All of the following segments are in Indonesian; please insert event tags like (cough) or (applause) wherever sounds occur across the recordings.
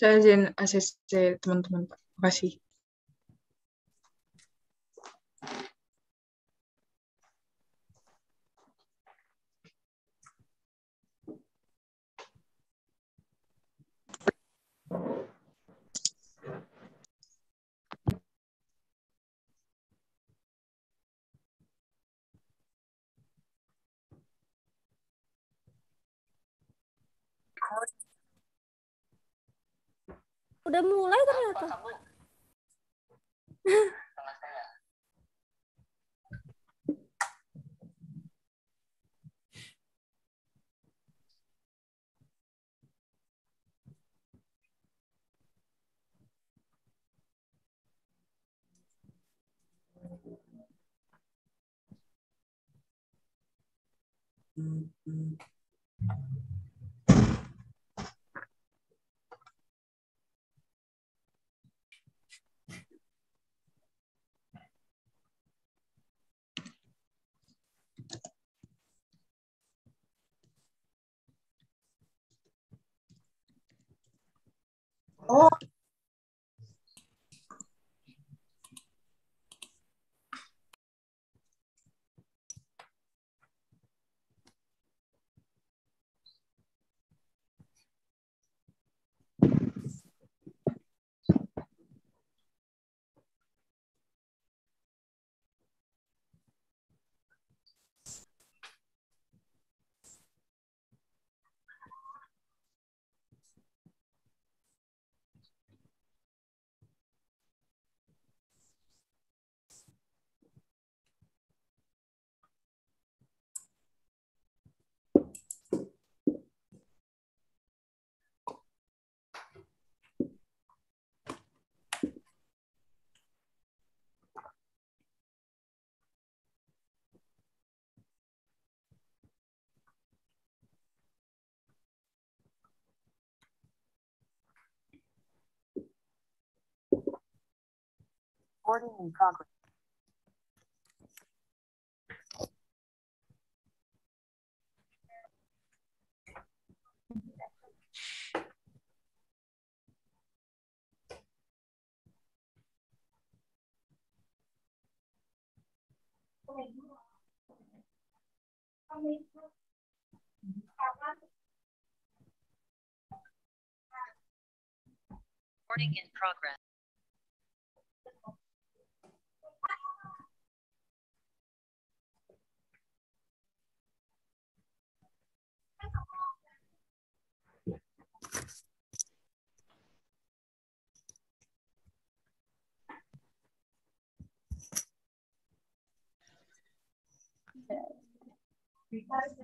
saya en hace teman-teman Udah mulai ternyata. Apa, Mm-hmm. all oh. Recording in progress. Recording in progress. Because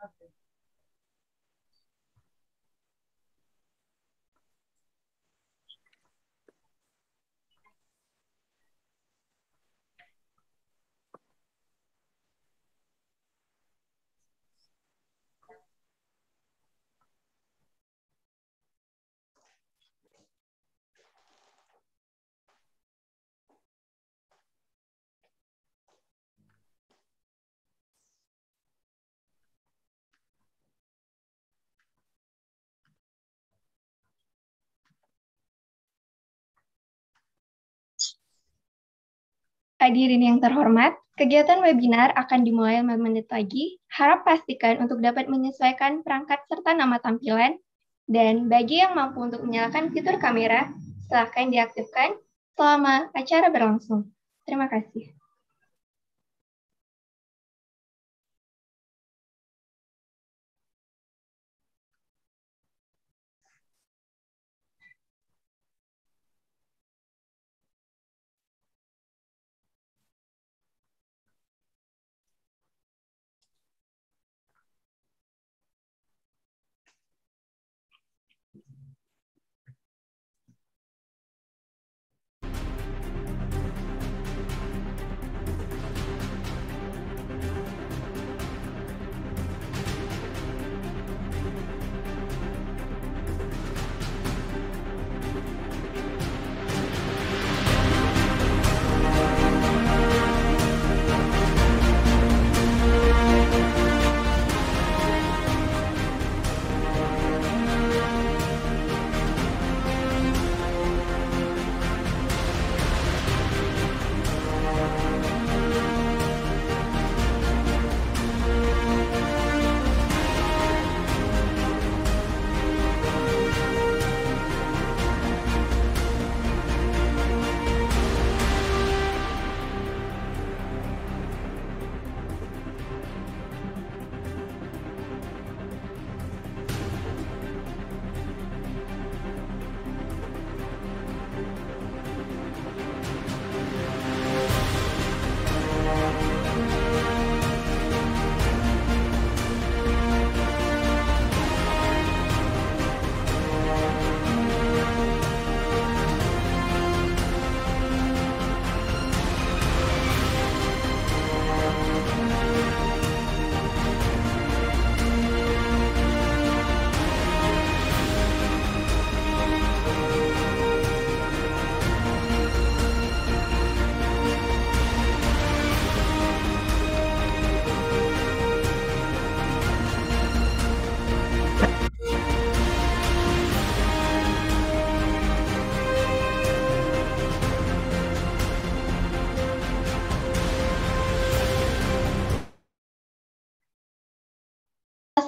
Amém. Hadirin yang terhormat, kegiatan webinar akan dimulai 5 menit lagi. Harap pastikan untuk dapat menyesuaikan perangkat serta nama tampilan. Dan bagi yang mampu untuk menyalakan fitur kamera, silakan diaktifkan selama acara berlangsung. Terima kasih.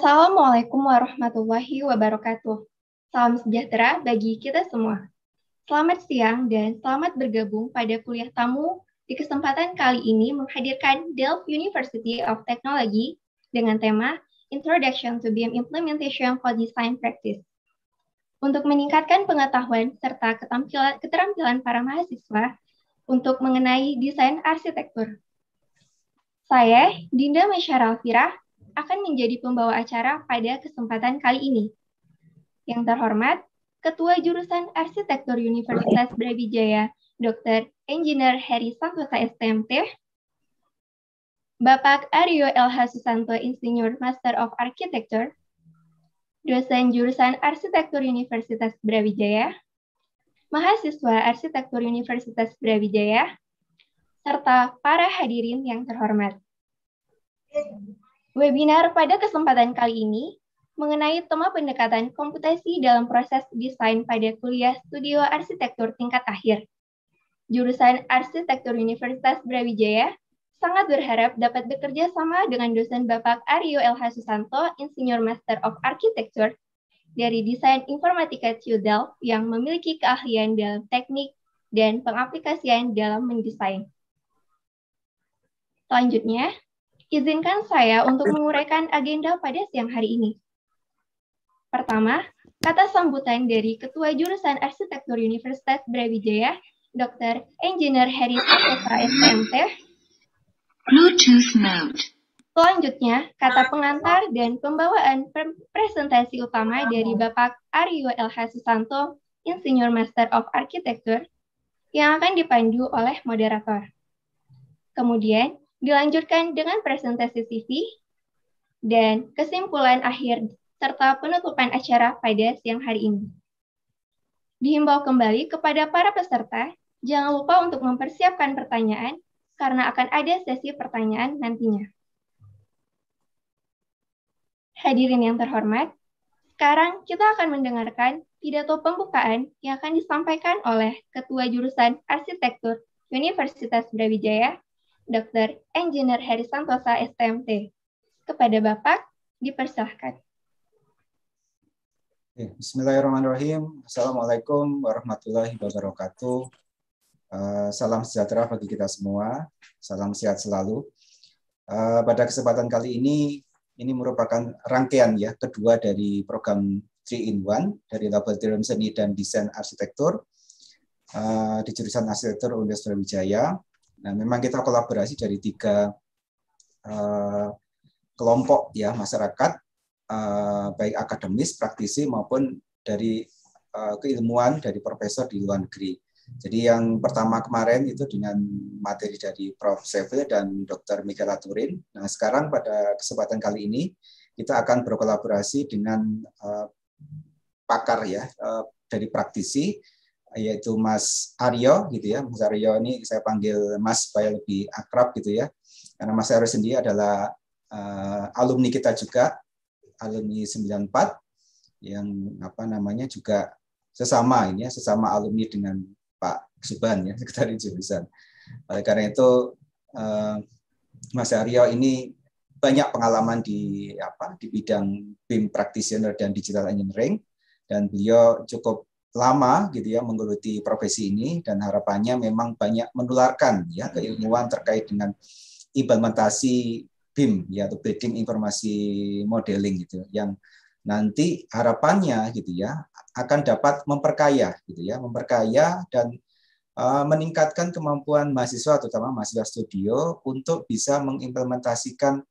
Assalamualaikum warahmatullahi wabarakatuh. Salam sejahtera bagi kita semua. Selamat siang dan selamat bergabung pada kuliah tamu di kesempatan kali ini menghadirkan Delft University of Technology dengan tema Introduction to BIM Implementation for Design Practice. Untuk meningkatkan pengetahuan serta keterampilan, keterampilan para mahasiswa untuk mengenai desain arsitektur. Saya, Dinda Mesyaral Firah, akan menjadi pembawa acara pada kesempatan kali ini. Yang terhormat, Ketua Jurusan Arsitektur Universitas Brawijaya, Dr. Engineer Heri Santosa STMT, Bapak Aryo LH Susanto Insinyur Master of Architecture, dosen jurusan Arsitektur Universitas Brawijaya, mahasiswa Arsitektur Universitas Brawijaya, serta para hadirin yang terhormat. Webinar pada kesempatan kali ini mengenai tema pendekatan komputasi dalam proses desain pada kuliah Studio Arsitektur tingkat akhir. Jurusan Arsitektur Universitas Brawijaya sangat berharap dapat bekerja sama dengan dosen Bapak Aryo LH Susanto, Insinyur Master of Architecture dari Desain Informatika Ciudel yang memiliki keahlian dalam teknik dan pengaplikasian dalam mendesain. Selanjutnya, Izinkan saya untuk menguraikan agenda pada siang hari ini. Pertama, kata sambutan dari Ketua Jurusan Arsitektur Universitas Brawijaya, Dr. Engineer Harry Sakosa SMT. Bluetooth mode. Selanjutnya, kata pengantar dan pembawaan presentasi utama dari Bapak Aryo LH Susanto, Insinyur Master of Architecture, yang akan dipandu oleh moderator. Kemudian, dilanjutkan dengan presentasi CV, dan kesimpulan akhir serta penutupan acara pada siang hari ini. Dihimbau kembali kepada para peserta, jangan lupa untuk mempersiapkan pertanyaan karena akan ada sesi pertanyaan nantinya. Hadirin yang terhormat, sekarang kita akan mendengarkan pidato pembukaan yang akan disampaikan oleh Ketua Jurusan Arsitektur Universitas Brawijaya, Dr. Engineer Heri Santosa STMT. Kepada Bapak, dipersilahkan. Bismillahirrahmanirrahim. Assalamualaikum warahmatullahi wabarakatuh. Eh, salam sejahtera bagi kita semua. Salam sehat selalu. Eh, pada kesempatan kali ini, ini merupakan rangkaian ya kedua dari program 3 in 1 dari Laboratorium Seni dan Desain Arsitektur eh, di jurusan Arsitektur Universitas Brawijaya Nah, memang kita kolaborasi dari tiga uh, kelompok ya masyarakat uh, baik akademis, praktisi maupun dari uh, keilmuan dari profesor di luar negeri. Jadi yang pertama kemarin itu dengan materi dari Prof. Seville dan Dr. Miguel Aturin. Nah, sekarang pada kesempatan kali ini kita akan berkolaborasi dengan uh, pakar ya uh, dari praktisi yaitu Mas Aryo gitu ya. Mas Aryo ini saya panggil Mas supaya lebih akrab gitu ya. Karena Mas Aryo sendiri adalah uh, alumni kita juga, alumni 94 yang apa namanya juga sesama ini ya, sesama alumni dengan Pak Suban ya, (laughs) sekretaris jurusan. Oleh karena itu uh, Mas Aryo ini banyak pengalaman di apa di bidang BIM practitioner dan digital engineering dan beliau cukup lama gitu ya menggeluti profesi ini dan harapannya memang banyak menularkan ya hmm. keilmuan terkait dengan implementasi BIM ya atau Building Informasi Modeling gitu ya, yang nanti harapannya gitu ya akan dapat memperkaya gitu ya memperkaya dan uh, meningkatkan kemampuan mahasiswa terutama mahasiswa studio untuk bisa mengimplementasikan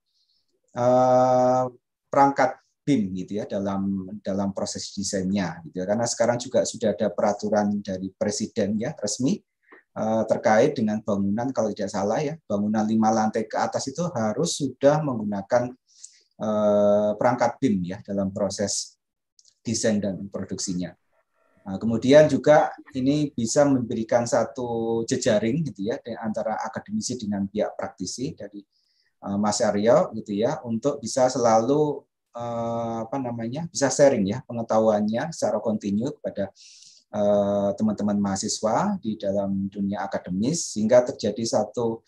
uh, perangkat BIM gitu ya dalam dalam proses desainnya gitu ya. karena sekarang juga sudah ada peraturan dari presiden ya resmi eh, terkait dengan bangunan kalau tidak salah ya bangunan lima lantai ke atas itu harus sudah menggunakan eh, perangkat BIM ya dalam proses desain dan produksinya. Nah, kemudian juga ini bisa memberikan satu jejaring gitu ya antara akademisi dengan pihak praktisi dari eh, Mas Aryo gitu ya untuk bisa selalu uh, apa namanya bisa sharing ya pengetahuannya secara kontinu kepada eh, teman-teman uh, mahasiswa di dalam dunia akademis sehingga terjadi satu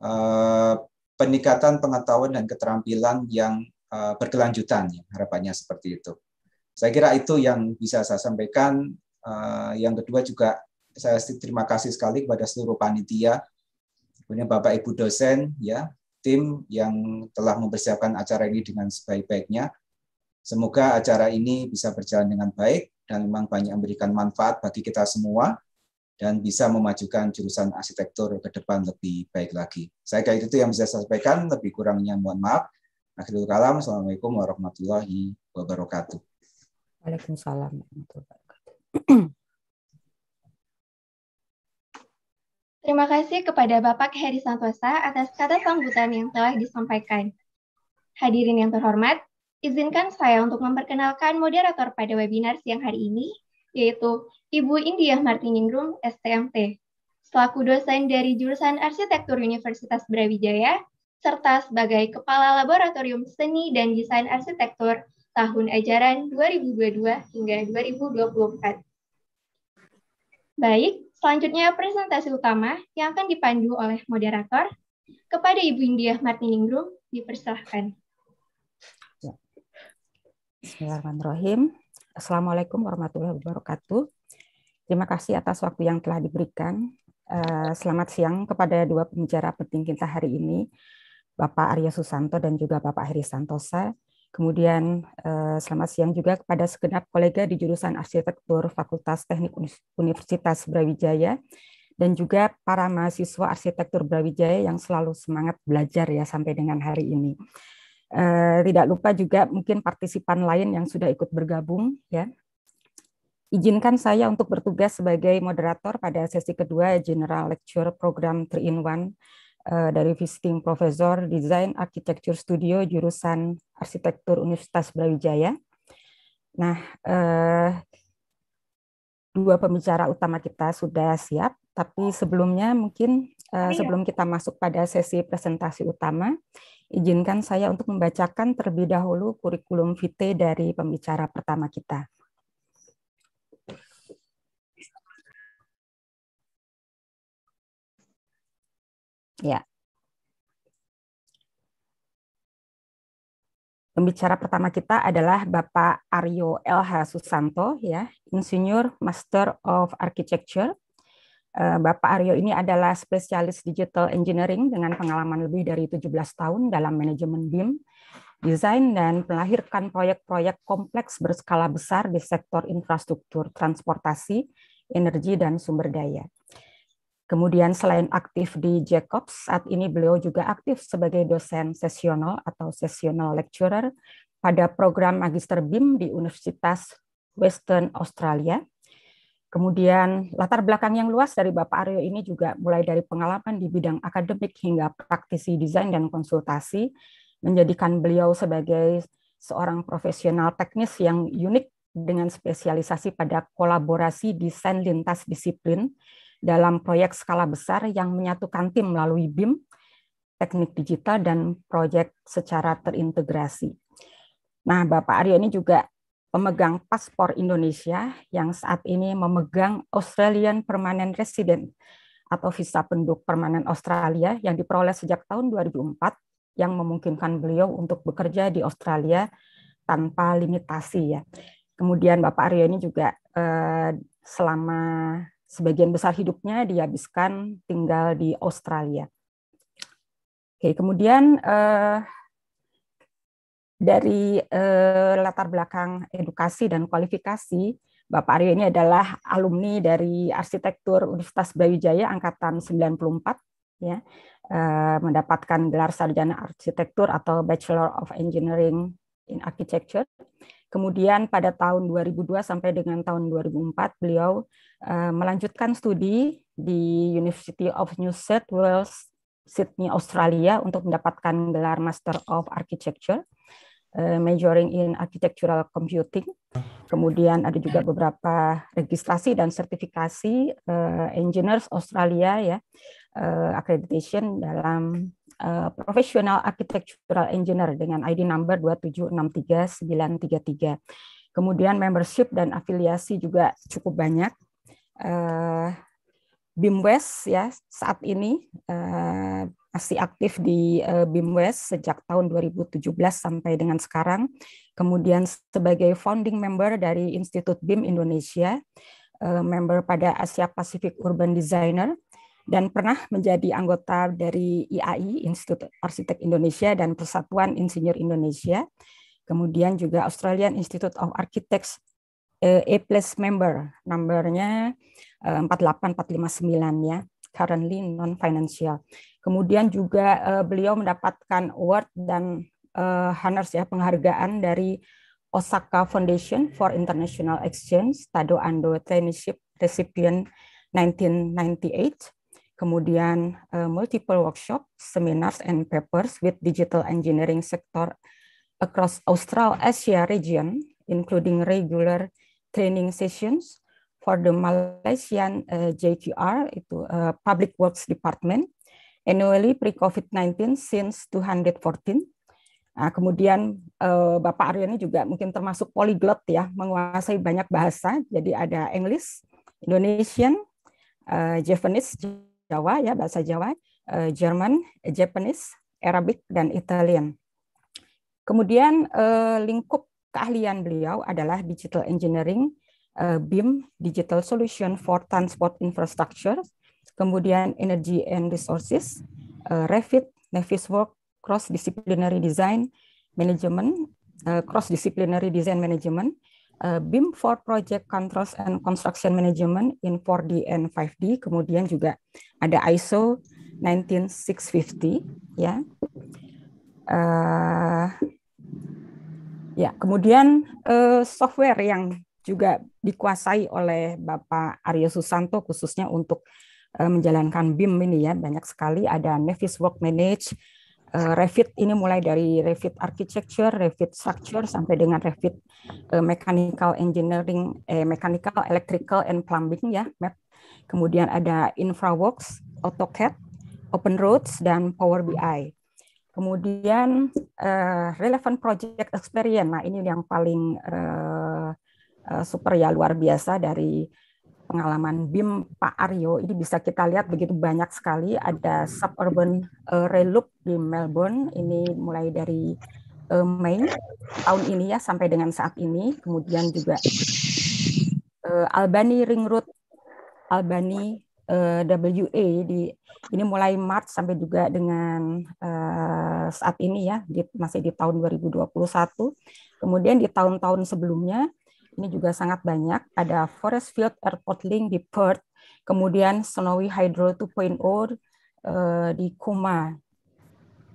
uh, peningkatan pengetahuan dan keterampilan yang uh, berkelanjutan ya, harapannya seperti itu. Saya kira itu yang bisa saya sampaikan. Uh, yang kedua juga saya terima kasih sekali kepada seluruh panitia, punya Bapak Ibu dosen ya tim yang telah mempersiapkan acara ini dengan sebaik-baiknya. Semoga acara ini bisa berjalan dengan baik dan memang banyak memberikan manfaat bagi kita semua dan bisa memajukan jurusan arsitektur ke depan lebih baik lagi. Saya kira itu yang bisa saya sampaikan, lebih kurangnya mohon maaf. Akhirul kalam, Assalamualaikum warahmatullahi wabarakatuh. Waalaikumsalam warahmatullahi wabarakatuh. (clears throat) Terima kasih kepada Bapak Heri Santosa atas kata sambutan yang telah disampaikan. Hadirin yang terhormat, izinkan saya untuk memperkenalkan moderator pada webinar siang hari ini, yaitu Ibu Indiah Martiningrum, STMT, selaku dosen dari jurusan Arsitektur Universitas Brawijaya, serta sebagai Kepala Laboratorium Seni dan Desain Arsitektur tahun ajaran 2022 hingga 2024. Baik, Selanjutnya presentasi utama yang akan dipandu oleh moderator kepada Ibu India Martiningrum dipersilahkan. Ya. Bismillahirrahmanirrahim. Assalamualaikum warahmatullahi wabarakatuh. Terima kasih atas waktu yang telah diberikan. Eh, selamat siang kepada dua pembicara penting kita hari ini, Bapak Arya Susanto dan juga Bapak Heri Santosa Kemudian eh, selamat siang juga kepada segenap kolega di jurusan arsitektur Fakultas Teknik Universitas Brawijaya dan juga para mahasiswa arsitektur Brawijaya yang selalu semangat belajar ya sampai dengan hari ini. Eh, tidak lupa juga mungkin partisipan lain yang sudah ikut bergabung ya izinkan saya untuk bertugas sebagai moderator pada sesi kedua General Lecture Program 3 in 1 Eh, dari visiting professor Design Architecture Studio jurusan Arsitektur Universitas Brawijaya. Nah, eh, dua pembicara utama kita sudah siap, tapi sebelumnya mungkin eh, iya. sebelum kita masuk pada sesi presentasi utama, izinkan saya untuk membacakan terlebih dahulu kurikulum vitae dari pembicara pertama kita. Ya. Pembicara pertama kita adalah Bapak Aryo LH Susanto, ya, Insinyur Master of Architecture. Eh, Bapak Aryo ini adalah spesialis digital engineering dengan pengalaman lebih dari 17 tahun dalam manajemen BIM, desain dan melahirkan proyek-proyek kompleks berskala besar di sektor infrastruktur, transportasi, energi, dan sumber daya. Kemudian selain aktif di Jacobs, saat ini beliau juga aktif sebagai dosen sesional atau sesional lecturer pada program Magister BIM di Universitas Western Australia. Kemudian latar belakang yang luas dari Bapak Aryo ini juga mulai dari pengalaman di bidang akademik hingga praktisi desain dan konsultasi, menjadikan beliau sebagai seorang profesional teknis yang unik dengan spesialisasi pada kolaborasi desain lintas disiplin, dalam proyek skala besar yang menyatukan tim melalui BIM, teknik digital, dan proyek secara terintegrasi. Nah, Bapak Aryo ini juga pemegang paspor Indonesia yang saat ini memegang Australian Permanent Resident atau visa penduduk permanen Australia yang diperoleh sejak tahun 2004 yang memungkinkan beliau untuk bekerja di Australia tanpa limitasi ya. Kemudian Bapak Aryo ini juga eh, selama Sebagian besar hidupnya dihabiskan tinggal di Australia. Oke, kemudian eh, dari eh, latar belakang edukasi dan kualifikasi, Bapak Arya ini adalah alumni dari Arsitektur Universitas Brawijaya angkatan 94 ya. Eh, mendapatkan gelar sarjana arsitektur atau Bachelor of Engineering in Architecture Kemudian pada tahun 2002 sampai dengan tahun 2004 beliau uh, melanjutkan studi di University of New South Wales, Sydney, Australia untuk mendapatkan gelar Master of Architecture, uh, majoring in architectural computing. Kemudian ada juga beberapa registrasi dan sertifikasi uh, Engineers Australia ya, uh, accreditation dalam uh, eh, Professional Architectural Engineer dengan ID number 2763933. Kemudian membership dan afiliasi juga cukup banyak. Uh, eh, West ya saat ini uh, masih aktif di uh, West sejak tahun 2017 sampai dengan sekarang. Kemudian sebagai founding member dari Institut BIM Indonesia, uh, member pada Asia Pacific Urban Designer dan pernah menjadi anggota dari IAI, Institut Arsitek Indonesia dan Persatuan Insinyur Indonesia. Kemudian juga Australian Institute of Architects eh, A plus member, nomornya 48459 eh, ya, currently non financial. Kemudian juga eh, beliau mendapatkan award dan honors ya penghargaan dari Osaka Foundation for International Exchange, Tado Ando Traineeship Recipient 1998 kemudian uh, multiple workshop, seminars, and papers with digital engineering sector across Australasia asia region, including regular training sessions for the Malaysian uh, eh, JQR, itu uh, Public Works Department, annually pre-COVID-19 since 2014. Nah, kemudian uh, Bapak Aryo ini juga mungkin termasuk polyglot ya, menguasai banyak bahasa, jadi ada English, Indonesian, uh, Japanese, Jawa ya bahasa Jawa, Jerman, eh, German, Japanese, Arabic dan Italian. Kemudian uh, lingkup keahlian beliau adalah digital engineering, uh, eh, BIM, digital solution for transport infrastructure, kemudian energy and resources, uh, Revit, Nevis work, cross disciplinary design management, uh, cross disciplinary design management, Eh, BIM for Project Controls and Construction Management in 4D and 5D, kemudian juga ada ISO 19650 ya. Uh, ya, kemudian uh, software yang juga dikuasai oleh Bapak Aryo Susanto khususnya untuk menjalankan BIM ini ya banyak sekali ada Work Manage, uh, Revit ini mulai dari Revit Architecture, Revit Structure sampai dengan Revit uh, Mechanical Engineering, eh, Mechanical, Electrical and Plumbing ya, MAP. Kemudian ada InfraWorks, AutoCAD, Open Roads dan Power BI. Kemudian uh, relevant project experience. Nah, ini yang paling uh, super ya luar biasa dari pengalaman BIM Pak Aryo ini bisa kita lihat begitu banyak sekali ada suburban uh, eh, relook di Melbourne ini mulai dari uh, eh, Mei tahun ini ya sampai dengan saat ini kemudian juga uh, Albany Ring Road Albany uh, WA di ini mulai Maret sampai juga dengan uh, saat ini ya di, masih di tahun 2021 kemudian di tahun-tahun sebelumnya ini juga sangat banyak. Ada Forest Field Airport Link di Perth, kemudian Snowy Hydro 2.0 uh, eh, di Kuma,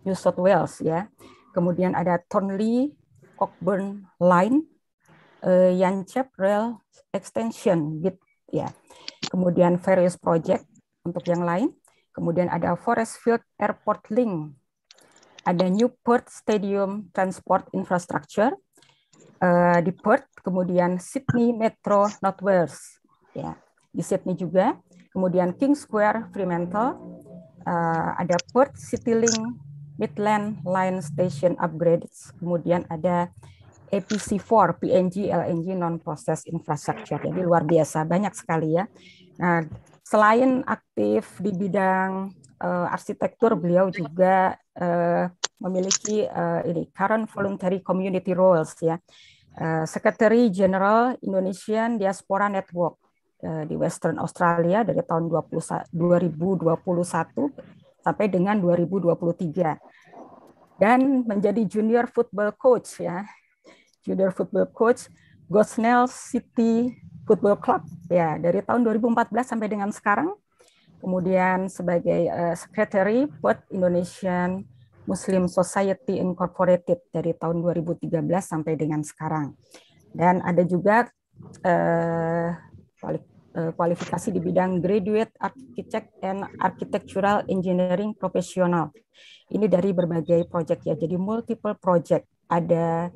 New South Wales ya. Kemudian ada Thornley Cockburn Line, uh, Yanchep Rail Extension gitu, ya. Kemudian various project untuk yang lain. Kemudian ada Forest Field Airport Link, ada Newport Stadium Transport Infrastructure, uh, di Perth kemudian Sydney Metro Northwest, ya di Sydney juga, kemudian King Square Fremantle, uh, ada Perth CityLink Midland Line Station Upgrades, kemudian ada apc 4 PNG LNG Non Process Infrastructure, jadi luar biasa banyak sekali ya. Nah, selain aktif di bidang uh, arsitektur, beliau juga uh, memiliki uh, ini current voluntary community roles ya. Eh, Sekretari General Indonesian Diaspora Network eh, di Western Australia dari tahun 2021 sampai dengan 2023 dan menjadi junior football coach ya junior football coach Gosnell City Football Club ya dari tahun 2014 sampai dengan sekarang kemudian sebagai uh, secretary buat Indonesian Muslim Society Incorporated dari tahun 2013 sampai dengan sekarang. Dan ada juga eh, eh, kualifikasi di bidang Graduate Architect and Architectural Engineering Professional. Ini dari berbagai proyek ya, jadi multiple project. Ada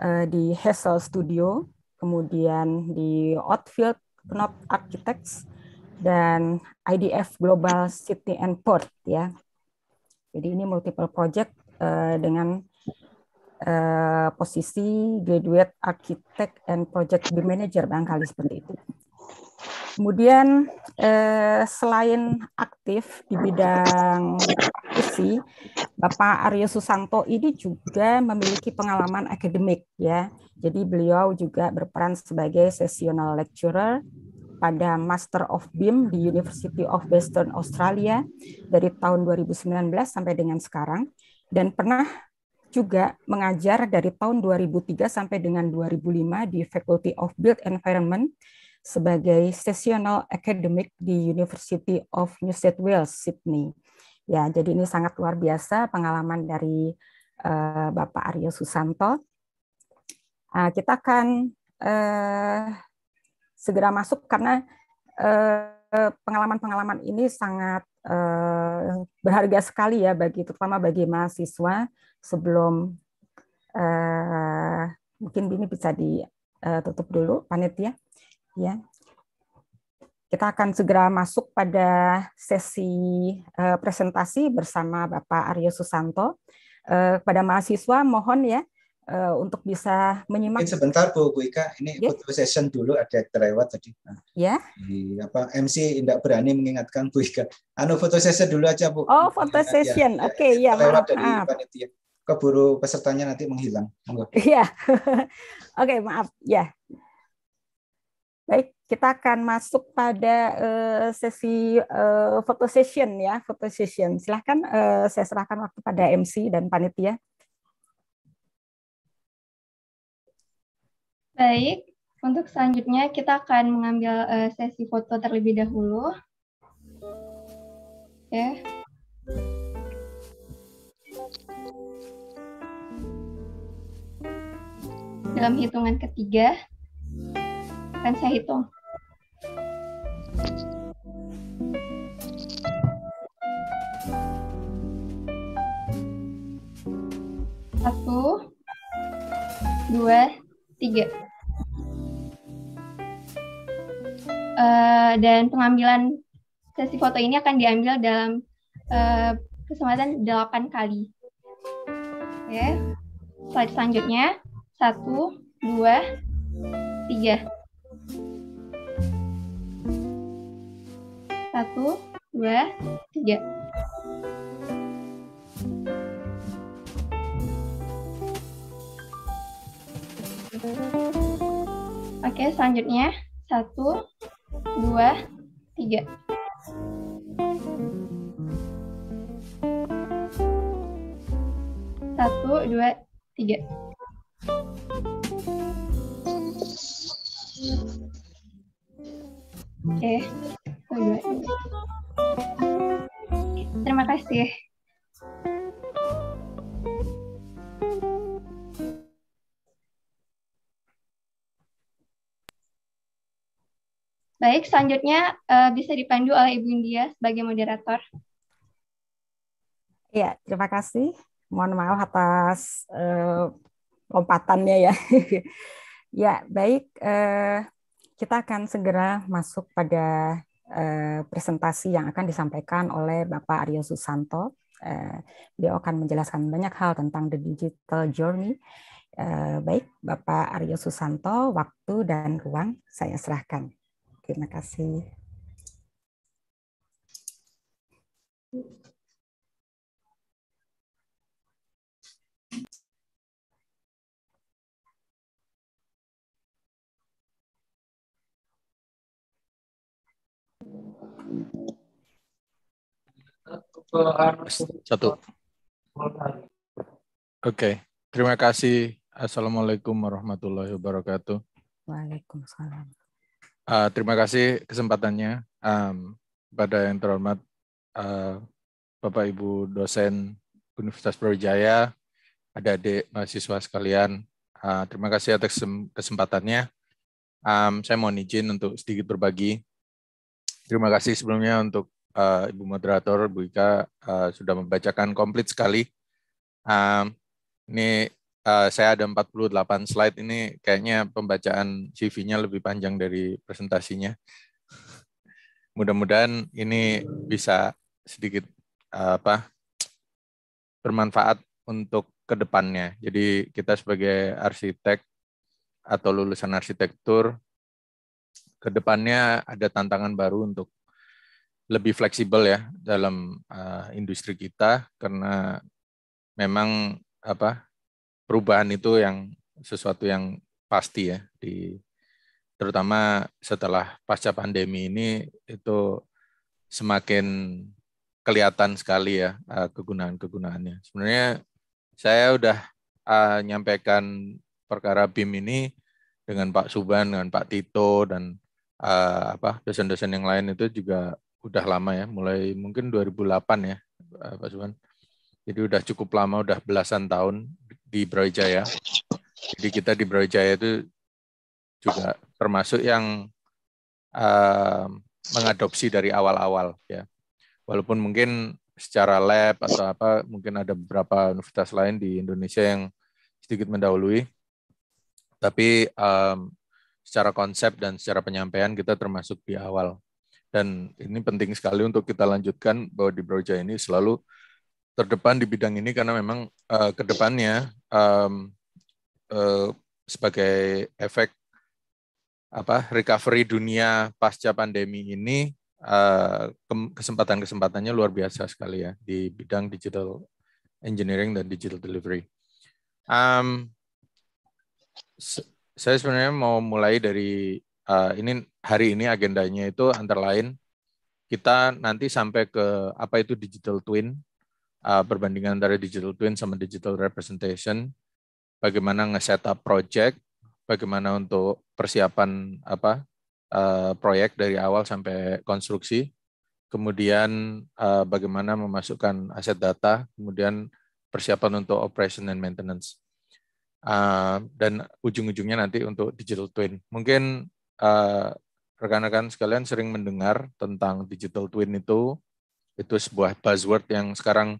eh, di Hessel Studio, kemudian di Outfield Knop Architects, dan IDF Global City and Port ya jadi ini multiple project uh, dengan uh, posisi graduate architect and project manager barangkali seperti itu. Kemudian eh, selain aktif di bidang isi, Bapak Aryo Susanto ini juga memiliki pengalaman akademik ya. Jadi beliau juga berperan sebagai sessional lecturer pada Master of BIM di University of Western Australia dari tahun 2019 sampai dengan sekarang dan pernah juga mengajar dari tahun 2003 sampai dengan 2005 di Faculty of Built Environment sebagai seasonal academic di University of New South Wales Sydney. Ya, jadi ini sangat luar biasa pengalaman dari uh, Bapak Aryo Susanto. Uh, kita akan uh, segera masuk karena eh, pengalaman-pengalaman ini sangat eh, berharga sekali ya bagi terutama bagi mahasiswa sebelum eh, mungkin ini bisa ditutup dulu panitia ya kita akan segera masuk pada sesi presentasi bersama Bapak Aryo Susanto. Kepada mahasiswa mohon ya uh, untuk bisa menyimak. Mungkin sebentar Bu, Bu ini yeah. foto session dulu ada terlewat tadi. Nah, ya. Yeah. apa MC tidak berani mengingatkan Bu Ika. Anu foto session dulu aja Bu. Oh, foto iya, iya. session. session. Ya, Oke, okay, ya, ya maaf. Dari panitia. Keburu pesertanya nanti menghilang. Iya. (laughs) Oke, okay, maaf. Ya. Baik, kita akan masuk pada eh, sesi eh, foto session ya, foto session. Silahkan saya serahkan waktu pada MC dan panitia. Baik, untuk selanjutnya kita akan mengambil uh, sesi foto terlebih dahulu. ya Okay. Dalam hitungan ketiga, akan saya hitung. Satu, dua, tiga. Eh, dan pengambilan sesi foto ini akan diambil dalam uh, kesempatan 8 kali. Oke. Okay. Slide selanjutnya. satu dua tiga satu dua tiga. Oke, selanjutnya satu, dua, tiga. Satu, dua, tiga. Oke, okay. Terima kasih. Baik, selanjutnya uh, bisa dipandu oleh Ibu India sebagai moderator. Ya, terima kasih. Mohon maaf atas uh, lompatannya ya. (laughs) ya, baik. Uh, kita akan segera masuk pada uh, presentasi yang akan disampaikan oleh Bapak Aryo Susanto. Uh, beliau akan menjelaskan banyak hal tentang the digital journey. Uh, baik, Bapak Aryo Susanto, waktu dan ruang saya serahkan. Terima kasih. Satu. Oke, okay. terima kasih. Assalamualaikum warahmatullahi wabarakatuh. Waalaikumsalam. Uh, terima kasih kesempatannya um, pada yang terhormat uh, Bapak Ibu dosen Universitas Brawijaya, ada adik mahasiswa sekalian. Uh, terima kasih atas kesempatannya. Um, saya mohon izin untuk sedikit berbagi. Terima kasih sebelumnya untuk uh, Ibu moderator Bu Ika uh, sudah membacakan komplit sekali. Um, ini uh, saya ada 48 slide ini kayaknya pembacaan CV-nya lebih panjang dari presentasinya. Mudah-mudahan ini bisa sedikit uh, apa bermanfaat untuk kedepannya. Jadi kita sebagai arsitek atau lulusan arsitektur kedepannya ada tantangan baru untuk lebih fleksibel ya dalam uh, industri kita karena memang apa perubahan itu yang sesuatu yang pasti ya di terutama setelah pasca pandemi ini itu semakin kelihatan sekali ya eh, kegunaan-kegunaannya. Sebenarnya saya udah uh, nyampaikan perkara BIM ini dengan Pak Suban, dengan Pak Tito dan uh, apa dosen-dosen yang lain itu juga udah lama ya, mulai mungkin 2008 ya Pak Suban. Jadi udah cukup lama, udah belasan tahun di Brawijaya. Jadi kita di Brawijaya itu juga termasuk yang uh, mengadopsi dari awal-awal ya. Walaupun mungkin secara lab atau apa mungkin ada beberapa universitas lain di Indonesia yang sedikit mendahului. Tapi um, secara konsep dan secara penyampaian kita termasuk di awal. Dan ini penting sekali untuk kita lanjutkan bahwa di Brawijaya ini selalu terdepan di bidang ini karena memang uh, ke depannya um, uh, sebagai efek apa recovery dunia pasca pandemi ini uh, eh, kesempatan kesempatannya luar biasa sekali ya di bidang digital engineering dan digital delivery. Um, saya sebenarnya mau mulai dari uh, ini hari ini agendanya itu antara lain kita nanti sampai ke apa itu digital twin uh, perbandingan antara digital twin sama digital representation, bagaimana nge-setup project, bagaimana untuk persiapan apa uh, proyek dari awal sampai konstruksi, kemudian uh, bagaimana memasukkan aset data, kemudian persiapan untuk operation and maintenance, uh, dan ujung-ujungnya nanti untuk digital twin. Mungkin rekan uh, rekan-rekan sekalian sering mendengar tentang digital twin itu, itu sebuah buzzword yang sekarang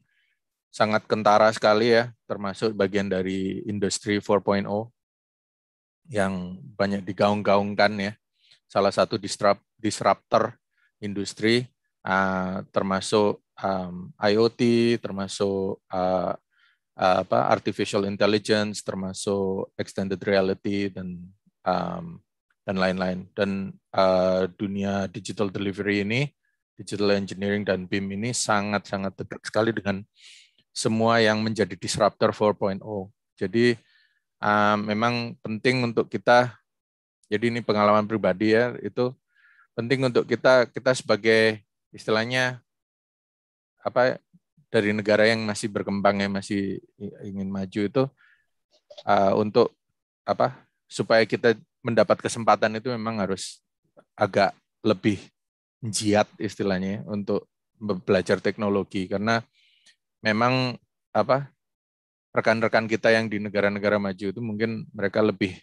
sangat kentara sekali ya, termasuk bagian dari industri 4.0 yang banyak digaung-gaungkan ya. Salah satu disrupt disruptor industri uh, termasuk um, ah, IoT, termasuk uh, apa artificial intelligence, termasuk extended reality dan um, dan lain-lain. Dan uh, dunia digital delivery ini, digital engineering dan BIM ini sangat-sangat dekat sekali dengan semua yang menjadi disruptor 4.0. Jadi uh, memang penting untuk kita jadi ini pengalaman pribadi ya itu penting untuk kita kita sebagai istilahnya apa dari negara yang masih berkembang yang masih ingin maju itu uh, untuk apa supaya kita mendapat kesempatan itu memang harus agak lebih jiat istilahnya ya, untuk belajar teknologi karena memang apa rekan-rekan kita yang di negara-negara maju itu mungkin mereka lebih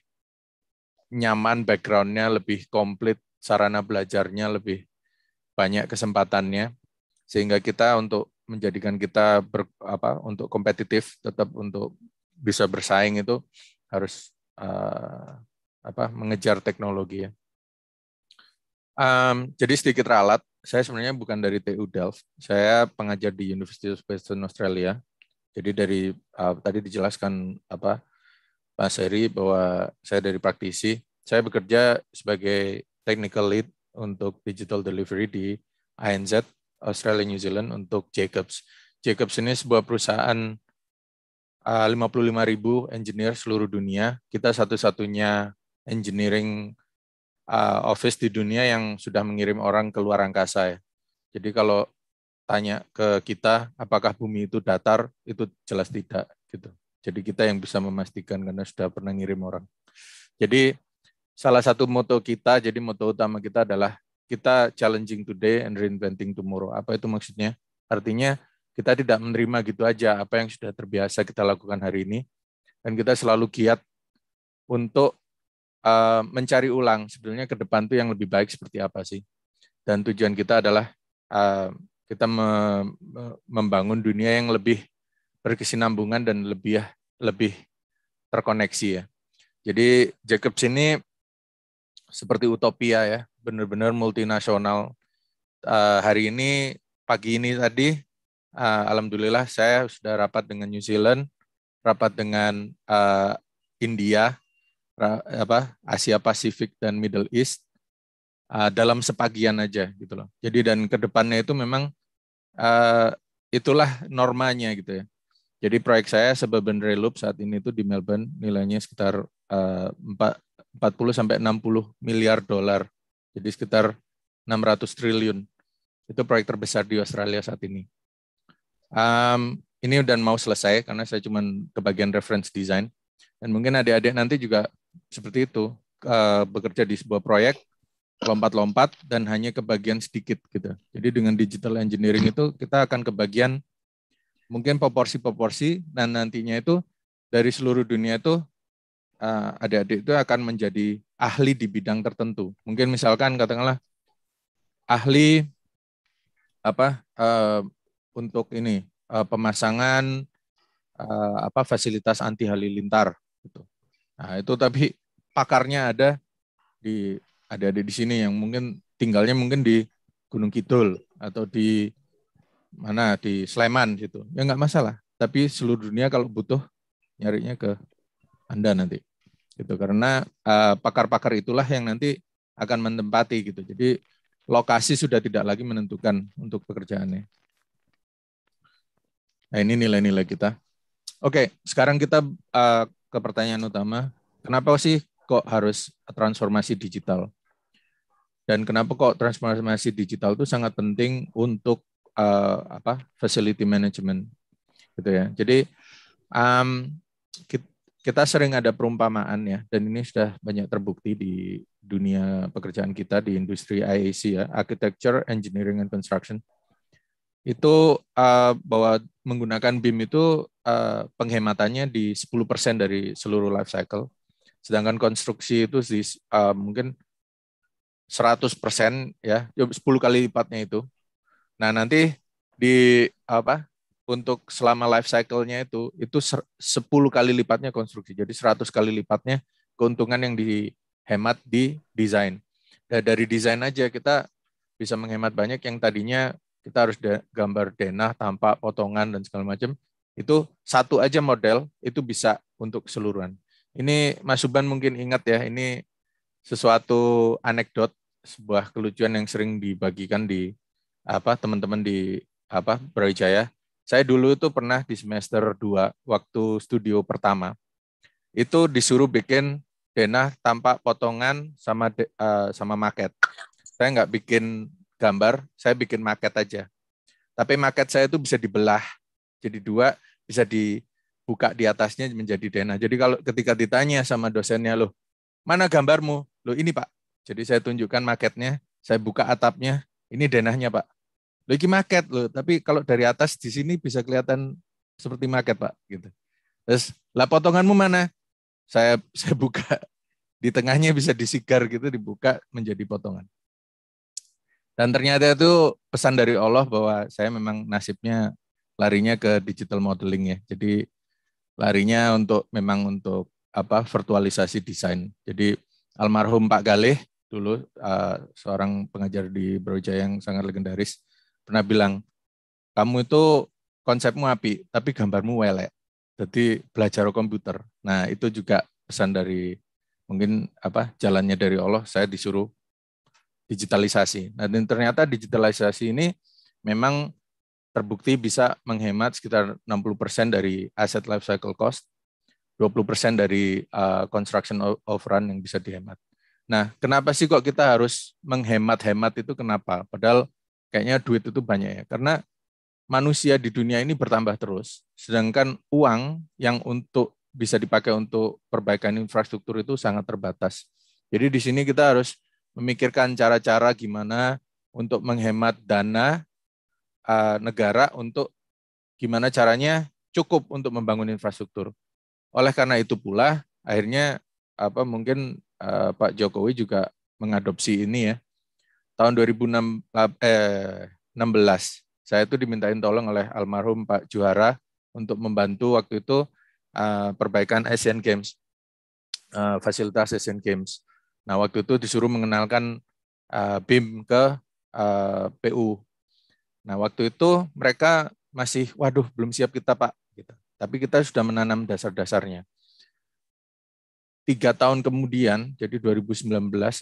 nyaman backgroundnya, lebih komplit sarana belajarnya, lebih banyak kesempatannya, sehingga kita untuk menjadikan kita ber, apa untuk kompetitif tetap untuk bisa bersaing itu harus uh, apa mengejar teknologi ya. Um, jadi sedikit ralat saya sebenarnya bukan dari TU Delft. Saya pengajar di University of Western Australia. Jadi dari uh, tadi dijelaskan apa Mas Seri bahwa saya dari praktisi. Saya bekerja sebagai technical lead untuk digital delivery di ANZ Australia New Zealand untuk Jacobs. Jacobs ini sebuah perusahaan uh, 55.000 engineer seluruh dunia. Kita satu-satunya engineering uh, office di dunia yang sudah mengirim orang ke luar angkasa ya. Jadi kalau tanya ke kita apakah bumi itu datar, itu jelas tidak gitu. Jadi kita yang bisa memastikan karena sudah pernah ngirim orang. Jadi salah satu moto kita, jadi moto utama kita adalah kita challenging today and reinventing tomorrow. Apa itu maksudnya? Artinya kita tidak menerima gitu aja apa yang sudah terbiasa kita lakukan hari ini dan kita selalu giat untuk Eh, mencari ulang sebetulnya ke depan tuh yang lebih baik seperti apa sih. Dan tujuan kita adalah uh, kita me membangun dunia yang lebih berkesinambungan dan lebih lebih terkoneksi ya. Jadi Jacobs ini seperti utopia ya, benar-benar multinasional. Uh, hari ini pagi ini tadi uh, alhamdulillah saya sudah rapat dengan New Zealand, rapat dengan uh, India, apa Asia Pasifik dan Middle East uh, dalam sepagian aja gitu loh. Jadi dan kedepannya itu memang uh, itulah normanya gitu ya. Jadi proyek saya Suburban Rail Loop saat ini itu di Melbourne nilainya sekitar ah, uh, 40 sampai 60 miliar dolar. Jadi sekitar 600 triliun. Itu proyek terbesar di Australia saat ini. Um, ini udah mau selesai karena saya cuma kebagian reference design. Dan mungkin adik-adik nanti juga seperti itu uh, bekerja di sebuah proyek lompat-lompat dan hanya kebagian sedikit gitu. Jadi dengan digital engineering itu kita akan kebagian mungkin proporsi-proporsi dan nantinya itu dari seluruh dunia itu uh, adik-adik itu akan menjadi ahli di bidang tertentu. Mungkin misalkan katakanlah ahli apa uh, untuk ini uh, pemasangan uh, apa fasilitas anti halilintar gitu. Nah, itu tapi pakarnya ada di ada ada di sini yang mungkin tinggalnya mungkin di Gunung Kidul atau di mana di Sleman gitu. Ya nggak masalah. Tapi seluruh dunia kalau butuh nyarinya ke Anda nanti. Gitu karena eh, pakar-pakar uh, itulah yang nanti akan menempati gitu. Jadi lokasi sudah tidak lagi menentukan untuk pekerjaannya. Nah, ini nilai-nilai kita. Oke, sekarang kita uh, ke pertanyaan utama, kenapa sih kok harus transformasi digital? Dan kenapa kok transformasi digital itu sangat penting untuk uh, apa facility management gitu ya? Jadi um, kita sering ada perumpamaan ya, dan ini sudah banyak terbukti di dunia pekerjaan kita di industri IAC ya, Architecture, Engineering, and Construction itu uh, bahwa menggunakan BIM itu uh, penghematannya di 10% dari seluruh life cycle. Sedangkan konstruksi itu di uh, mungkin 100% ya, 10 ya, kali lipatnya itu. Nah, nanti di apa? Untuk selama life cycle-nya itu itu 10 kali lipatnya konstruksi. Jadi 100 kali lipatnya keuntungan yang dihemat di desain. Nah, dari desain aja kita bisa menghemat banyak yang tadinya kita harus de gambar denah tanpa potongan dan segala macam itu satu aja model itu bisa untuk keseluruhan ini Mas Suban mungkin ingat ya ini sesuatu anekdot sebuah kelucuan yang sering dibagikan di apa teman-teman di apa Brawijaya saya dulu itu pernah di semester 2 waktu studio pertama itu disuruh bikin denah tanpa potongan sama de, uh, sama maket saya nggak bikin gambar, saya bikin maket aja. Tapi maket saya itu bisa dibelah jadi dua, bisa dibuka di atasnya menjadi denah. Jadi kalau ketika ditanya sama dosennya, loh, mana gambarmu? Loh, ini Pak. Jadi saya tunjukkan maketnya, saya buka atapnya, ini denahnya Pak. Loh, ini maket loh, tapi kalau dari atas di sini bisa kelihatan seperti maket Pak. gitu. Terus, lah potonganmu mana? Saya (laughs) saya buka di tengahnya bisa disigar gitu dibuka menjadi potongan. Dan ternyata itu pesan dari Allah bahwa saya memang nasibnya larinya ke digital modeling ya. Jadi larinya untuk memang untuk apa virtualisasi desain. Jadi almarhum Pak Galih dulu uh, seorang pengajar di Brawijaya yang sangat legendaris pernah bilang kamu itu konsepmu api tapi gambarmu welek. Jadi belajar komputer. Nah, itu juga pesan dari mungkin apa jalannya dari Allah saya disuruh digitalisasi. Nah, dan ternyata digitalisasi ini memang terbukti bisa menghemat sekitar 60% dari aset cycle cost, 20% dari uh, construction overrun yang bisa dihemat. Nah, kenapa sih kok kita harus menghemat-hemat itu kenapa? Padahal kayaknya duit itu banyak ya. Karena manusia di dunia ini bertambah terus. Sedangkan uang yang untuk bisa dipakai untuk perbaikan infrastruktur itu sangat terbatas. Jadi di sini kita harus memikirkan cara-cara gimana untuk menghemat dana uh, negara untuk gimana caranya cukup untuk membangun infrastruktur. Oleh karena itu pula akhirnya apa mungkin uh, Pak Jokowi juga mengadopsi ini ya. Tahun 2016 eh, saya itu dimintain tolong oleh almarhum Pak Juara untuk membantu waktu itu uh, perbaikan Asian Games, uh, fasilitas Asian Games. Nah, waktu itu disuruh mengenalkan uh, BIM ke uh, eh, PU. Nah, waktu itu mereka masih, waduh, belum siap kita, Pak. Gitu. Tapi kita sudah menanam dasar-dasarnya. Tiga tahun kemudian, jadi 2019,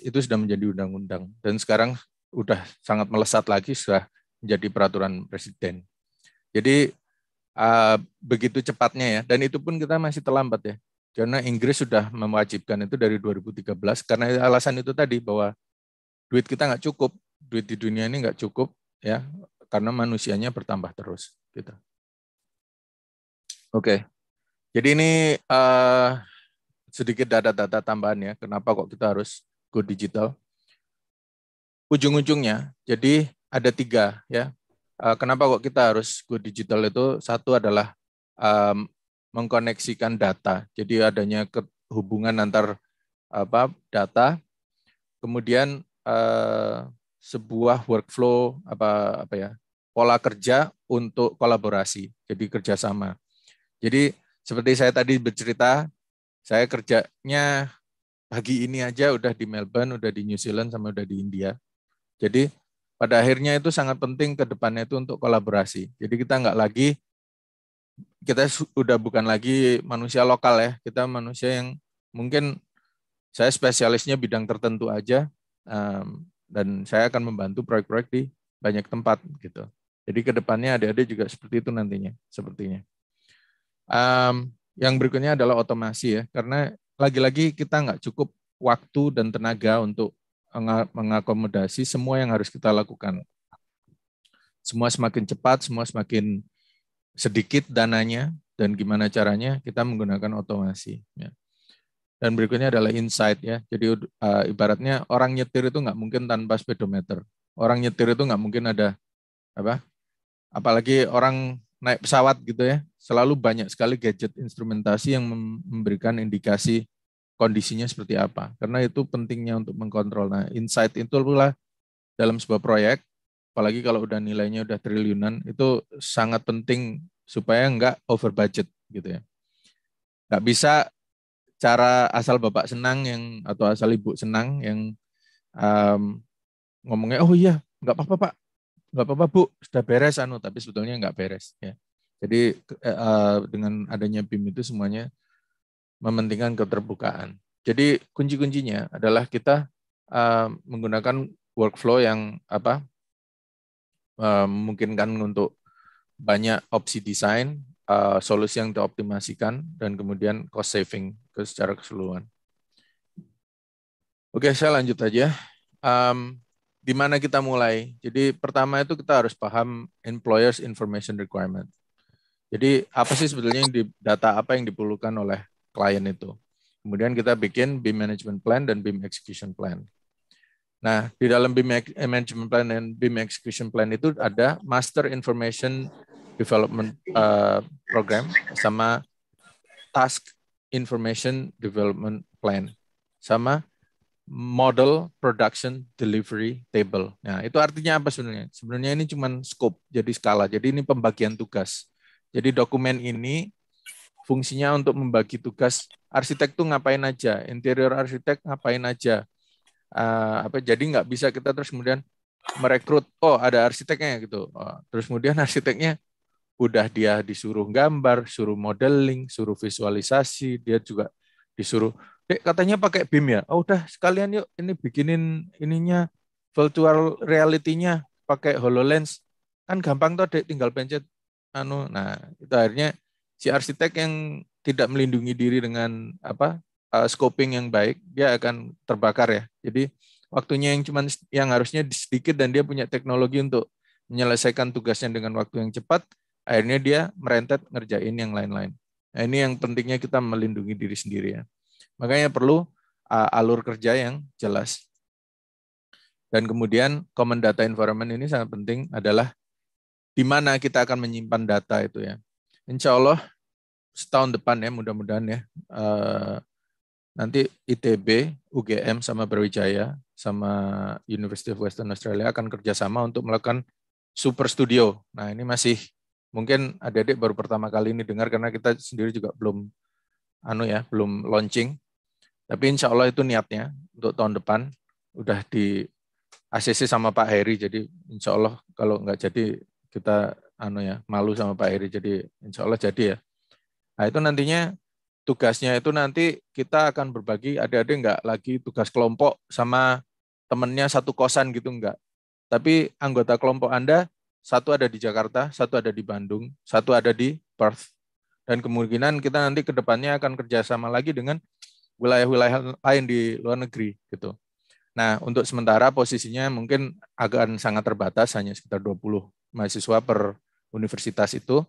itu sudah menjadi undang-undang. Dan sekarang sudah sangat melesat lagi, sudah menjadi peraturan presiden. Jadi uh, begitu cepatnya ya, dan itu pun kita masih terlambat ya. Karena Inggris sudah mewajibkan itu dari 2013 karena alasan itu tadi bahwa duit kita nggak cukup, duit di dunia ini nggak cukup ya karena manusianya bertambah terus gitu. Oke. Jadi ini uh, sedikit data-data tambahan ya. Kenapa kok kita harus go digital? Ujung-ujungnya, jadi ada tiga ya. Uh, kenapa kok kita harus go digital itu? Satu adalah um, mengkoneksikan data. Jadi adanya hubungan antar apa data. Kemudian eh, sebuah workflow apa apa ya pola kerja untuk kolaborasi. Jadi kerjasama. Jadi seperti saya tadi bercerita, saya kerjanya pagi ini aja udah di Melbourne, udah di New Zealand, sama udah di India. Jadi pada akhirnya itu sangat penting ke depannya itu untuk kolaborasi. Jadi kita nggak lagi kita sudah bukan lagi manusia lokal ya, kita manusia yang mungkin saya spesialisnya bidang tertentu aja um, dan saya akan membantu proyek-proyek di banyak tempat gitu. Jadi kedepannya adik ada juga seperti itu nantinya, sepertinya. Um, yang berikutnya adalah otomasi ya, karena lagi-lagi kita nggak cukup waktu dan tenaga untuk mengakomodasi semua yang harus kita lakukan. Semua semakin cepat, semua semakin sedikit dananya dan gimana caranya kita menggunakan otomasi. Ya. Dan berikutnya adalah insight ya. Jadi uh, ibaratnya orang nyetir itu nggak mungkin tanpa speedometer. Orang nyetir itu nggak mungkin ada apa? Apalagi orang naik pesawat gitu ya, selalu banyak sekali gadget instrumentasi yang memberikan indikasi kondisinya seperti apa. Karena itu pentingnya untuk mengkontrol. Nah, insight itu pula dalam sebuah proyek apalagi kalau udah nilainya udah triliunan itu sangat penting supaya nggak over budget gitu ya nggak bisa cara asal bapak senang yang atau asal ibu senang yang um, ngomongnya oh iya nggak apa-apa pak nggak apa-apa bu sudah beres anu tapi sebetulnya nggak beres ya jadi uh, dengan adanya BIM itu semuanya mementingkan keterbukaan jadi kunci-kuncinya adalah kita uh, menggunakan workflow yang apa uh, memungkinkan untuk banyak opsi desain, uh, solusi yang dioptimasikan, dan kemudian cost saving ke secara keseluruhan. Oke, saya lanjut aja. Um, di mana kita mulai? Jadi pertama itu kita harus paham employers information requirement. Jadi apa sih sebetulnya yang di, data apa yang diperlukan oleh klien itu? Kemudian kita bikin BIM management plan dan BIM execution plan. Nah, di dalam BIM eh, Management Plan dan BIM Execution Plan itu ada Master Information Development uh, Program sama Task Information Development Plan sama Model Production Delivery Table. Nah, itu artinya apa sebenarnya? Sebenarnya ini cuma scope, jadi skala. Jadi ini pembagian tugas. Jadi dokumen ini fungsinya untuk membagi tugas arsitek tuh ngapain aja, interior arsitek ngapain aja, uh, apa jadi nggak bisa kita terus kemudian merekrut oh ada arsiteknya gitu uh, terus kemudian (laughs) arsiteknya udah dia disuruh gambar suruh modeling suruh visualisasi dia juga disuruh Dek, katanya pakai BIM ya oh udah sekalian yuk ini bikinin ininya virtual reality-nya pakai HoloLens kan gampang tuh Dek tinggal pencet anu nah itu akhirnya si arsitek yang tidak melindungi diri dengan apa uh, scoping yang baik, dia akan terbakar ya. Jadi waktunya yang cuman yang harusnya sedikit dan dia punya teknologi untuk menyelesaikan tugasnya dengan waktu yang cepat, akhirnya dia merentet ngerjain yang lain-lain. Nah, ini yang pentingnya kita melindungi diri sendiri ya. Makanya perlu uh, alur kerja yang jelas. Dan kemudian common data environment ini sangat penting adalah di mana kita akan menyimpan data itu ya. Insya Allah setahun depan ya mudah-mudahan ya eh, nanti ITB, UGM sama Brawijaya sama University of Western Australia akan kerjasama untuk melakukan super studio. Nah ini masih mungkin adik-adik baru pertama kali ini dengar karena kita sendiri juga belum anu ya belum launching. Tapi insya Allah itu niatnya untuk tahun depan udah di ACC sama Pak Heri jadi insya Allah kalau nggak jadi kita anu ya malu sama Pak Heri jadi insya Allah jadi ya. Nah itu nantinya tugasnya itu nanti kita akan berbagi ada-ada nggak lagi tugas kelompok sama temennya satu kosan gitu nggak. Tapi anggota kelompok Anda satu ada di Jakarta, satu ada di Bandung, satu ada di Perth. Dan kemungkinan kita nanti ke depannya akan kerjasama lagi dengan wilayah-wilayah lain di luar negeri gitu. Nah, untuk sementara posisinya mungkin akan sangat terbatas, hanya sekitar 20 mahasiswa per universitas itu.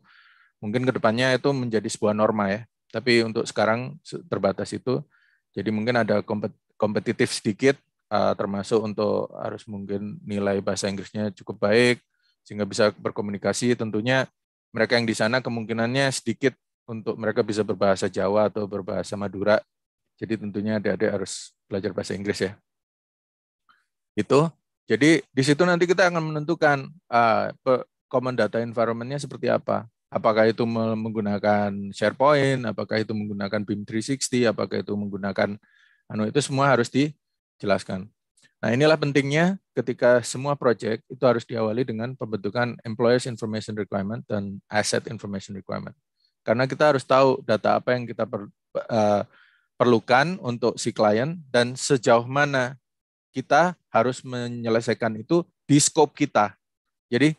Mungkin ke depannya itu menjadi sebuah norma ya, tapi untuk sekarang terbatas itu. Jadi mungkin ada kompetitif sedikit, eh, termasuk untuk harus mungkin nilai bahasa Inggrisnya cukup baik, sehingga bisa berkomunikasi. Tentunya mereka yang di sana kemungkinannya sedikit untuk mereka bisa berbahasa Jawa atau berbahasa Madura. Jadi tentunya adik-adik harus belajar bahasa Inggris ya. Itu. Jadi di situ nanti kita akan menentukan uh, common data environment-nya seperti apa. Apakah itu menggunakan SharePoint, apakah itu menggunakan BIM 360, apakah itu menggunakan anu itu semua harus dijelaskan. Nah, inilah pentingnya ketika semua project itu harus diawali dengan pembentukan employers information requirement dan asset information requirement. Karena kita harus tahu data apa yang kita per, uh, perlukan untuk si klien dan sejauh mana kita harus menyelesaikan itu di scope kita. Jadi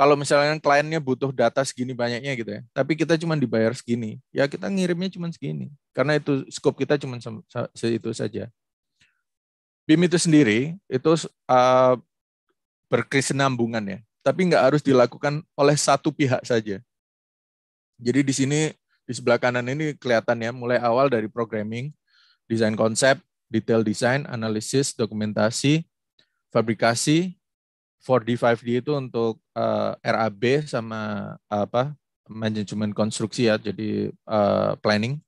kalau misalnya kliennya butuh data segini banyaknya gitu ya, tapi kita cuma dibayar segini, ya kita ngirimnya cuma segini. Karena itu scope kita cuma se itu saja. BIM itu sendiri itu uh, berkesinambungan ya, tapi nggak harus dilakukan oleh satu pihak saja. Jadi di sini di sebelah kanan ini kelihatan ya, mulai awal dari programming, desain konsep, detail desain, analisis, dokumentasi, fabrikasi, 4D5D itu untuk uh, eh, RAB sama apa manajemen konstruksi ya, jadi uh, planning,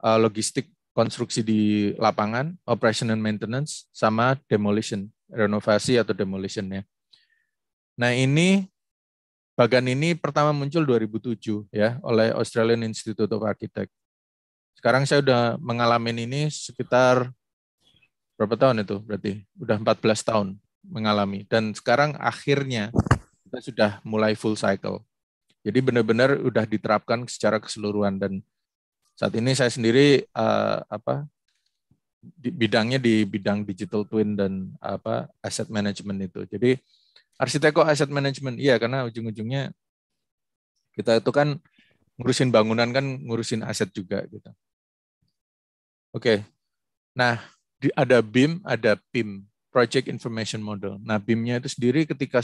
uh, logistik konstruksi di lapangan, operation and maintenance, sama demolition, renovasi atau demolition ya. Nah ini bagan ini pertama muncul 2007 ya oleh Australian Institute of Architects. Sekarang saya sudah mengalami ini sekitar berapa tahun itu berarti? Udah 14 tahun mengalami. Dan sekarang akhirnya kita sudah mulai full cycle. Jadi benar-benar sudah diterapkan secara keseluruhan dan saat ini saya sendiri uh, apa di, bidangnya di bidang digital twin dan apa asset management itu. Jadi arsiteko asset management? Iya karena ujung-ujungnya kita itu kan ngurusin bangunan kan ngurusin aset juga gitu. Oke. Nah, di, ada BIM, ada PIM. Project Information Model. Nah, BIM-nya itu sendiri ketika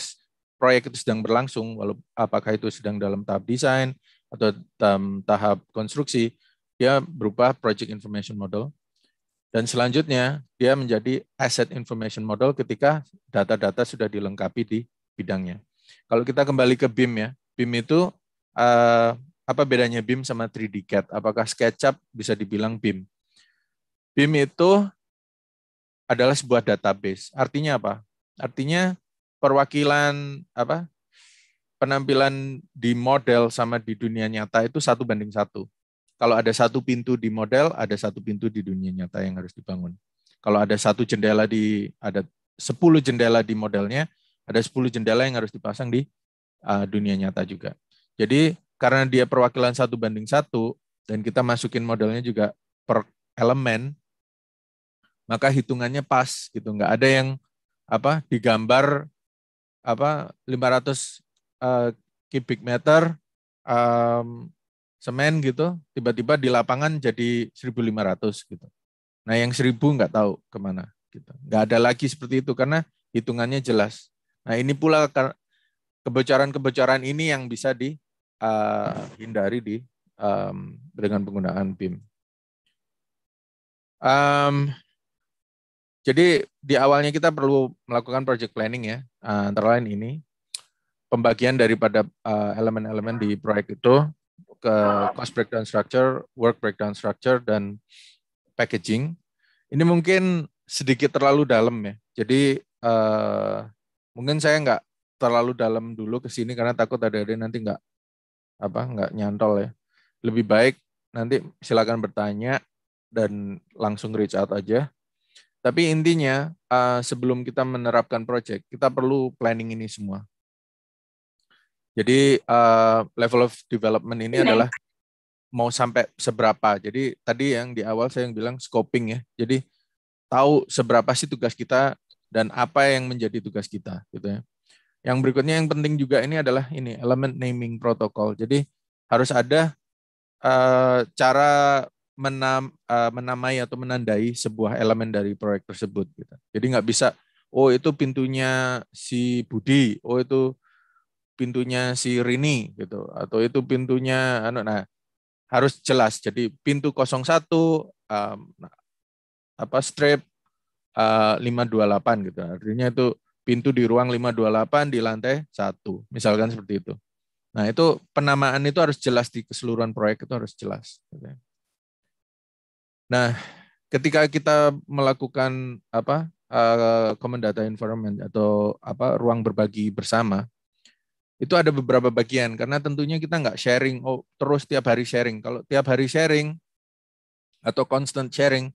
proyek itu sedang berlangsung, walaupun apakah itu sedang dalam tahap desain atau dalam tahap konstruksi, dia berupa Project Information Model. Dan selanjutnya, dia menjadi Asset Information Model ketika data-data sudah dilengkapi di bidangnya. Kalau kita kembali ke BIM ya, BIM itu eh, apa bedanya BIM sama 3D CAD? Apakah SketchUp bisa dibilang BIM? BIM itu adalah sebuah database. Artinya apa? Artinya perwakilan apa? penampilan di model sama di dunia nyata itu satu banding satu. Kalau ada satu pintu di model, ada satu pintu di dunia nyata yang harus dibangun. Kalau ada satu jendela di ada 10 jendela di modelnya, ada sepuluh jendela yang harus dipasang di uh, dunia nyata juga. Jadi karena dia perwakilan satu banding satu dan kita masukin modelnya juga per elemen, maka hitungannya pas gitu nggak ada yang apa digambar apa 500 uh, eh, kubik meter um, semen gitu tiba-tiba di lapangan jadi 1500 gitu nah yang 1000 nggak tahu kemana gitu nggak ada lagi seperti itu karena hitungannya jelas nah ini pula kebocoran-kebocoran ini yang bisa dihindari uh, di um, dengan penggunaan BIM um, jadi di awalnya kita perlu melakukan project planning ya, eh, antara lain ini pembagian daripada eh, elemen-elemen di proyek itu ke cost breakdown structure, work breakdown structure, dan packaging. Ini mungkin sedikit terlalu dalam ya. Jadi uh, mungkin saya nggak terlalu dalam dulu ke sini karena takut ada ada nanti nggak apa nggak nyantol ya. Lebih baik nanti silakan bertanya dan langsung reach out aja tapi intinya uh, sebelum kita menerapkan project, kita perlu planning ini semua. Jadi uh, level of development ini iya. adalah mau sampai seberapa. Jadi tadi yang di awal saya yang bilang scoping ya. Jadi tahu seberapa sih tugas kita dan apa yang menjadi tugas kita gitu ya. Yang berikutnya yang penting juga ini adalah ini element naming protocol. Jadi harus ada uh, cara menam, uh, menamai atau menandai sebuah elemen dari proyek tersebut. Gitu. Jadi nggak bisa, oh itu pintunya si Budi, oh itu pintunya si Rini gitu, atau itu pintunya, anu, nah harus jelas. Jadi pintu 01 um, apa strip uh, eh, 528 gitu. Artinya itu pintu di ruang 528 di lantai satu, misalkan seperti itu. Nah itu penamaan itu harus jelas di keseluruhan proyek itu harus jelas. Gitu. Ya. Nah, ketika kita melakukan apa uh, common data environment atau apa ruang berbagi bersama, itu ada beberapa bagian karena tentunya kita nggak sharing oh terus tiap hari sharing. Kalau tiap hari sharing atau constant sharing,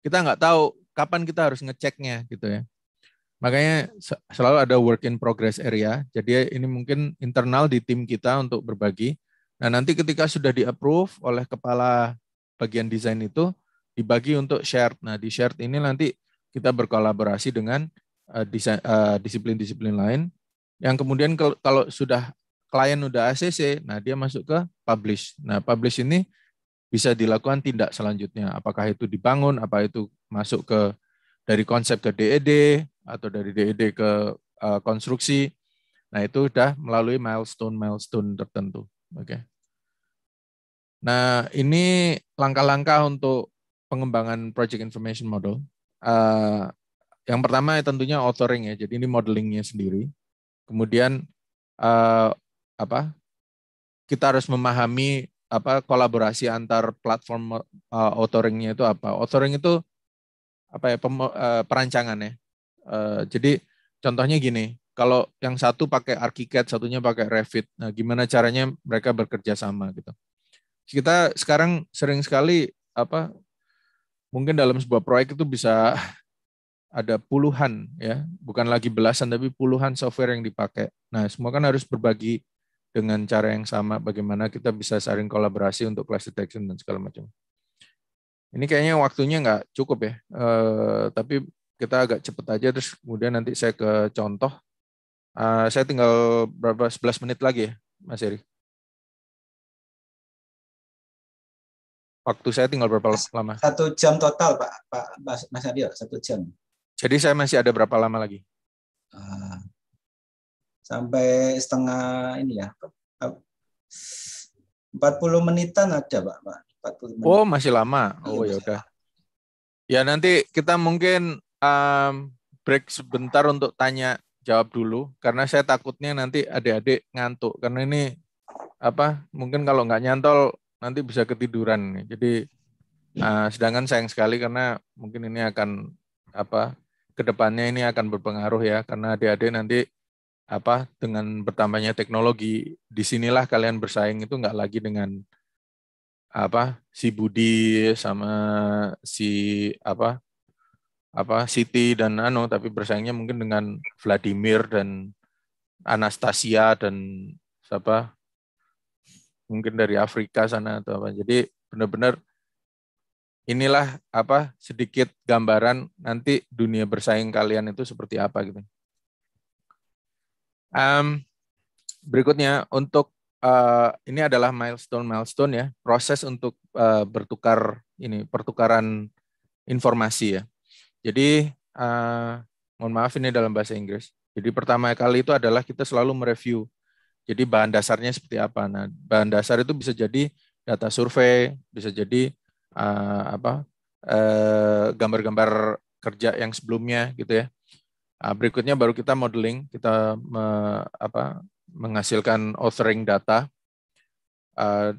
kita nggak tahu kapan kita harus ngeceknya gitu ya. Makanya selalu ada work in progress area. Jadi ini mungkin internal di tim kita untuk berbagi. Nah, nanti ketika sudah di-approve oleh kepala bagian desain itu, dibagi untuk shared. Nah, di shared ini nanti kita berkolaborasi dengan eh, eh, disiplin-disiplin lain yang kemudian kalau sudah klien udah ACC, nah dia masuk ke publish. Nah, publish ini bisa dilakukan tindak selanjutnya. Apakah itu dibangun, apa itu masuk ke dari konsep ke DED e atau dari DED e ke uh, konstruksi. Nah, itu sudah melalui milestone-milestone tertentu. Oke. Okay. Nah, ini langkah-langkah untuk pengembangan project information model. Uh, yang pertama ya tentunya authoring ya, jadi ini modelingnya sendiri. Kemudian uh, apa? Kita harus memahami apa kolaborasi antar platform uh, authoringnya itu apa? Authoring itu apa ya pem, uh, perancangan ya. Uh, jadi contohnya gini, kalau yang satu pakai ArchiCAD, satunya pakai Revit. Nah, gimana caranya mereka bekerja sama gitu? Kita sekarang sering sekali apa mungkin dalam sebuah proyek itu bisa (laughs) ada puluhan ya, bukan lagi belasan tapi puluhan software yang dipakai. Nah, semua kan harus berbagi dengan cara yang sama bagaimana kita bisa saling kolaborasi untuk class detection dan segala macam. Ini kayaknya waktunya nggak cukup ya, e, tapi kita agak cepet aja terus kemudian nanti saya ke contoh. E, saya tinggal berapa 11 menit lagi ya, Mas Eri. Waktu saya tinggal berapa lama? Satu jam total, Pak, Pak Mas, Mas Adil, satu jam. Jadi saya masih ada berapa lama lagi? Uh, sampai setengah ini ya, 40 ah, menitan ada, Pak. 40 menit. Oh, masih lama. Iya, oh, ya udah. Ya nanti kita mungkin um, break sebentar untuk tanya jawab dulu karena saya takutnya nanti adik-adik ngantuk karena ini apa mungkin kalau nggak nyantol nanti bisa ketiduran. Jadi uh, sedangkan sayang sekali karena mungkin ini akan apa kedepannya ini akan berpengaruh ya karena adik-adik nanti apa dengan bertambahnya teknologi disinilah kalian bersaing itu nggak lagi dengan apa si Budi sama si apa apa Siti dan Ano tapi bersaingnya mungkin dengan Vladimir dan Anastasia dan siapa mungkin dari Afrika sana atau apa. Jadi benar-benar inilah apa sedikit gambaran nanti dunia bersaing kalian itu seperti apa gitu. Um, berikutnya untuk uh, ini adalah milestone milestone ya proses untuk uh, bertukar ini pertukaran informasi ya. Jadi uh, mohon maaf ini dalam bahasa Inggris. Jadi pertama kali itu adalah kita selalu mereview jadi bahan dasarnya seperti apa? Nah, bahan dasar itu bisa jadi data survei, bisa jadi uh, apa eh, gambar-gambar uh, kerja yang sebelumnya gitu ya. nah, berikutnya baru kita modeling, kita me, apa, menghasilkan authoring data uh,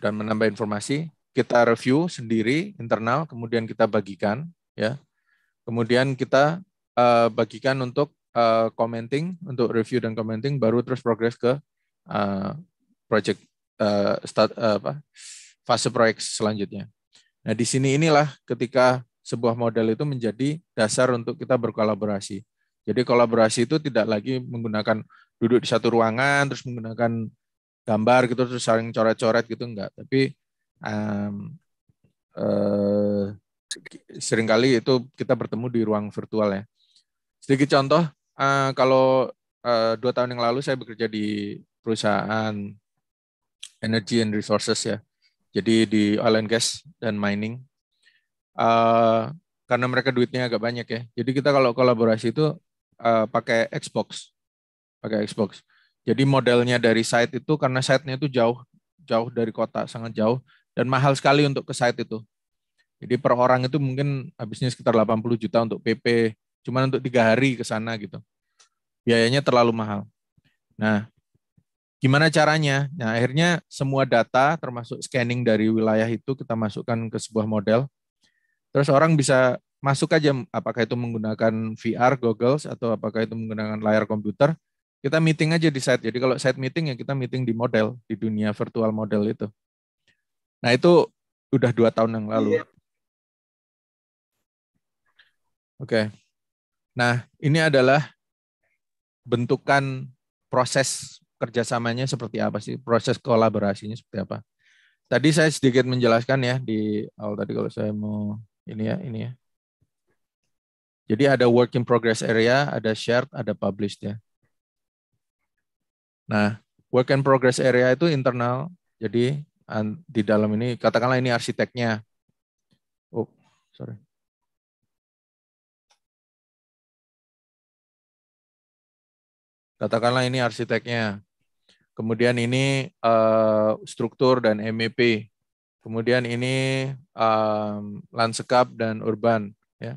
dan menambah informasi. Kita review sendiri internal, kemudian kita bagikan ya. Kemudian kita uh, bagikan untuk Eh, commenting untuk review dan commenting baru terus progres ke uh, project uh, start uh, apa fase proyek selanjutnya. Nah, di sini inilah ketika sebuah model itu menjadi dasar untuk kita berkolaborasi. Jadi kolaborasi itu tidak lagi menggunakan duduk di satu ruangan terus menggunakan gambar gitu terus saling coret-coret gitu enggak, tapi um, uh, seringkali itu kita bertemu di ruang virtual ya. Sedikit contoh uh, kalau uh, dua tahun yang lalu saya bekerja di perusahaan energy and resources ya. Jadi di oil and gas dan mining. Uh, karena mereka duitnya agak banyak ya. Jadi kita kalau kolaborasi itu uh, pakai Xbox, pakai Xbox. Jadi modelnya dari site itu karena site-nya itu jauh, jauh dari kota, sangat jauh dan mahal sekali untuk ke site itu. Jadi per orang itu mungkin habisnya sekitar 80 juta untuk PP, cuma untuk tiga hari ke sana gitu. Biayanya terlalu mahal. Nah, gimana caranya? Nah, akhirnya semua data termasuk scanning dari wilayah itu kita masukkan ke sebuah model. Terus orang bisa masuk aja apakah itu menggunakan VR goggles atau apakah itu menggunakan layar komputer. Kita meeting aja di site. Jadi kalau site meeting ya kita meeting di model, di dunia virtual model itu. Nah, itu udah dua tahun yang lalu. Iya. Oke. Okay. Nah, ini adalah bentukan proses kerjasamanya seperti apa sih, proses kolaborasinya seperti apa. Tadi saya sedikit menjelaskan ya di awal tadi kalau saya mau ini ya, ini ya. Jadi ada working progress area, ada shared, ada published ya. Nah, work in progress area itu internal. Jadi di dalam ini katakanlah ini arsiteknya. Oh, sorry. katakanlah ini arsiteknya, kemudian ini uh, struktur dan MEP, kemudian ini um, eh, landscape dan urban, ya.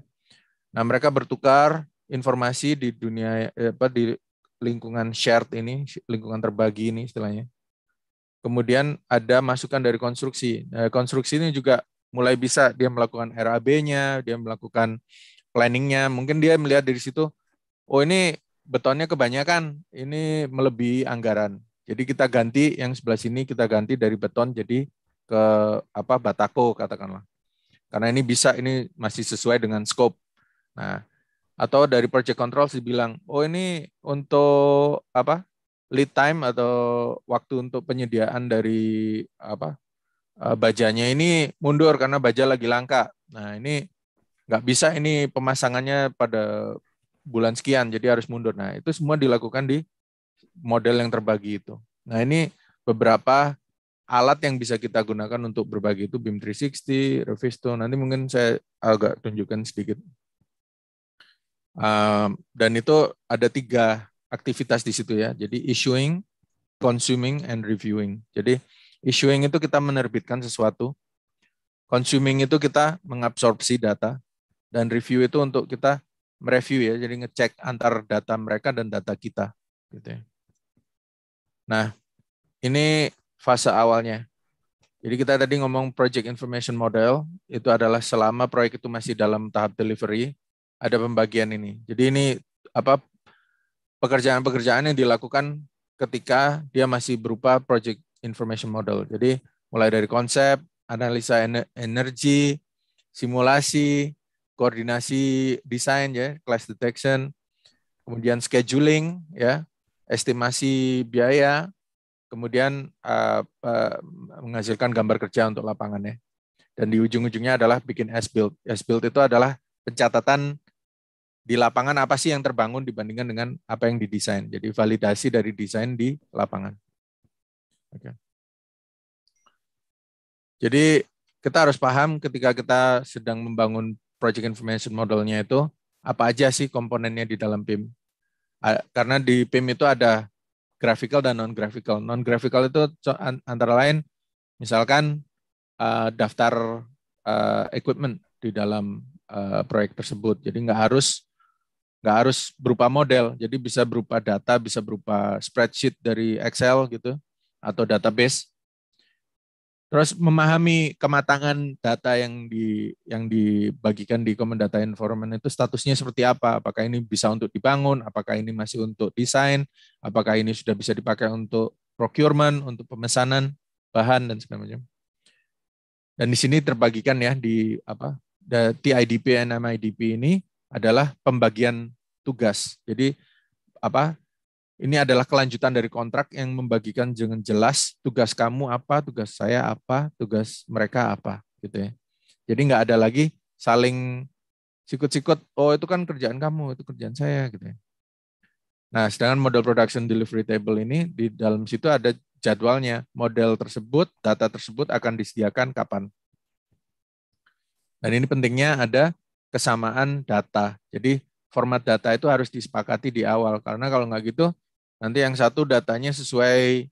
Nah mereka bertukar informasi di dunia eh, apa di lingkungan shared ini, lingkungan terbagi ini istilahnya. Kemudian ada masukan dari konstruksi. Nah, konstruksi ini juga mulai bisa dia melakukan RAB-nya, dia melakukan planning-nya. Mungkin dia melihat dari situ, oh ini betonnya kebanyakan, ini melebihi anggaran. Jadi kita ganti yang sebelah sini kita ganti dari beton jadi ke apa batako katakanlah. Karena ini bisa ini masih sesuai dengan scope. Nah, atau dari project control sih bilang "Oh, ini untuk apa? lead time atau waktu untuk penyediaan dari apa? Eh, bajanya ini mundur karena baja lagi langka." Nah, ini nggak bisa ini pemasangannya pada bulan sekian, jadi harus mundur. Nah, itu semua dilakukan di model yang terbagi itu. Nah, ini beberapa alat yang bisa kita gunakan untuk berbagi itu BIM 360, Revisto. Nanti mungkin saya agak tunjukkan sedikit. Um, dan itu ada tiga aktivitas di situ ya. Jadi issuing, consuming, and reviewing. Jadi issuing itu kita menerbitkan sesuatu, consuming itu kita mengabsorpsi data, dan review itu untuk kita mereview ya, jadi ngecek antar data mereka dan data kita. Gitu ya. Nah, ini fase awalnya. Jadi kita tadi ngomong project information model, itu adalah selama proyek itu masih dalam tahap delivery, ada pembagian ini. Jadi ini apa pekerjaan-pekerjaan yang dilakukan ketika dia masih berupa project information model. Jadi mulai dari konsep, analisa energi, simulasi, koordinasi desain ya, class detection, kemudian scheduling ya, estimasi biaya, kemudian uh, uh, menghasilkan gambar kerja untuk lapangan ya, Dan di ujung-ujungnya adalah bikin as-built. As-built itu adalah pencatatan di lapangan apa sih yang terbangun dibandingkan dengan apa yang didesain. Jadi validasi dari desain di lapangan. Oke. Jadi kita harus paham ketika kita sedang membangun project information modelnya itu apa aja sih komponennya di dalam PIM? Karena di PIM itu ada graphical dan non graphical. Non graphical itu antara lain misalkan e, daftar e, equipment di dalam e, proyek tersebut. Jadi nggak harus nggak harus berupa model. Jadi bisa berupa data, bisa berupa spreadsheet dari Excel gitu atau database. Terus memahami kematangan data yang di yang dibagikan di Common Data Environment itu statusnya seperti apa? Apakah ini bisa untuk dibangun? Apakah ini masih untuk desain? Apakah ini sudah bisa dipakai untuk procurement, untuk pemesanan bahan dan segala macam? Dan di sini terbagikan ya di apa? TIDP dan MIDP ini adalah pembagian tugas. Jadi apa? Ini adalah kelanjutan dari kontrak yang membagikan dengan jelas tugas kamu apa, tugas saya apa, tugas mereka apa, gitu ya. Jadi nggak ada lagi saling sikut-sikut, oh itu kan kerjaan kamu, itu kerjaan saya, gitu ya. Nah, sedangkan model production delivery table ini di dalam situ ada jadwalnya. Model tersebut, data tersebut akan disediakan kapan. Dan ini pentingnya ada kesamaan data. Jadi format data itu harus disepakati di awal karena kalau nggak gitu Nanti yang satu datanya sesuai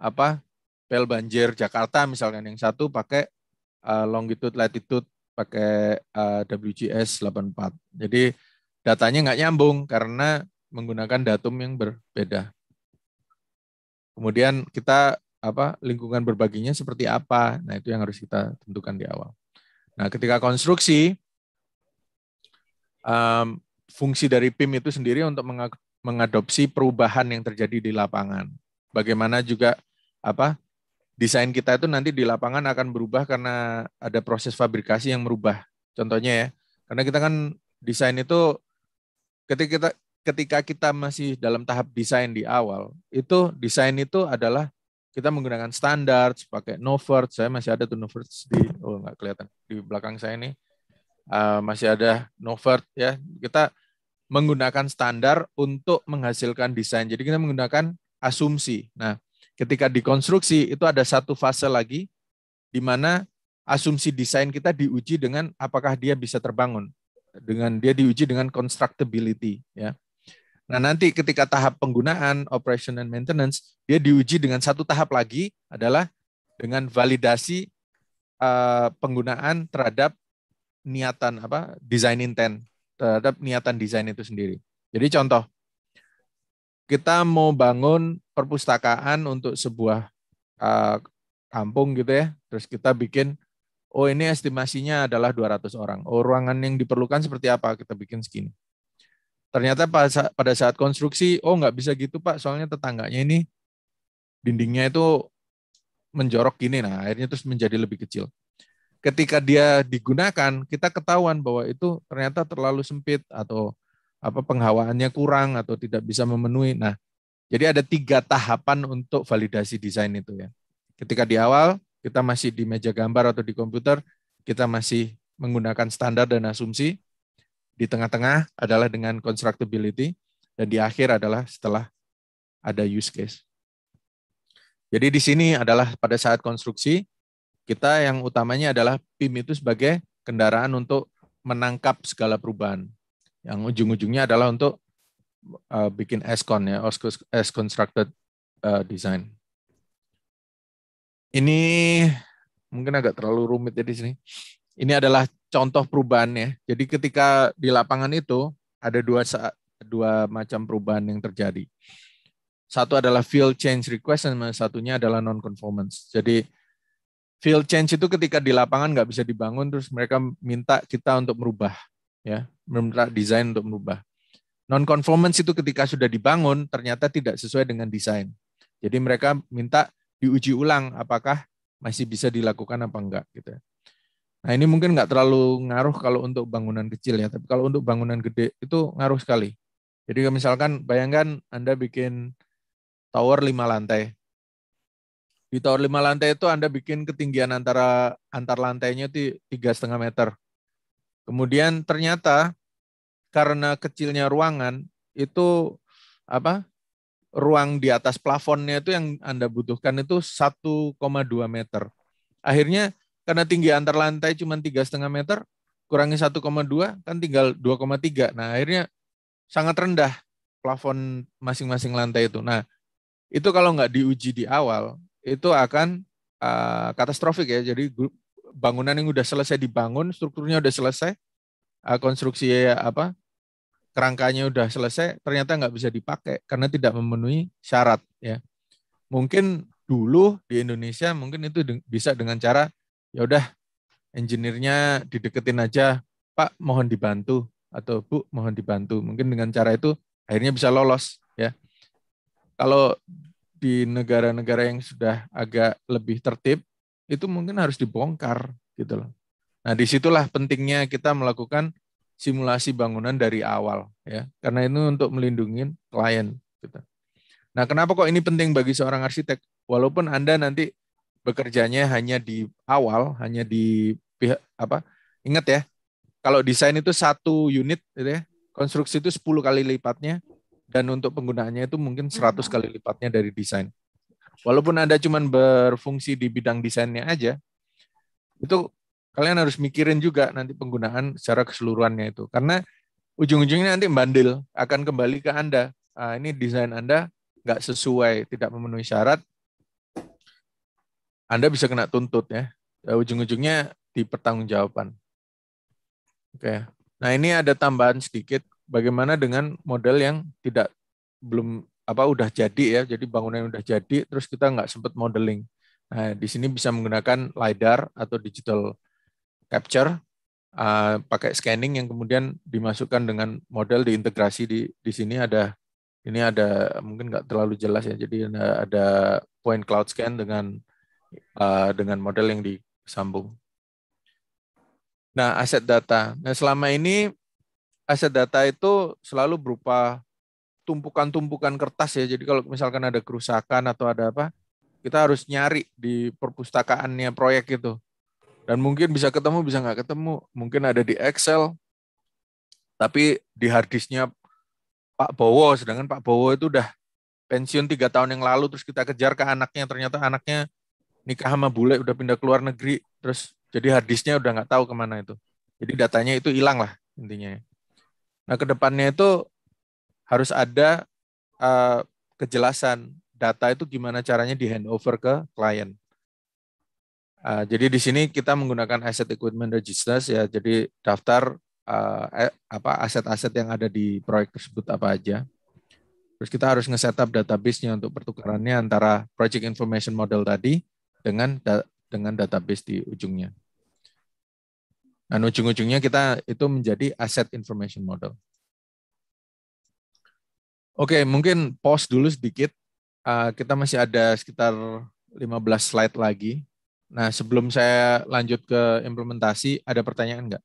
apa pel banjir Jakarta misalkan yang satu pakai uh, longitude latitude pakai uh, WGS 84. Jadi datanya nggak nyambung karena menggunakan datum yang berbeda. Kemudian kita apa lingkungan berbaginya seperti apa? Nah, itu yang harus kita tentukan di awal. Nah, ketika konstruksi um, fungsi dari PIM itu sendiri untuk mengadopsi perubahan yang terjadi di lapangan. Bagaimana juga apa desain kita itu nanti di lapangan akan berubah karena ada proses fabrikasi yang merubah. Contohnya ya, karena kita kan desain itu ketika kita ketika kita masih dalam tahap desain di awal, itu desain itu adalah kita menggunakan standar, pakai novert. Saya masih ada tuh novert di oh nggak kelihatan di belakang saya ini uh, masih ada novert ya. Kita menggunakan standar untuk menghasilkan desain. Jadi kita menggunakan asumsi. Nah, ketika dikonstruksi itu ada satu fase lagi di mana asumsi desain kita diuji dengan apakah dia bisa terbangun. Dengan dia diuji dengan constructability ya. Nah, nanti ketika tahap penggunaan operation and maintenance dia diuji dengan satu tahap lagi adalah dengan validasi uh, penggunaan terhadap niatan apa design intent terhadap niatan desain itu sendiri. Jadi contoh, kita mau bangun perpustakaan untuk sebuah eh, kampung gitu ya, terus kita bikin, oh ini estimasinya adalah 200 orang, oh ruangan yang diperlukan seperti apa, kita bikin segini. Ternyata pada saat konstruksi, oh nggak bisa gitu Pak, soalnya tetangganya ini dindingnya itu menjorok gini, nah akhirnya terus menjadi lebih kecil ketika dia digunakan kita ketahuan bahwa itu ternyata terlalu sempit atau apa penghawaannya kurang atau tidak bisa memenuhi. Nah, jadi ada tiga tahapan untuk validasi desain itu ya. Ketika di awal kita masih di meja gambar atau di komputer, kita masih menggunakan standar dan asumsi. Di tengah-tengah adalah dengan constructability dan di akhir adalah setelah ada use case. Jadi di sini adalah pada saat konstruksi kita yang utamanya adalah PIM itu sebagai kendaraan untuk menangkap segala perubahan. Yang ujung-ujungnya adalah untuk uh, bikin S-Con, ya, s constructed uh, design. Ini mungkin agak terlalu rumit ya di sini. Ini adalah contoh perubahannya. Jadi ketika di lapangan itu ada dua dua macam perubahan yang terjadi. Satu adalah field change request dan satunya adalah non conformance. Jadi field change itu ketika di lapangan nggak bisa dibangun terus mereka minta kita untuk merubah ya minta desain untuk merubah non conformance itu ketika sudah dibangun ternyata tidak sesuai dengan desain jadi mereka minta diuji ulang apakah masih bisa dilakukan apa enggak gitu ya. nah ini mungkin nggak terlalu ngaruh kalau untuk bangunan kecil ya tapi kalau untuk bangunan gede itu ngaruh sekali jadi misalkan bayangkan anda bikin tower lima lantai di tower lima lantai itu Anda bikin ketinggian antara antar lantainya itu tiga setengah meter. Kemudian ternyata karena kecilnya ruangan itu apa ruang di atas plafonnya itu yang Anda butuhkan itu 1,2 meter. Akhirnya karena tinggi antar lantai cuma tiga setengah meter, kurangi 1,2 kan tinggal 2,3. Nah akhirnya sangat rendah plafon masing-masing lantai itu. Nah itu kalau nggak diuji di awal, itu akan uh, katastrofik ya. Jadi bangunan yang sudah selesai dibangun, strukturnya sudah selesai, uh, konstruksi apa kerangkanya sudah selesai, ternyata nggak bisa dipakai karena tidak memenuhi syarat ya. Mungkin dulu di Indonesia mungkin itu de bisa dengan cara ya udah engineer-nya dideketin aja, Pak mohon dibantu atau Bu mohon dibantu. Mungkin dengan cara itu akhirnya bisa lolos ya. Kalau di negara-negara yang sudah agak lebih tertib itu mungkin harus dibongkar gitu loh. Nah, disitulah pentingnya kita melakukan simulasi bangunan dari awal ya. Karena ini untuk melindungi klien gitu. Nah, kenapa kok ini penting bagi seorang arsitek? Walaupun Anda nanti bekerjanya hanya di awal, hanya di pihak apa? Ingat ya, kalau desain itu satu unit gitu ya, konstruksi itu 10 kali lipatnya, dan untuk penggunaannya itu mungkin 100 hmm. kali lipatnya dari desain. Walaupun Anda cuma berfungsi di bidang desainnya aja, itu kalian harus mikirin juga nanti penggunaan secara keseluruhannya itu. Karena ujung-ujungnya nanti bandel akan kembali ke Anda. Nah, ini desain Anda nggak sesuai, tidak memenuhi syarat, Anda bisa kena tuntut ya. Ah, ujung-ujungnya di pertanggungjawaban. Oke. Nah, ini ada tambahan sedikit bagaimana dengan model yang tidak belum apa udah jadi ya, jadi bangunan yang udah jadi, terus kita nggak sempat modeling. Nah, di sini bisa menggunakan lidar atau digital capture, uh, pakai scanning yang kemudian dimasukkan dengan model diintegrasi di di sini ada ini ada mungkin nggak terlalu jelas ya, jadi ada, ada point cloud scan dengan uh, dengan model yang disambung. Nah, aset data. Nah, selama ini aset data itu selalu berupa tumpukan-tumpukan kertas ya. Jadi kalau misalkan ada kerusakan atau ada apa, kita harus nyari di perpustakaannya proyek itu. Dan mungkin bisa ketemu, bisa nggak ketemu. Mungkin ada di Excel, tapi di harddisknya Pak Bowo, sedangkan Pak Bowo itu udah pensiun tiga tahun yang lalu, terus kita kejar ke anaknya, ternyata anaknya nikah sama bule, udah pindah ke luar negeri, terus jadi harddisknya udah nggak tahu kemana itu. Jadi datanya itu hilang lah intinya. Nah, kedepannya itu harus ada uh, kejelasan data itu gimana caranya di handover ke klien. Uh, jadi di sini kita menggunakan asset equipment registers ya, jadi daftar uh, apa aset-aset yang ada di proyek tersebut apa aja. Terus kita harus nge-setup database-nya untuk pertukarannya antara project information model tadi dengan da dengan database di ujungnya. Dan ujung-ujungnya kita itu menjadi asset information model. Oke, mungkin pause dulu sedikit. Uh, kita masih ada sekitar 15 slide lagi. Nah, sebelum saya lanjut ke implementasi, ada pertanyaan enggak?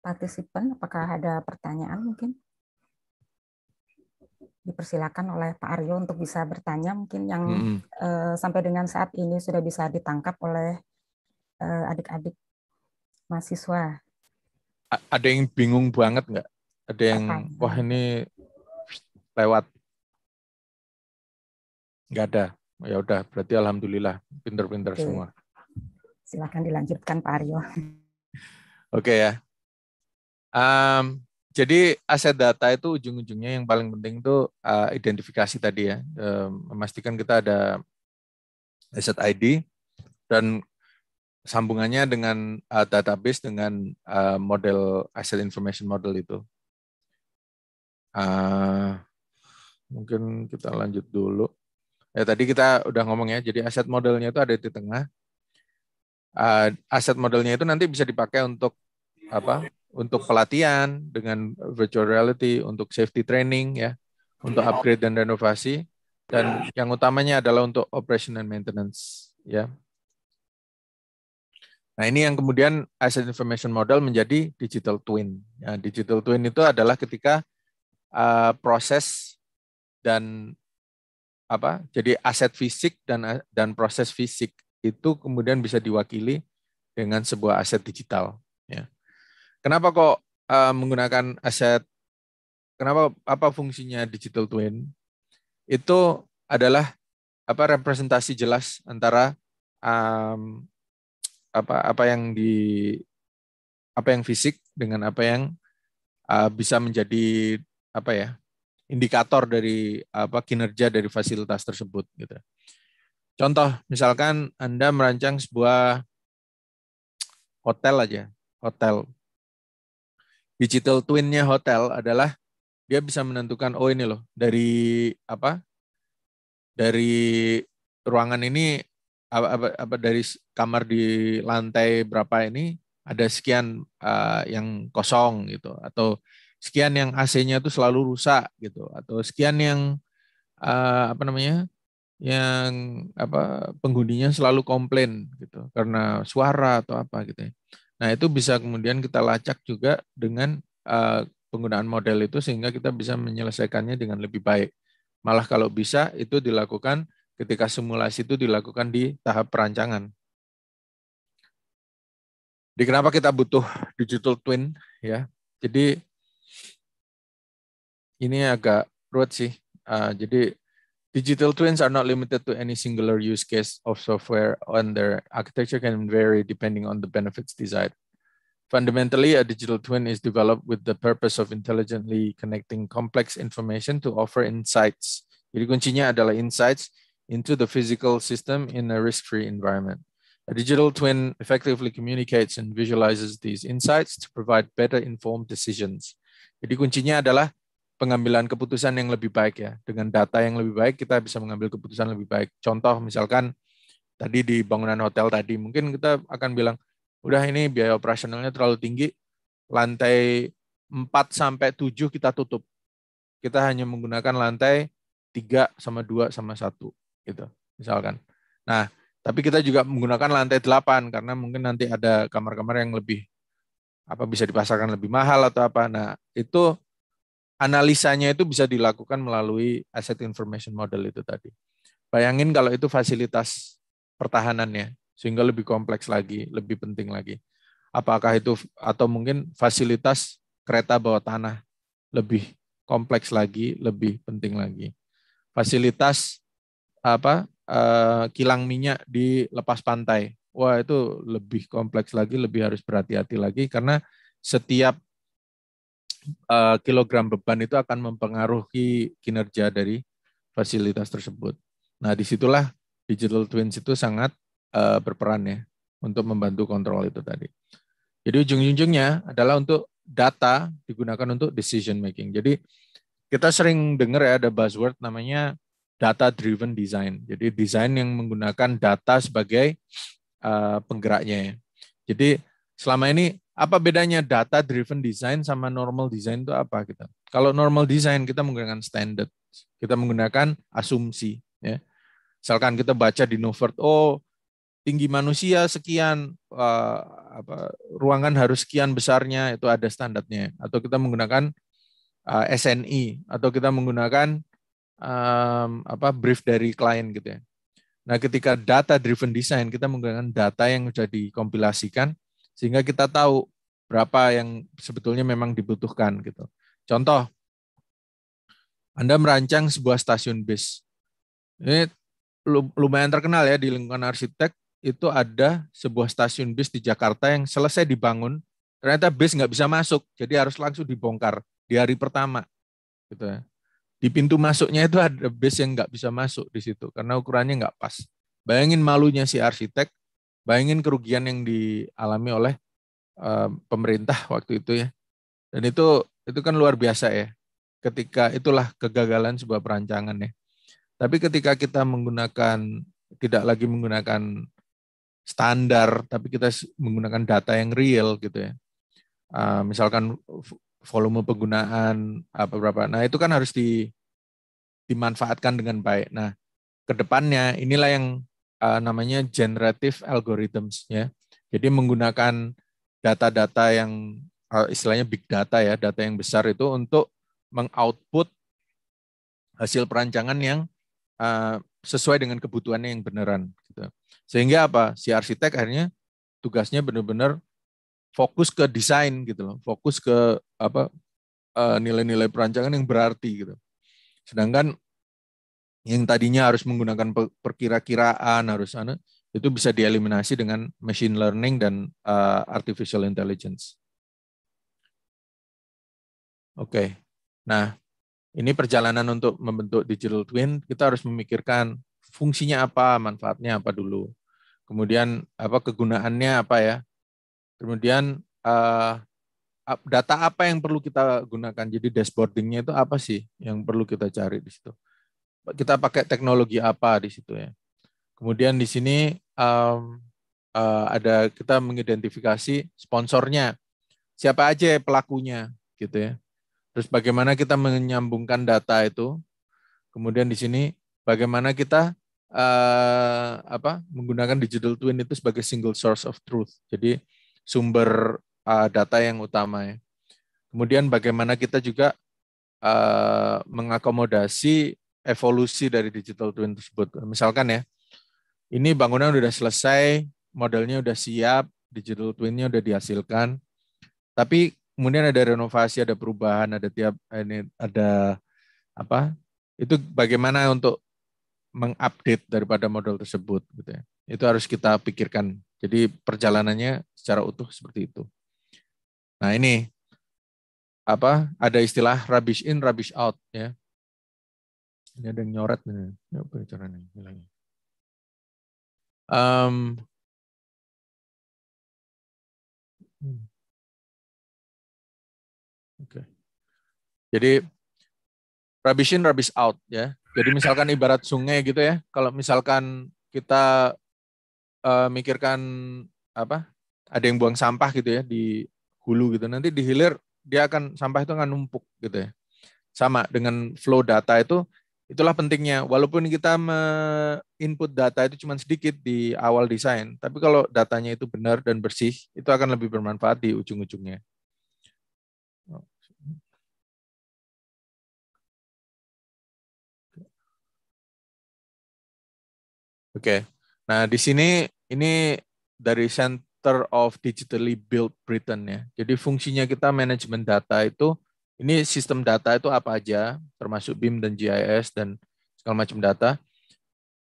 partisipan apakah ada pertanyaan mungkin? dipersilakan oleh Pak Aryo untuk bisa bertanya mungkin yang mm -hmm. uh, sampai dengan saat ini sudah bisa ditangkap oleh eh, adik-adik uh, mahasiswa. A ada yang bingung banget nggak? Ada yang Apa? wah ini lewat? Nggak ada. Ya udah, berarti alhamdulillah pinter-pinter okay. semua. Silakan dilanjutkan Pak Aryo. (laughs) Oke okay, ya. Um, jadi aset data itu ujung-ujungnya yang paling penting itu uh, eh, identifikasi tadi ya, uh, memastikan kita ada aset ID dan sambungannya dengan uh, database dengan uh, model asset information model itu. Uh, mungkin kita lanjut dulu. Ya tadi kita udah ngomong ya, jadi aset modelnya itu ada di tengah. Uh, aset modelnya itu nanti bisa dipakai untuk apa? untuk pelatihan dengan virtual reality, untuk safety training ya, untuk upgrade dan renovasi, dan yang utamanya adalah untuk operation and maintenance ya. Nah ini yang kemudian asset information model menjadi digital twin. Ya, digital twin itu adalah ketika uh, proses dan apa jadi aset fisik dan dan proses fisik itu kemudian bisa diwakili dengan sebuah aset digital Kenapa kok uh, menggunakan aset? Kenapa apa fungsinya digital twin? Itu adalah apa representasi jelas antara um, apa apa yang di apa yang fisik dengan apa yang uh, bisa menjadi apa ya indikator dari apa kinerja dari fasilitas tersebut gitu. Contoh misalkan Anda merancang sebuah hotel aja, hotel digital twinnya hotel adalah dia bisa menentukan oh ini loh dari apa dari ruangan ini apa, apa, apa dari kamar di lantai berapa ini ada sekian uh, yang kosong gitu atau sekian yang AC-nya itu selalu rusak gitu atau sekian yang uh, apa namanya yang apa penghuninya selalu komplain gitu karena suara atau apa gitu ya. Nah, itu bisa kemudian kita lacak juga dengan eh, penggunaan model itu sehingga kita bisa menyelesaikannya dengan lebih baik. Malah kalau bisa itu dilakukan ketika simulasi itu dilakukan di tahap perancangan. Di kenapa kita butuh digital twin ya? Jadi ini agak ruwet sih. Eh, jadi Digital twins are not limited to any singular use case of software, and their architecture can vary depending on the benefits desired. Fundamentally, a digital twin is developed with the purpose of intelligently connecting complex information to offer insights. Jadi kuncinya adalah insights into the physical system in a risk-free environment. A digital twin effectively communicates and visualizes these insights to provide better informed decisions. Jadi kuncinya adalah pengambilan keputusan yang lebih baik ya. Dengan data yang lebih baik kita bisa mengambil keputusan lebih baik. Contoh misalkan tadi di bangunan hotel tadi mungkin kita akan bilang udah ini biaya operasionalnya terlalu tinggi lantai 4 sampai 7 kita tutup. Kita hanya menggunakan lantai 3 sama 2 sama 1 gitu misalkan. Nah, tapi kita juga menggunakan lantai 8 karena mungkin nanti ada kamar-kamar yang lebih apa bisa dipasarkan lebih mahal atau apa. Nah, itu analisanya itu bisa dilakukan melalui asset information model itu tadi. Bayangin kalau itu fasilitas pertahanannya, sehingga lebih kompleks lagi, lebih penting lagi. Apakah itu atau mungkin fasilitas kereta bawah tanah lebih kompleks lagi, lebih penting lagi. Fasilitas apa eh, kilang minyak di lepas pantai, wah itu lebih kompleks lagi, lebih harus berhati-hati lagi karena setiap uh, kilogram beban itu akan mempengaruhi kinerja dari fasilitas tersebut. Nah, disitulah digital twins itu sangat uh, berperan ya untuk membantu kontrol itu tadi. Jadi ujung-ujungnya adalah untuk data digunakan untuk decision making. Jadi kita sering dengar ya ada buzzword namanya data driven design. Jadi desain yang menggunakan data sebagai uh, penggeraknya. Ya. Jadi selama ini apa bedanya data driven design sama normal design itu apa kita? Gitu? Kalau normal design kita menggunakan standard, kita menggunakan asumsi ya. Misalkan kita baca di Novert oh tinggi manusia sekian uh, apa ruangan harus sekian besarnya itu ada standarnya atau kita menggunakan uh, eh, SNI atau kita menggunakan um, apa brief dari klien gitu ya. Nah, ketika data driven design kita menggunakan data yang sudah dikompilasikan sehingga kita tahu berapa yang sebetulnya memang dibutuhkan gitu. Contoh, Anda merancang sebuah stasiun bis. Ini lumayan terkenal ya di lingkungan arsitek itu ada sebuah stasiun bis di Jakarta yang selesai dibangun, ternyata bis nggak bisa masuk, jadi harus langsung dibongkar di hari pertama, gitu ya. Di pintu masuknya itu ada bis yang nggak bisa masuk di situ karena ukurannya nggak pas. Bayangin malunya si arsitek Bayangin kerugian yang dialami oleh uh, pemerintah waktu itu ya. Dan itu itu kan luar biasa ya. Ketika itulah kegagalan sebuah perancangan ya. Tapi ketika kita menggunakan tidak lagi menggunakan standar, tapi kita menggunakan data yang real gitu ya. Uh, misalkan volume penggunaan apa berapa. Nah, itu kan harus di dimanfaatkan dengan baik. Nah, kedepannya inilah yang uh, namanya generative algorithms ya. Jadi menggunakan data-data yang uh, istilahnya big data ya, data yang besar itu untuk mengoutput hasil perancangan yang uh, sesuai dengan kebutuhannya yang beneran gitu. Sehingga apa? Si arsitek akhirnya tugasnya benar-benar fokus ke desain gitu loh, fokus ke apa nilai-nilai uh, perancangan yang berarti gitu. Sedangkan yang tadinya harus menggunakan perkira-kiraan harus anak itu bisa dieliminasi dengan machine learning dan uh, artificial intelligence. Oke, okay. nah ini perjalanan untuk membentuk digital twin. Kita harus memikirkan fungsinya apa, manfaatnya apa dulu, kemudian apa kegunaannya apa ya, kemudian uh, data apa yang perlu kita gunakan. Jadi dashboardingnya itu apa sih yang perlu kita cari di situ kita pakai teknologi apa di situ ya. Kemudian di sini um, uh, ada kita mengidentifikasi sponsornya, siapa aja pelakunya gitu ya. Terus bagaimana kita menyambungkan data itu. Kemudian di sini bagaimana kita uh, apa menggunakan digital twin itu sebagai single source of truth. Jadi sumber uh, data yang utama ya. Kemudian bagaimana kita juga uh, mengakomodasi evolusi dari digital twin tersebut. Misalkan ya, ini bangunan udah selesai, modelnya udah siap, digital twinnya udah dihasilkan, tapi kemudian ada renovasi, ada perubahan, ada tiap ini ada apa? Itu bagaimana untuk mengupdate daripada model tersebut gitu ya. Itu harus kita pikirkan. Jadi perjalanannya secara utuh seperti itu. Nah, ini apa? Ada istilah rubbish in, rubbish out ya. Ini ada yang nyoret nih. Apa caranya bilangnya. Um, hmm. Oke. Okay. Jadi rubbish in, rubbish out ya. Jadi misalkan ibarat sungai gitu ya. Kalau misalkan kita uh, mikirkan apa? Ada yang buang sampah gitu ya di hulu gitu. Nanti di hilir dia akan sampah itu akan numpuk gitu ya. Sama dengan flow data itu Itulah pentingnya. Walaupun kita input data itu cuma sedikit di awal desain, tapi kalau datanya itu benar dan bersih, itu akan lebih bermanfaat di ujung-ujungnya. Oke. Okay. Nah, di sini ini dari Center of Digitally Built Britain ya. Jadi fungsinya kita manajemen data itu ini sistem data itu apa aja, termasuk BIM dan GIS dan segala macam data.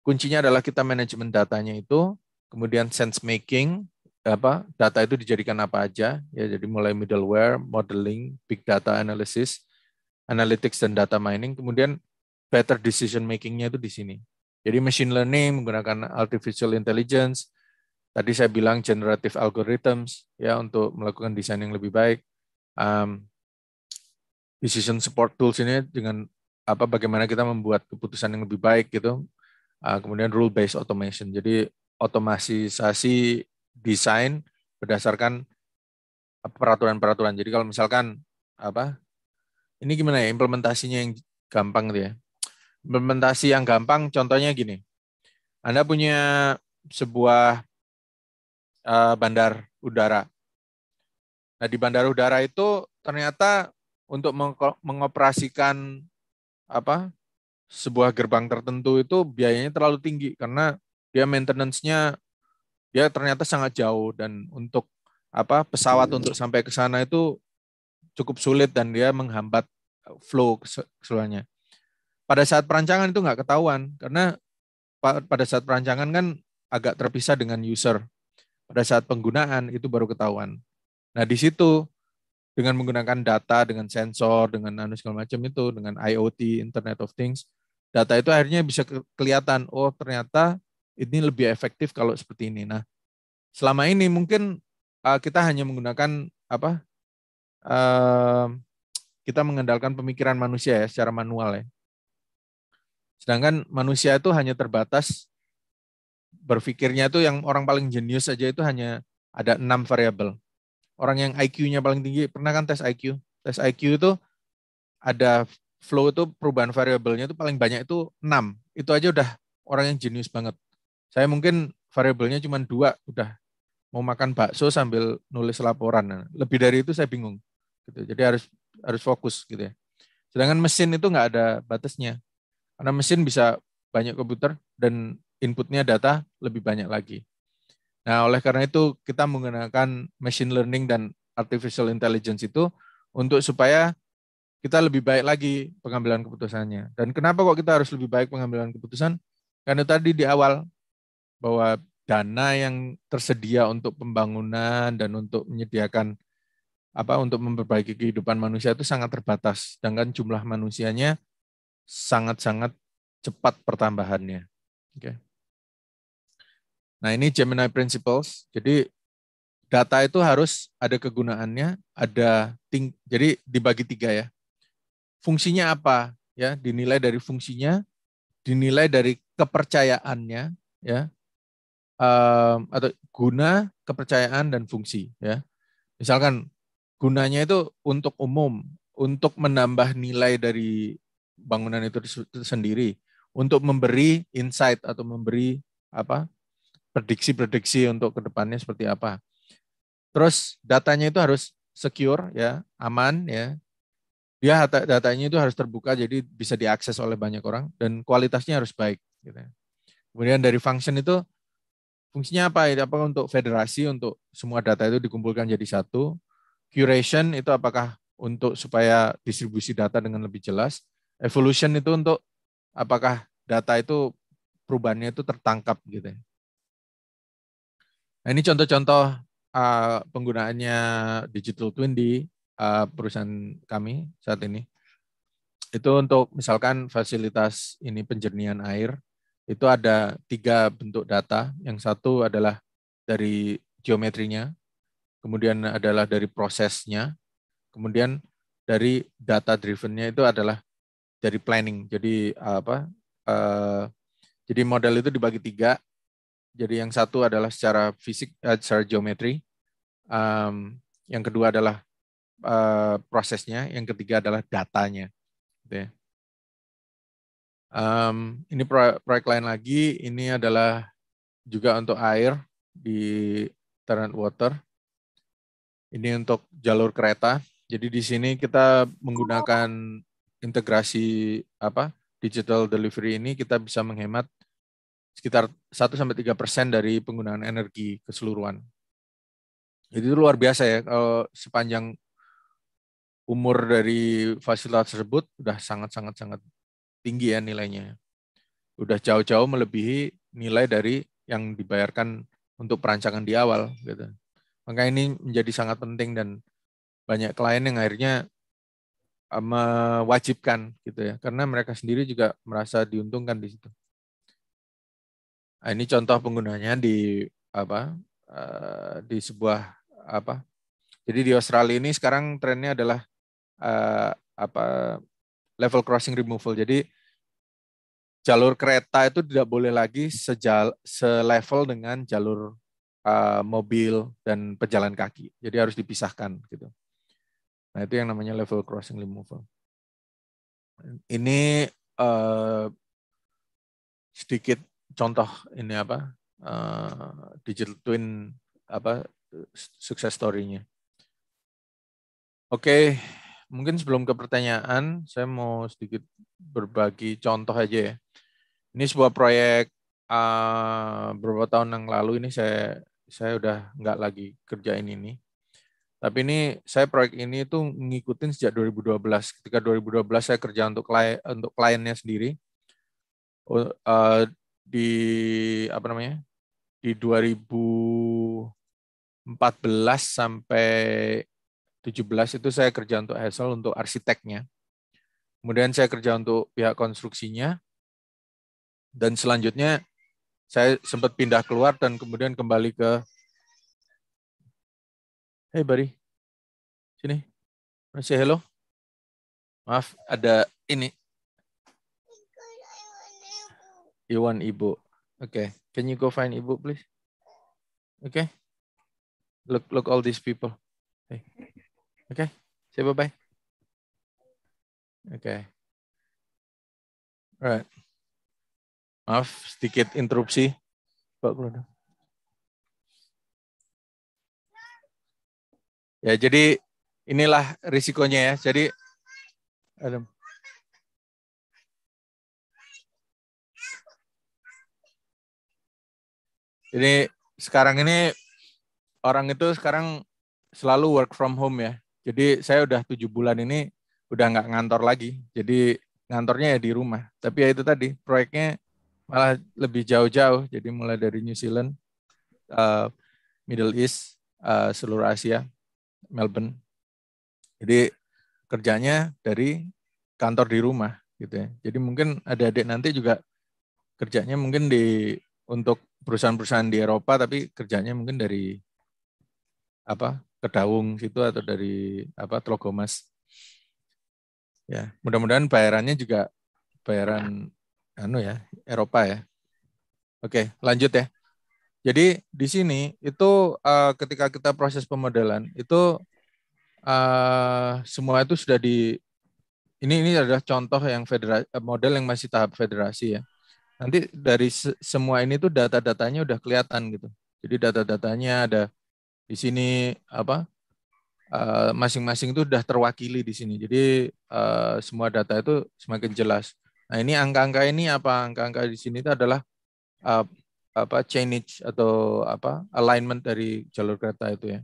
Kuncinya adalah kita manajemen datanya itu, kemudian sense making, apa data itu dijadikan apa aja, ya jadi mulai middleware, modeling, big data analysis, analytics dan data mining, kemudian better decision makingnya itu di sini. Jadi machine learning menggunakan artificial intelligence, tadi saya bilang generative algorithms ya untuk melakukan desain yang lebih baik. Um, decision support tools ini dengan apa bagaimana kita membuat keputusan yang lebih baik gitu. Uh, kemudian rule based automation. Jadi otomatisasi desain berdasarkan peraturan-peraturan. Jadi kalau misalkan apa ini gimana ya implementasinya yang gampang gitu ya. Implementasi yang gampang contohnya gini. Anda punya sebuah uh, bandar udara. Nah, di bandar udara itu ternyata untuk mengoperasikan apa sebuah gerbang tertentu itu biayanya terlalu tinggi karena dia maintenance-nya dia ternyata sangat jauh dan untuk apa pesawat iya. untuk sampai ke sana itu cukup sulit dan dia menghambat uh, flow keseluruhannya. Pada saat perancangan itu nggak ketahuan karena pada saat perancangan kan agak terpisah dengan user. Pada saat penggunaan itu baru ketahuan. Nah di situ dengan menggunakan data, dengan sensor, dengan anu segala macam itu, dengan IoT, Internet of Things, data itu akhirnya bisa kelihatan, oh ternyata ini lebih efektif kalau seperti ini. Nah, selama ini mungkin uh, kita hanya menggunakan apa? Uh, kita mengendalikan pemikiran manusia ya secara manual ya. Sedangkan manusia itu hanya terbatas berpikirnya itu yang orang paling jenius saja itu hanya ada enam variabel orang yang IQ-nya paling tinggi pernah kan tes IQ tes IQ itu ada flow itu perubahan variabelnya itu paling banyak itu 6 itu aja udah orang yang jenius banget saya mungkin variabelnya cuma dua udah mau makan bakso sambil nulis laporan lebih dari itu saya bingung gitu jadi harus harus fokus gitu ya sedangkan mesin itu nggak ada batasnya karena mesin bisa banyak komputer dan inputnya data lebih banyak lagi Nah, oleh karena itu kita menggunakan machine learning dan artificial intelligence itu untuk supaya kita lebih baik lagi pengambilan keputusannya. Dan kenapa kok kita harus lebih baik pengambilan keputusan? Karena tadi di awal bahwa dana yang tersedia untuk pembangunan dan untuk menyediakan apa untuk memperbaiki kehidupan manusia itu sangat terbatas, sedangkan jumlah manusianya sangat-sangat cepat pertambahannya. Oke. Okay. Nah, ini Gemini Principles. Jadi data itu harus ada kegunaannya, ada ting jadi dibagi tiga ya. Fungsinya apa? Ya, dinilai dari fungsinya, dinilai dari kepercayaannya, ya, um, atau guna, kepercayaan dan fungsi, ya. Misalkan gunanya itu untuk umum, untuk menambah nilai dari bangunan itu sendiri, untuk memberi insight atau memberi apa prediksi-prediksi untuk kedepannya seperti apa. Terus datanya itu harus secure ya, aman ya. Dia datanya itu harus terbuka jadi bisa diakses oleh banyak orang dan kualitasnya harus baik. Gitu. Ya. Kemudian dari function itu fungsinya apa? Apa untuk federasi untuk semua data itu dikumpulkan jadi satu? Curation itu apakah untuk supaya distribusi data dengan lebih jelas? Evolution itu untuk apakah data itu perubahannya itu tertangkap gitu ya. Nah, ini contoh-contoh uh, penggunaannya digital twin di uh, perusahaan kami saat ini. Itu untuk misalkan fasilitas ini penjernihan air, itu ada tiga bentuk data. Yang satu adalah dari geometrinya, kemudian adalah dari prosesnya, kemudian dari data drivennya itu adalah dari planning. Jadi eh, apa? Uh, jadi model itu dibagi tiga, jadi yang satu adalah secara fisik, uh, secara geometri. Um, yang kedua adalah uh, prosesnya. Yang ketiga adalah datanya. Gitu ya. um, ini proyek, proyek lain lagi. Ini adalah juga untuk air di Tarrant Water. Ini untuk jalur kereta. Jadi di sini kita menggunakan integrasi apa digital delivery ini kita bisa menghemat sekitar 1 sampai 3 persen dari penggunaan energi keseluruhan. Jadi itu luar biasa ya sepanjang umur dari fasilitas tersebut sudah sangat-sangat sangat tinggi ya nilainya. Sudah jauh-jauh melebihi nilai dari yang dibayarkan untuk perancangan di awal gitu. Maka ini menjadi sangat penting dan banyak klien yang akhirnya ah, mewajibkan gitu ya karena mereka sendiri juga merasa diuntungkan di situ. Nah, ini contoh penggunanya di apa eh, di sebuah apa. Jadi di Australia ini sekarang trennya adalah uh, apa level crossing removal. Jadi jalur kereta itu tidak boleh lagi sejal selevel dengan jalur uh, mobil dan pejalan kaki. Jadi harus dipisahkan gitu. Nah, itu yang namanya level crossing removal. Ini uh, sedikit contoh ini apa uh, digital twin apa sukses story-nya. Oke, mungkin sebelum ke pertanyaan, saya mau sedikit berbagi contoh aja ya. Ini sebuah proyek uh, beberapa tahun yang lalu ini saya saya udah nggak lagi kerjain ini. Tapi ini saya proyek ini itu ngikutin sejak 2012. Ketika 2012 saya kerja untuk klien untuk kliennya sendiri. Uh, di apa namanya di 2014 sampai 17 itu saya kerja untuk Hassel untuk arsiteknya. Kemudian saya kerja untuk pihak konstruksinya. Dan selanjutnya saya sempat pindah keluar dan kemudian kembali ke Hey Bari. Sini. Masih hello. Maaf, ada ini Iwan want Ibu. Okay. Can you go find Ibu, please? Okay. Look, look all these people. Hey. Okay. Say bye-bye. Okay. Alright. Maaf, sedikit interupsi. Pak Bruno. Ya, jadi inilah risikonya ya. Jadi, Adam. Jadi sekarang ini orang itu sekarang selalu work from home ya. Jadi saya udah tujuh bulan ini udah nggak ngantor lagi. Jadi ngantornya ya di rumah. Tapi ya itu tadi proyeknya malah lebih jauh-jauh. Jadi mulai dari New Zealand, uh, Middle East, uh, seluruh Asia, Melbourne. Jadi kerjanya dari kantor di rumah gitu ya. Jadi mungkin adik-adik nanti juga kerjanya mungkin di untuk perusahaan-perusahaan di Eropa tapi kerjanya mungkin dari apa Kedaung situ atau dari apa Telogomas. Ya, mudah-mudahan bayarannya juga bayaran anu ya Eropa ya. Oke, lanjut ya. Jadi di sini itu uh, ketika kita proses pemodelan itu uh, semua itu sudah di ini ini adalah contoh yang federasi, model yang masih tahap federasi ya nanti dari se semua ini tuh data-datanya udah kelihatan gitu. Jadi data-datanya ada di sini apa eh, masing-masing uh, itu sudah terwakili di sini. Jadi uh, semua data itu semakin jelas. Nah ini angka-angka ini apa angka-angka di sini itu adalah uh, apa change atau apa alignment dari jalur kereta itu ya.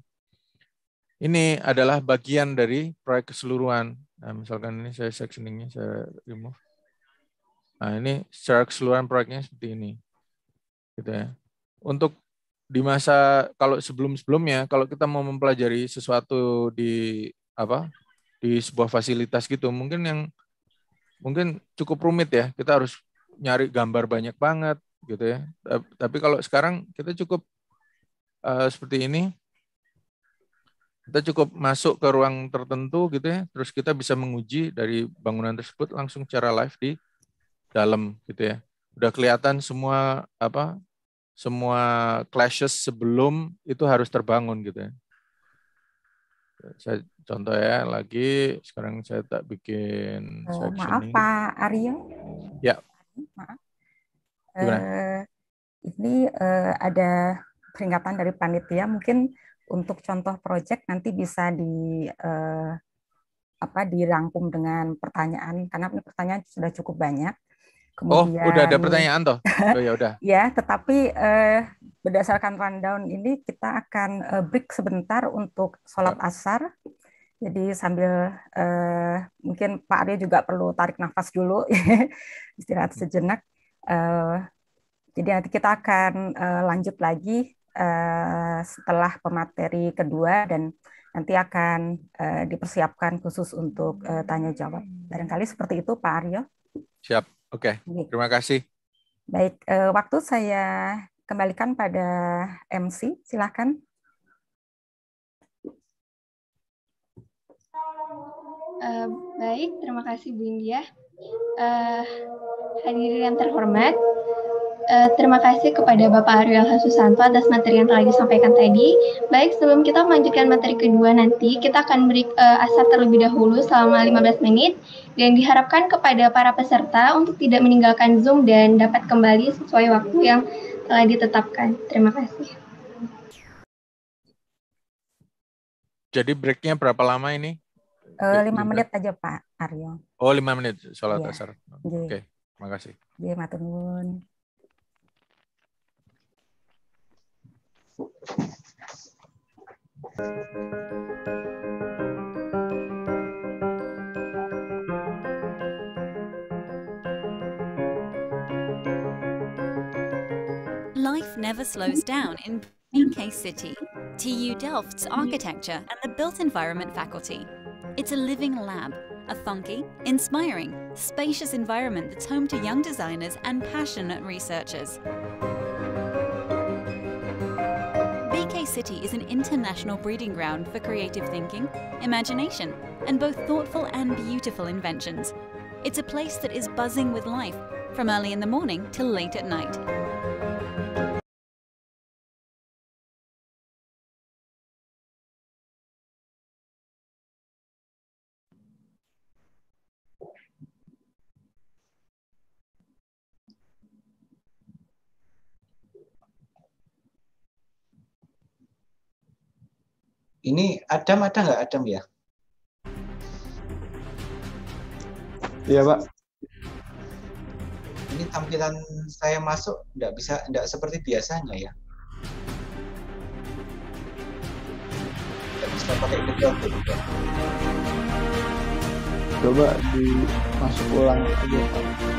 Ini adalah bagian dari proyek keseluruhan. Nah, misalkan ini saya sectioningnya saya remove. Nah, ini secara keseluruhan proyeknya seperti ini. Gitu ya. Untuk di masa kalau sebelum-sebelumnya kalau kita mau mempelajari sesuatu di apa? di sebuah fasilitas gitu, mungkin yang mungkin cukup rumit ya. Kita harus nyari gambar banyak banget gitu ya. Tapi kalau sekarang kita cukup uh, seperti ini. Kita cukup masuk ke ruang tertentu gitu ya, terus kita bisa menguji dari bangunan tersebut langsung secara live di dalam gitu ya. Udah kelihatan semua apa semua clashes sebelum itu harus terbangun gitu ya. Saya contoh ya lagi sekarang saya tak bikin oh, maaf ini. Pak Aryo. Ya. Maaf. Uh, ini uh, ada peringatan dari panitia mungkin untuk contoh proyek nanti bisa di uh, apa dirangkum dengan pertanyaan karena pertanyaan sudah cukup banyak. Kemudian, oh, udah ada pertanyaan toh? (laughs) Oh ya udah. ya, tetapi eh, berdasarkan rundown ini kita akan eh, break sebentar untuk sholat asar. Jadi sambil eh, mungkin Pak Arya juga perlu tarik nafas dulu, (laughs) istirahat hmm. sejenak. Eh, jadi nanti kita akan eh, lanjut lagi eh, setelah pemateri kedua dan nanti akan eh, dipersiapkan khusus untuk eh, tanya jawab. Barangkali seperti itu Pak Aryo. Siap. Oke, okay, terima kasih. Baik, uh, waktu saya kembalikan pada MC. Silakan. Uh, baik, terima kasih Bu India. Uh, hadirin yang terhormat, Eh, terima kasih kepada Bapak Ariel Hasusanto atas materi yang telah disampaikan tadi. Baik, sebelum kita melanjutkan materi kedua nanti, kita akan beri uh, eh, asar terlebih dahulu selama 15 menit dan diharapkan kepada para peserta untuk tidak meninggalkan Zoom dan dapat kembali sesuai waktu yang telah ditetapkan. Terima kasih. Jadi breaknya berapa lama ini? Uh, lima menit aja Pak Aryo. Oh lima menit sholat yeah. asar. Iya. Oke, okay. terima kasih. yeah, Life never slows down in BK City, TU Delft's architecture and the built environment faculty. It's a living lab, a funky, inspiring, spacious environment that's home to young designers and passionate researchers city is an international breeding ground for creative thinking, imagination, and both thoughtful and beautiful inventions. It's a place that is buzzing with life from early in the morning till late at night. Ini Adam ada nggak Adam ya? Iya Pak. Ini tampilan saya masuk nggak bisa nggak seperti biasanya ya. Nggak bisa pakai detail ya. Coba dimasuk ulang aja Pak.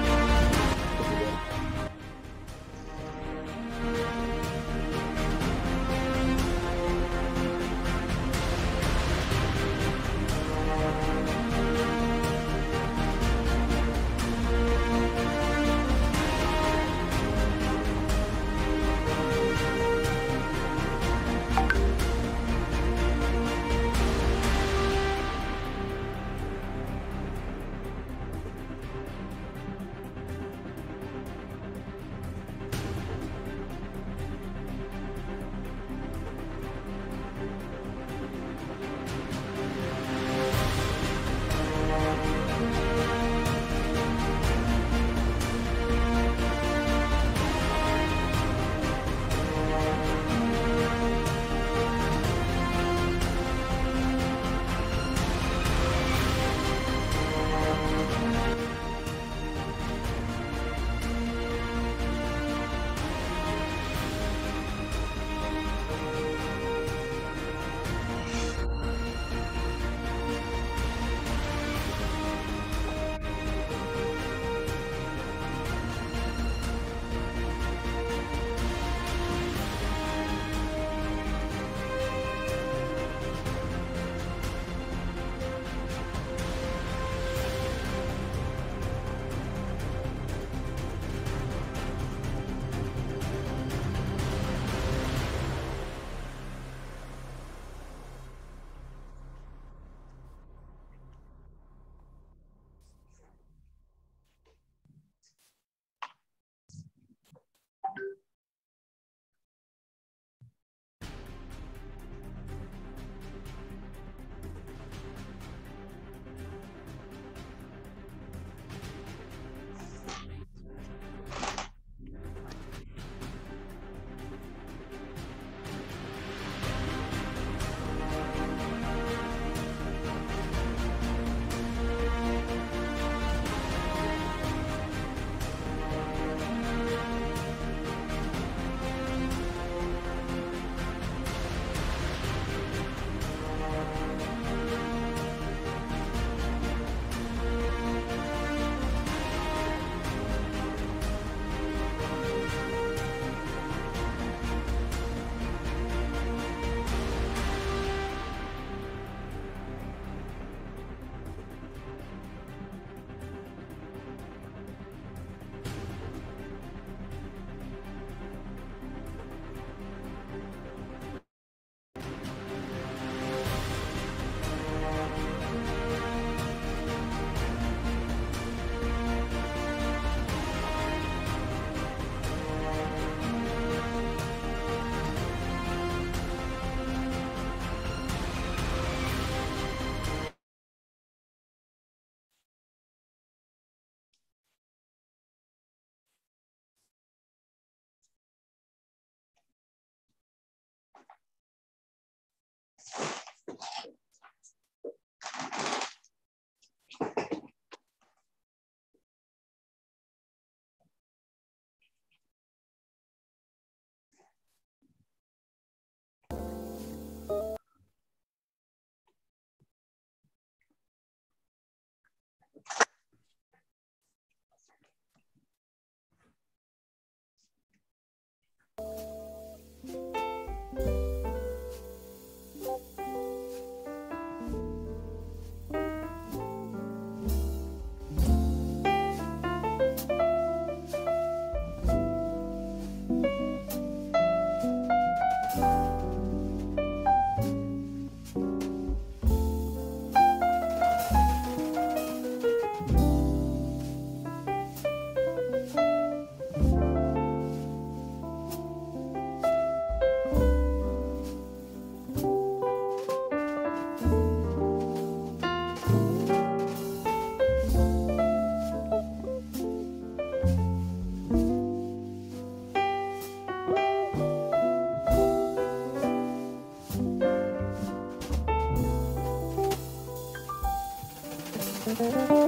Thank you.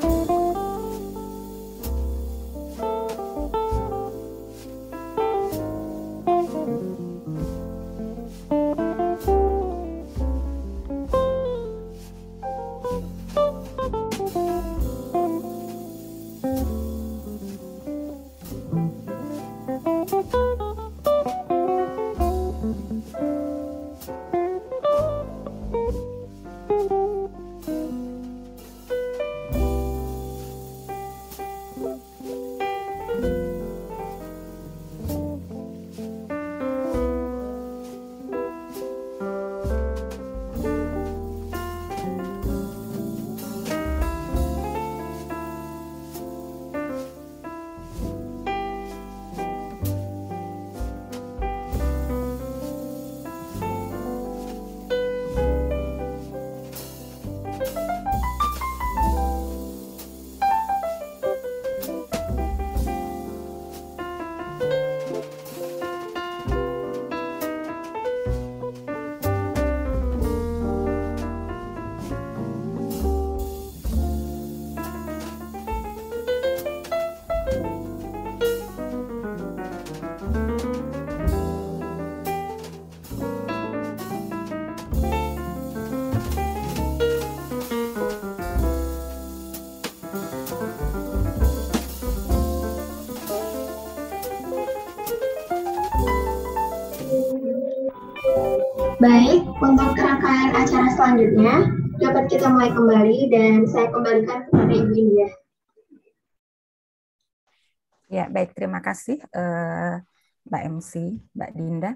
selanjutnya dapat kita mulai kembali dan saya kembalikan kepada Ibu Indah. Ya, baik. Terima kasih eh, Mbak MC, Mbak Dinda.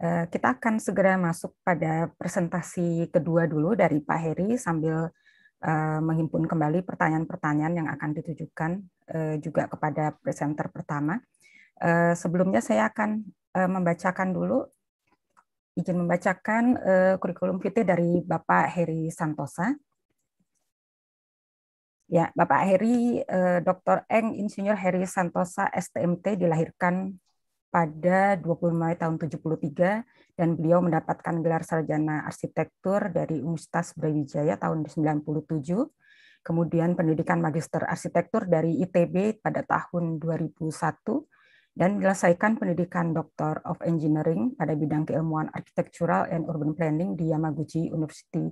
Eh, kita akan segera masuk pada presentasi kedua dulu dari Pak Heri sambil eh, menghimpun kembali pertanyaan-pertanyaan yang akan ditujukan juga kepada presenter pertama. Sebelumnya saya akan membacakan dulu izin membacakan uh, kurikulum vitae dari Bapak Heri Santosa. Ya, Bapak Heri, uh, eh, Dr. Eng Insinyur Heri Santosa STMT dilahirkan pada puluh Mei tahun 73 dan beliau mendapatkan gelar sarjana arsitektur dari Universitas Brawijaya tahun 97. Kemudian pendidikan magister arsitektur dari ITB pada tahun 2001 dan menyelesaikan pendidikan Doctor of Engineering pada bidang keilmuan Arsitektural and Urban Planning di Yamaguchi University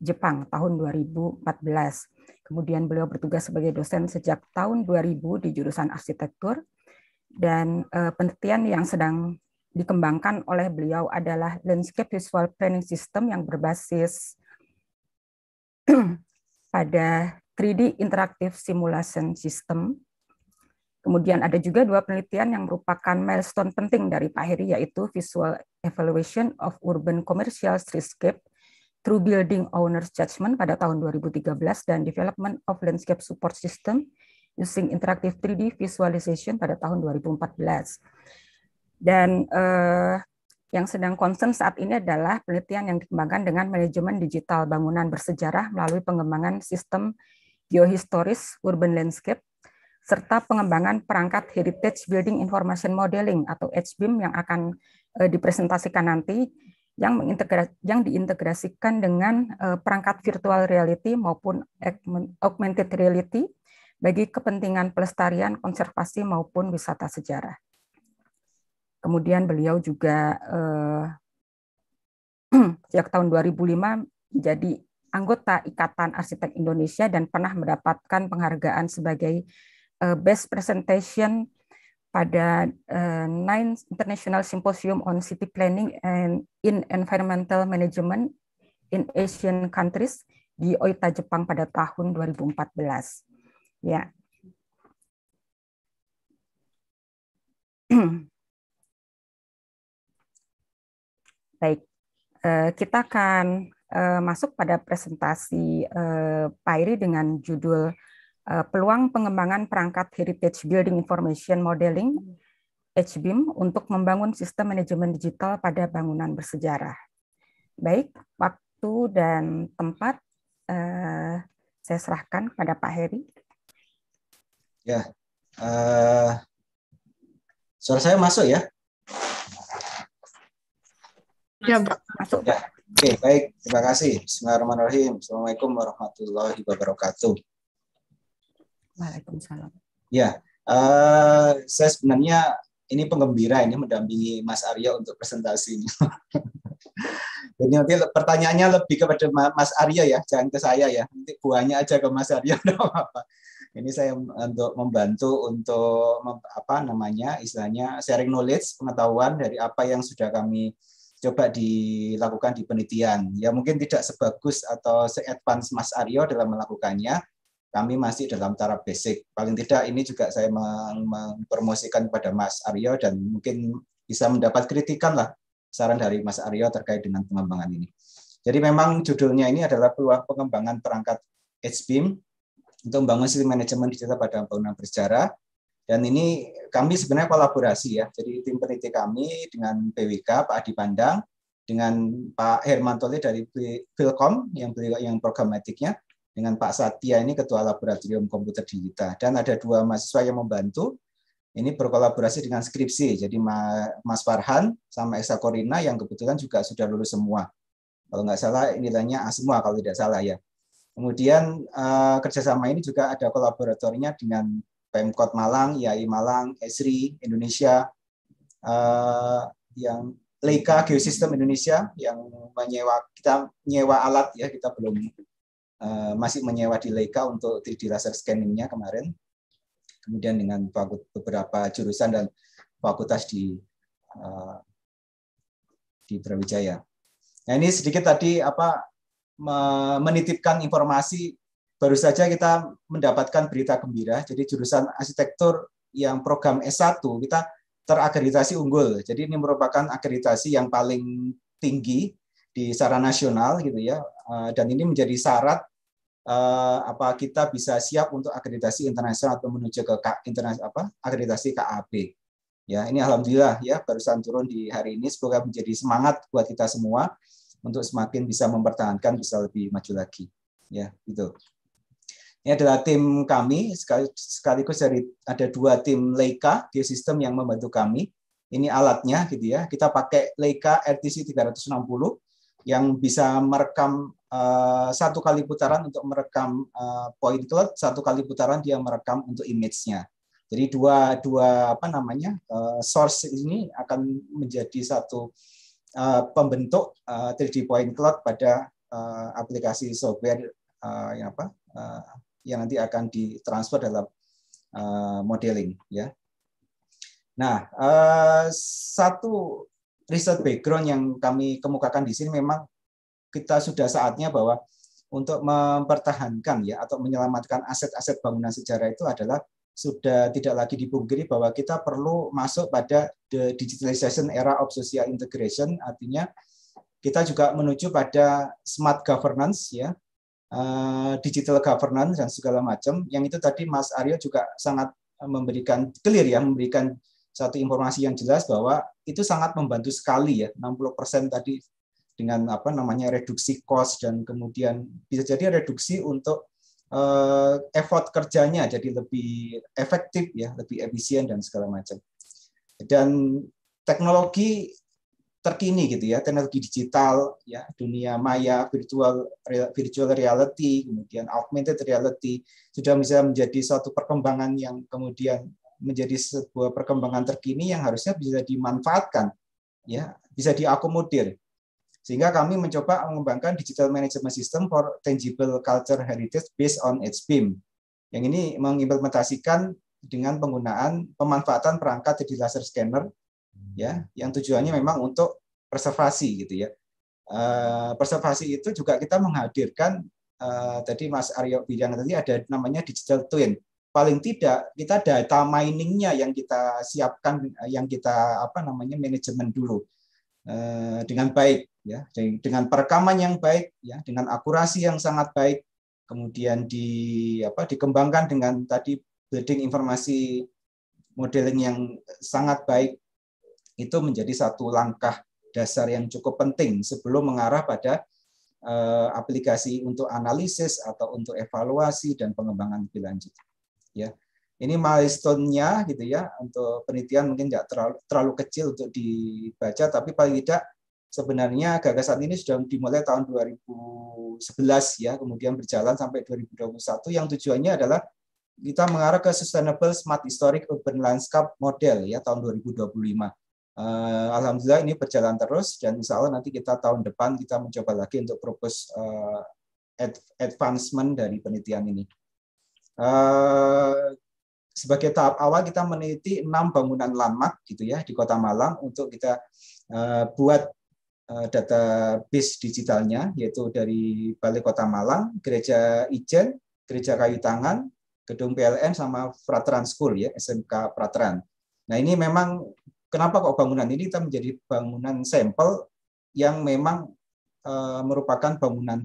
Jepang tahun 2014. Kemudian beliau bertugas sebagai dosen sejak tahun 2000 di jurusan arsitektur dan uh, penelitian yang sedang dikembangkan oleh beliau adalah landscape visual planning system yang berbasis (clears throat) pada 3D interactive simulation system Kemudian ada juga dua penelitian yang merupakan milestone penting dari Pak Heri, yaitu Visual Evaluation of Urban Commercial Streetscape through Building Owner's Judgment pada tahun 2013 dan Development of Landscape Support System using Interactive 3D Visualization pada tahun 2014. Dan eh, yang sedang concern saat ini adalah penelitian yang dikembangkan dengan manajemen digital bangunan bersejarah melalui pengembangan sistem geohistoris urban landscape serta pengembangan perangkat Heritage Building Information Modeling atau HBIM yang akan e, dipresentasikan nanti yang yang diintegrasikan dengan e, perangkat virtual reality maupun augmented reality bagi kepentingan pelestarian konservasi maupun wisata sejarah. Kemudian beliau juga eh, (clears throat) sejak tahun 2005 menjadi anggota Ikatan Arsitek Indonesia dan pernah mendapatkan penghargaan sebagai uh, best presentation pada uh, Nine International Symposium on City Planning and in Environmental Management in Asian Countries di Oita Jepang pada tahun 2014. Ya. (clears throat) Baik, uh, kita akan uh, masuk pada presentasi uh, Iri dengan judul Eh, peluang pengembangan perangkat Heritage Building Information Modeling HBIM untuk membangun sistem manajemen digital pada bangunan bersejarah. Baik, waktu dan tempat eh, saya serahkan pada Pak Heri. Ya, uh, suara saya masuk ya? Ya, Pak. Masuk, Ya. Oke, baik. Terima kasih. Bismillahirrahmanirrahim. Assalamualaikum warahmatullahi wabarakatuh. Waalaikumsalam. Ya, uh, saya sebenarnya ini penggembira ini mendampingi Mas Arya untuk presentasinya. (laughs) Jadi nanti pertanyaannya lebih kepada Mas Arya ya, jangan ke saya ya. Nanti buahnya aja ke Mas Arya (laughs) apa Ini saya untuk membantu untuk apa namanya istilahnya sharing knowledge, pengetahuan dari apa yang sudah kami coba dilakukan di penelitian. Ya mungkin tidak sebagus atau se Mas Aryo dalam melakukannya, kami masih dalam taraf basic. Paling tidak ini juga saya mempromosikan pada Mas Aryo dan mungkin bisa mendapat kritikan lah saran dari Mas Aryo terkait dengan pengembangan ini. Jadi memang judulnya ini adalah peluang pengembangan perangkat HBIM untuk membangun sistem manajemen digital pada bangunan bersejarah. Dan ini kami sebenarnya kolaborasi ya. Jadi tim peneliti kami dengan PWK, Pak Adi Pandang, dengan Pak Herman Tole dari Filkom yang yang programatiknya, dengan Pak Satya ini Ketua Laboratorium Komputer Digital dan ada dua mahasiswa yang membantu ini berkolaborasi dengan skripsi jadi Mas Farhan sama Esa Korina yang kebetulan juga sudah lulus semua kalau nggak salah nilainya A semua kalau tidak salah ya kemudian eh, kerjasama ini juga ada kolaboratornya dengan Pemkot Malang, YAI Malang, Esri Indonesia eh, yang Leica Geosistem Indonesia yang menyewa kita nyewa alat ya kita belum Eh, masih menyewa di Leica untuk 3D laser scanningnya kemarin. Kemudian dengan beberapa jurusan dan fakultas di eh, di Brawijaya. Nah ini sedikit tadi apa menitipkan informasi baru saja kita mendapatkan berita gembira. Jadi jurusan arsitektur yang program S1 kita terakreditasi unggul. Jadi ini merupakan akreditasi yang paling tinggi di secara nasional gitu ya eh, dan ini menjadi syarat eh, apa kita bisa siap untuk akreditasi internasional atau menuju ke internasional apa akreditasi KAP ya ini alhamdulillah ya barusan turun di hari ini semoga menjadi semangat buat kita semua untuk semakin bisa mempertahankan bisa lebih maju lagi ya itu ini adalah tim kami, sekaligus dari ada dua tim Leica Geosistem yang membantu kami. Ini alatnya gitu ya. Kita pakai Leica RTC 360 yang bisa merekam uh, satu kali putaran untuk merekam uh, point cloud, satu kali putaran dia merekam untuk image-nya. Jadi dua dua apa namanya uh, source ini akan menjadi satu uh, pembentuk uh, 3D point cloud pada uh, aplikasi software uh, yang apa uh, yang nanti akan ditransfer dalam uh, modeling ya. Nah, uh, satu riset background yang kami kemukakan di sini memang kita sudah saatnya bahwa untuk mempertahankan ya atau menyelamatkan aset-aset bangunan sejarah itu adalah sudah tidak lagi dipungkiri bahwa kita perlu masuk pada the digitalization era of social integration artinya kita juga menuju pada smart governance ya eh, digital governance dan segala macam yang itu tadi Mas Aryo juga sangat memberikan clear ya memberikan satu informasi yang jelas bahwa itu sangat membantu sekali ya 60% tadi dengan apa namanya reduksi cost dan kemudian bisa jadi reduksi untuk uh, effort kerjanya jadi lebih efektif ya lebih efisien dan segala macam dan teknologi terkini gitu ya teknologi digital ya dunia maya virtual virtual reality kemudian augmented reality sudah bisa menjadi suatu perkembangan yang kemudian menjadi sebuah perkembangan terkini yang harusnya bisa dimanfaatkan, ya bisa diakomodir. Sehingga kami mencoba mengembangkan digital management system for tangible culture heritage based on its BIM. Yang ini mengimplementasikan dengan penggunaan pemanfaatan perangkat 3 laser scanner, ya, yang tujuannya memang untuk preservasi gitu ya. Uh, preservasi itu juga kita menghadirkan uh, tadi Mas Aryo bilang tadi ada namanya digital twin paling tidak kita data miningnya yang kita siapkan yang kita apa namanya manajemen dulu eh, dengan baik ya dengan perekaman yang baik ya dengan akurasi yang sangat baik kemudian di apa dikembangkan dengan tadi building informasi modeling yang sangat baik itu menjadi satu langkah dasar yang cukup penting sebelum mengarah pada eh, aplikasi untuk analisis atau untuk evaluasi dan pengembangan lebih lanjut ya ini milestone-nya gitu ya untuk penelitian mungkin tidak terlalu terlalu kecil untuk dibaca tapi paling tidak sebenarnya gagasan ini sudah dimulai tahun 2011 ya kemudian berjalan sampai 2021 yang tujuannya adalah kita mengarah ke sustainable smart historic urban landscape model ya tahun 2025 uh, eh, alhamdulillah ini berjalan terus dan insya Allah nanti kita tahun depan kita mencoba lagi untuk propose uh, advancement dari penelitian ini. Eh, sebagai tahap awal kita meniti enam bangunan landmark gitu ya di Kota Malang untuk kita eh, buat eh, database digitalnya yaitu dari Balai Kota Malang, Gereja Ijen, Gereja Kayu Tangan, Gedung PLN sama Pratran School ya SMK Prateran. Nah ini memang kenapa kok bangunan ini kita menjadi bangunan sampel yang memang merupakan bangunan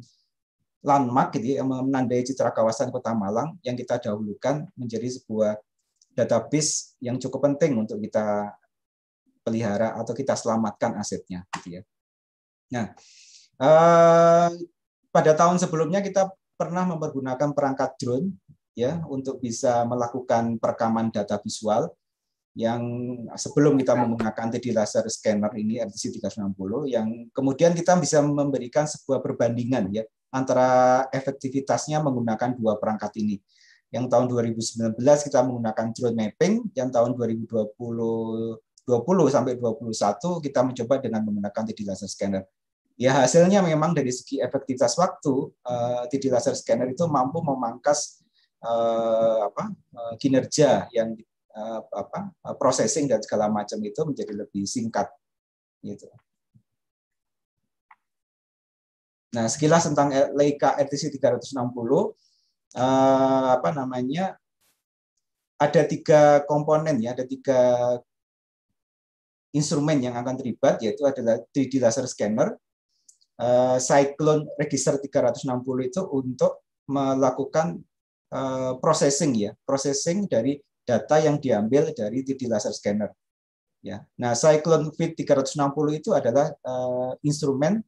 landmark gitu ya, yang menandai citra kawasan Kota Malang yang kita dahulukan menjadi sebuah database yang cukup penting untuk kita pelihara atau kita selamatkan asetnya gitu ya. Nah, eh, pada tahun sebelumnya kita pernah mempergunakan perangkat drone ya untuk bisa melakukan perekaman data visual yang sebelum kita menggunakan TD laser scanner ini RTC 360 yang kemudian kita bisa memberikan sebuah perbandingan ya antara efektivitasnya menggunakan dua perangkat ini. Yang tahun 2019 kita menggunakan drone mapping, yang tahun 2020 sampai 2021 kita mencoba dengan menggunakan 3 laser scanner. Ya hasilnya memang dari segi efektivitas waktu 3D eh, laser scanner itu mampu memangkas eh, apa eh, kinerja yang apa processing dan segala macam itu menjadi lebih singkat gitu. Nah, sekilas tentang Leica RTC 360 eh, apa namanya? ada tiga komponen ya, ada tiga instrumen yang akan terlibat yaitu adalah 3D laser scanner, eh, Cyclone Register 360 itu untuk melakukan eh, processing ya, processing dari data yang diambil dari 3D laser scanner. Ya. Nah, Cyclone Fit 360 itu adalah uh, instrumen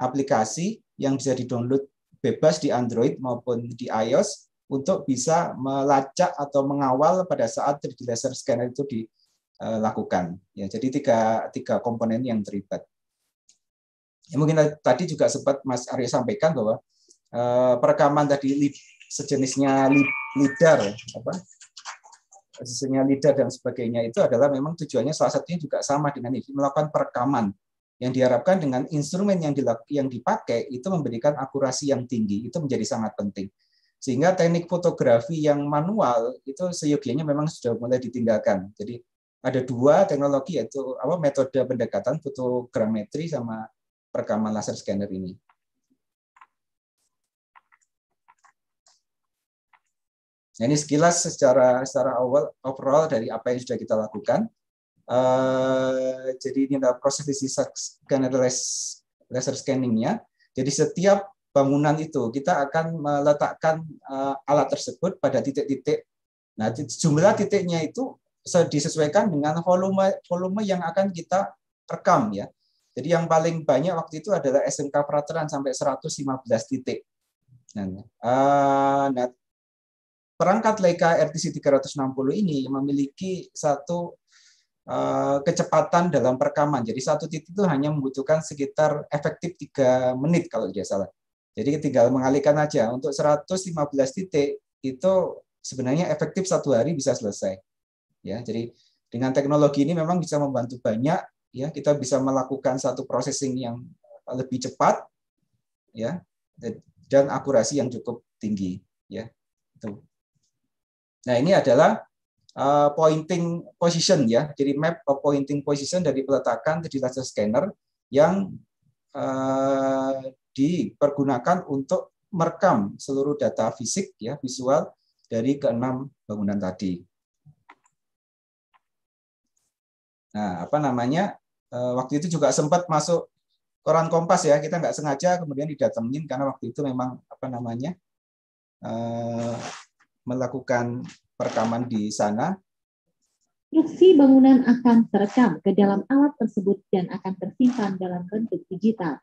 aplikasi yang bisa didownload bebas di Android maupun di iOS untuk bisa melacak atau mengawal pada saat 3D laser scanner itu dilakukan. Eh, ya, jadi tiga, tiga komponen yang terlibat. Ya, mungkin tadi juga sempat Mas Arya sampaikan bahwa uh, perekaman tadi lead, sejenisnya lead, lidar, apa, sejenisnya lidar dan sebagainya itu adalah memang tujuannya salah satunya juga sama dengan ini melakukan perekaman yang diharapkan dengan instrumen yang yang dipakai itu memberikan akurasi yang tinggi, itu menjadi sangat penting. Sehingga teknik fotografi yang manual itu seyogianya memang sudah mulai ditinggalkan. Jadi ada dua teknologi yaitu apa metode pendekatan fotogrametri sama perekaman laser scanner ini. Nah, ini sekilas secara secara overall dari apa yang sudah kita lakukan. Uh, jadi ini adalah proses di scanner laser ya. Jadi setiap bangunan itu kita akan meletakkan uh, alat tersebut pada titik-titik. Nah jumlah titiknya itu disesuaikan dengan volume volume yang akan kita rekam ya. Jadi yang paling banyak waktu itu adalah SMK Peraturan sampai 115 titik. Nah, uh, nah perangkat Leica RTC 360 ini memiliki satu Eh, kecepatan dalam perekaman. Jadi satu titik itu hanya membutuhkan sekitar efektif tiga menit kalau tidak salah. Jadi tinggal mengalihkan aja. Untuk 115 titik itu sebenarnya efektif satu hari bisa selesai. Ya, jadi dengan teknologi ini memang bisa membantu banyak. Ya, kita bisa melakukan satu processing yang lebih cepat, ya, dan akurasi yang cukup tinggi. Ya, itu. Nah ini adalah Eh, pointing position ya. Jadi map of pointing position dari peletakan 3 laser scanner yang uh, dipergunakan untuk merekam seluruh data fisik ya visual dari keenam bangunan tadi. Nah, apa namanya? Uh, waktu itu juga sempat masuk koran Kompas ya, kita nggak sengaja kemudian didatengin karena waktu itu memang apa namanya? Uh, melakukan perekaman di sana? Instruksi bangunan akan terekam ke dalam alat tersebut dan akan tersimpan dalam bentuk digital.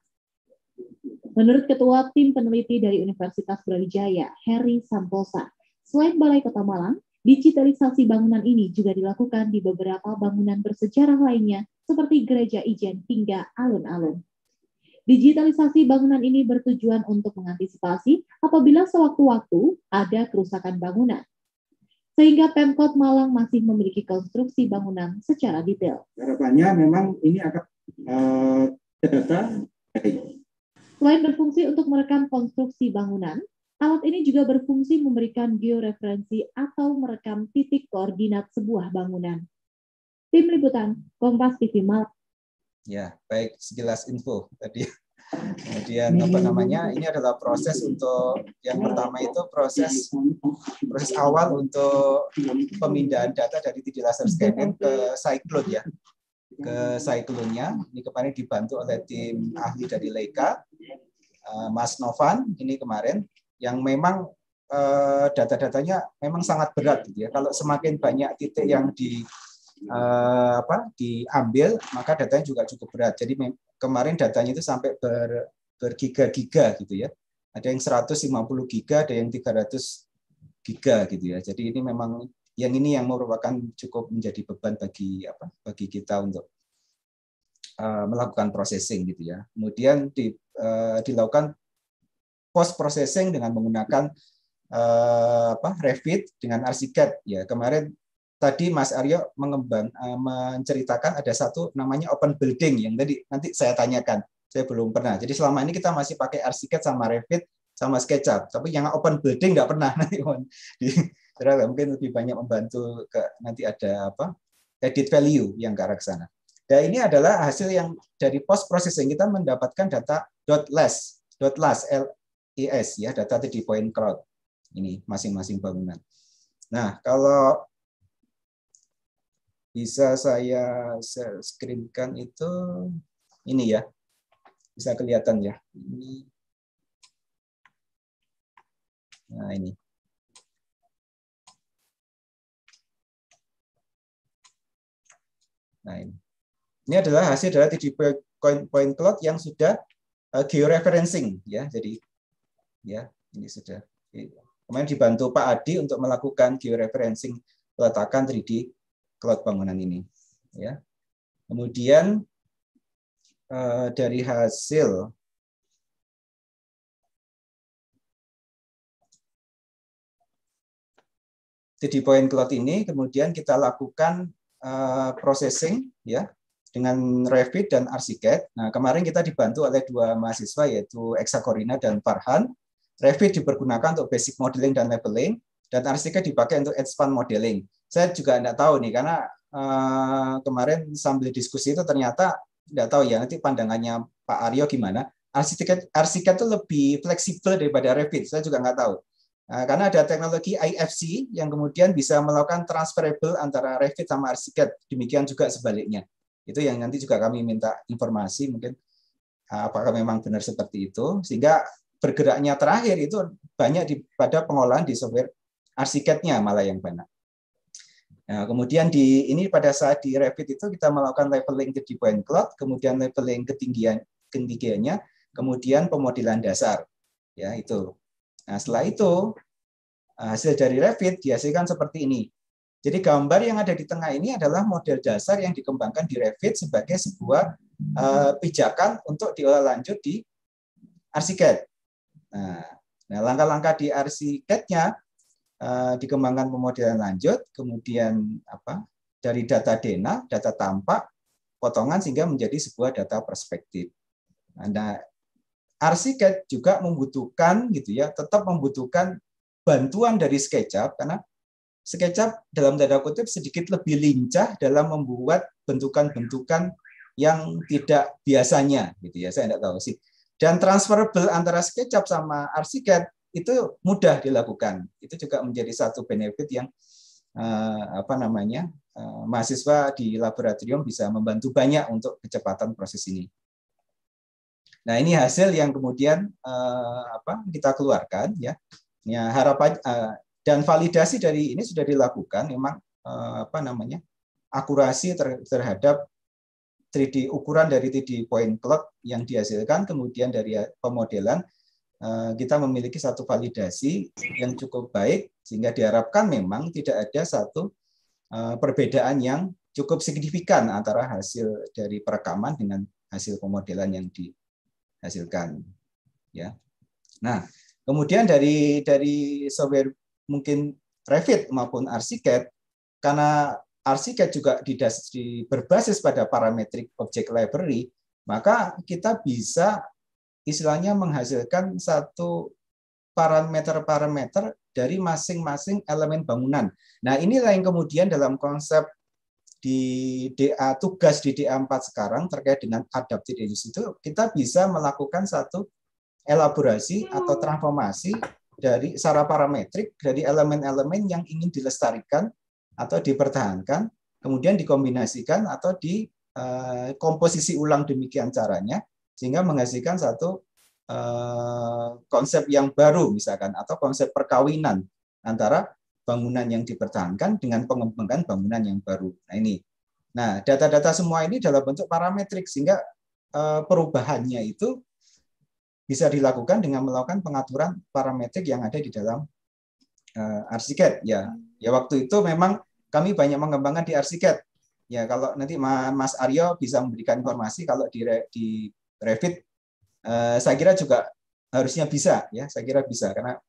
Menurut Ketua Tim Peneliti dari Universitas Brawijaya, Harry Samposa, selain Balai Kota Malang, digitalisasi bangunan ini juga dilakukan di beberapa bangunan bersejarah lainnya seperti Gereja Ijen hingga alun-alun. Digitalisasi bangunan ini bertujuan untuk mengantisipasi apabila sewaktu-waktu ada kerusakan bangunan, sehingga Pemkot Malang masih memiliki konstruksi bangunan secara detail. Harapannya memang ini akan uh, Selain berfungsi untuk merekam konstruksi bangunan, alat ini juga berfungsi memberikan georeferensi atau merekam titik koordinat sebuah bangunan. Tim Liputan, Kompas TV Malang. Ya, baik sekilas info tadi Kemudian apa namanya? Ini adalah proses untuk yang pertama itu proses proses awal untuk pemindahan data dari TD Laser Scanner ke Cyclone ya ke Cyclone-nya. Ini kemarin dibantu oleh tim ahli dari Leica, eh, Mas Novan ini kemarin yang memang eh, data-datanya memang sangat berat gitu ya. Kalau semakin banyak titik yang di eh, apa diambil maka datanya juga cukup berat. Jadi kemarin datanya itu sampai ber, bergiga-giga gitu ya. Ada yang 150 giga, ada yang 300 giga gitu ya. Jadi ini memang yang ini yang merupakan cukup menjadi beban bagi apa bagi kita untuk uh, melakukan processing gitu ya. Kemudian di, uh, dilakukan post processing dengan menggunakan uh, apa Revit dengan Arsiket ya. Kemarin tadi Mas Aryo mengembang eh, menceritakan ada satu namanya open building yang tadi nanti saya tanyakan. Saya belum pernah. Jadi selama ini kita masih pakai arsiket sama Revit sama SketchUp, tapi yang open building nggak pernah (laughs) nanti di mungkin lebih banyak membantu ke nanti ada apa edit value yang ke arah ke sana. Dan ini adalah hasil yang dari post processing kita mendapatkan data .les, .las s ya, data di point crowd ini masing-masing bangunan. Nah, kalau bisa saya screenkan itu ini ya bisa kelihatan ya ini nah ini nah ini ini adalah hasil dari tipe point, point cloud yang sudah uh, georeferencing ya jadi ya ini sudah kemarin dibantu Pak Adi untuk melakukan georeferencing peletakan 3D cloud bangunan ini. Ya. Kemudian eh, dari hasil di point cloud ini kemudian kita lakukan eh, processing ya dengan Revit dan Arsiket. Nah, kemarin kita dibantu oleh dua mahasiswa yaitu Exa Corina dan Farhan. Revit dipergunakan untuk basic modeling dan labeling, dan arsiteknya dipakai untuk expand modeling. Saya juga tidak tahu nih karena uh, kemarin sambil diskusi itu ternyata tidak tahu ya nanti pandangannya Pak Aryo gimana. Arsitek arsitek itu lebih fleksibel daripada Revit. Saya juga nggak tahu. Uh, karena ada teknologi IFC yang kemudian bisa melakukan transferable antara Revit sama arsitek. Demikian juga sebaliknya. Itu yang nanti juga kami minta informasi mungkin eh, apakah memang benar seperti itu sehingga bergeraknya terakhir itu banyak pada pengolahan di software arsiketnya malah yang banyak. Nah, kemudian di ini pada saat di Revit itu kita melakukan leveling ke point cloud, kemudian leveling ketinggian ketinggiannya, kemudian pemodelan dasar. Ya, itu. Nah, setelah itu eh, hasil dari Revit dihasilkan seperti ini. Jadi gambar yang ada di tengah ini adalah model dasar yang dikembangkan di Revit sebagai sebuah uh, pijakan untuk diolah lanjut di Arsiket. Nah, nah langkah-langkah di Arsiketnya Eh, dikembangkan pemodelan lanjut, kemudian apa dari data DNA, data tampak, potongan sehingga menjadi sebuah data perspektif. Nah, arsiket juga membutuhkan gitu ya, tetap membutuhkan bantuan dari SketchUp karena SketchUp dalam tanda kutip sedikit lebih lincah dalam membuat bentukan-bentukan yang tidak biasanya gitu ya, saya tidak tahu sih. Dan transferable antara SketchUp sama arsiket itu mudah dilakukan. Itu juga menjadi satu benefit yang uh, apa namanya uh, mahasiswa di laboratorium bisa membantu banyak untuk kecepatan proses ini. Nah ini hasil yang kemudian uh, apa kita keluarkan ya. Ya harapan uh, dan validasi dari ini sudah dilakukan memang uh, apa namanya akurasi ter, terhadap 3D ukuran dari 3D point cloud yang dihasilkan kemudian dari pemodelan Eh, kita memiliki satu validasi yang cukup baik sehingga diharapkan memang tidak ada satu eh, perbedaan yang cukup signifikan antara hasil dari perekaman dengan hasil pemodelan yang dihasilkan ya. Nah, kemudian dari dari software mungkin Revit maupun Archicad karena Archicad juga didas, di, berbasis pada parametrik object library, maka kita bisa istilahnya menghasilkan satu parameter-parameter dari masing-masing elemen bangunan. Nah, ini yang kemudian dalam konsep di DA tugas di DA4 sekarang terkait dengan adaptive reuse itu kita bisa melakukan satu elaborasi atau transformasi dari secara parametrik dari elemen-elemen yang ingin dilestarikan atau dipertahankan kemudian dikombinasikan atau di eh, komposisi ulang demikian caranya sehingga menghasilkan satu eh, konsep yang baru misalkan atau konsep perkawinan antara bangunan yang dipertahankan dengan pengembangan bangunan yang baru. Nah ini. Nah, data-data semua ini dalam bentuk parametrik sehingga eh, perubahannya itu bisa dilakukan dengan melakukan pengaturan parametrik yang ada di dalam uh, arsiket ya ya waktu itu memang kami banyak mengembangkan di arsiket ya kalau nanti Mas Aryo bisa memberikan informasi kalau di di Revit eh, saya kira juga harusnya bisa ya, saya kira bisa karena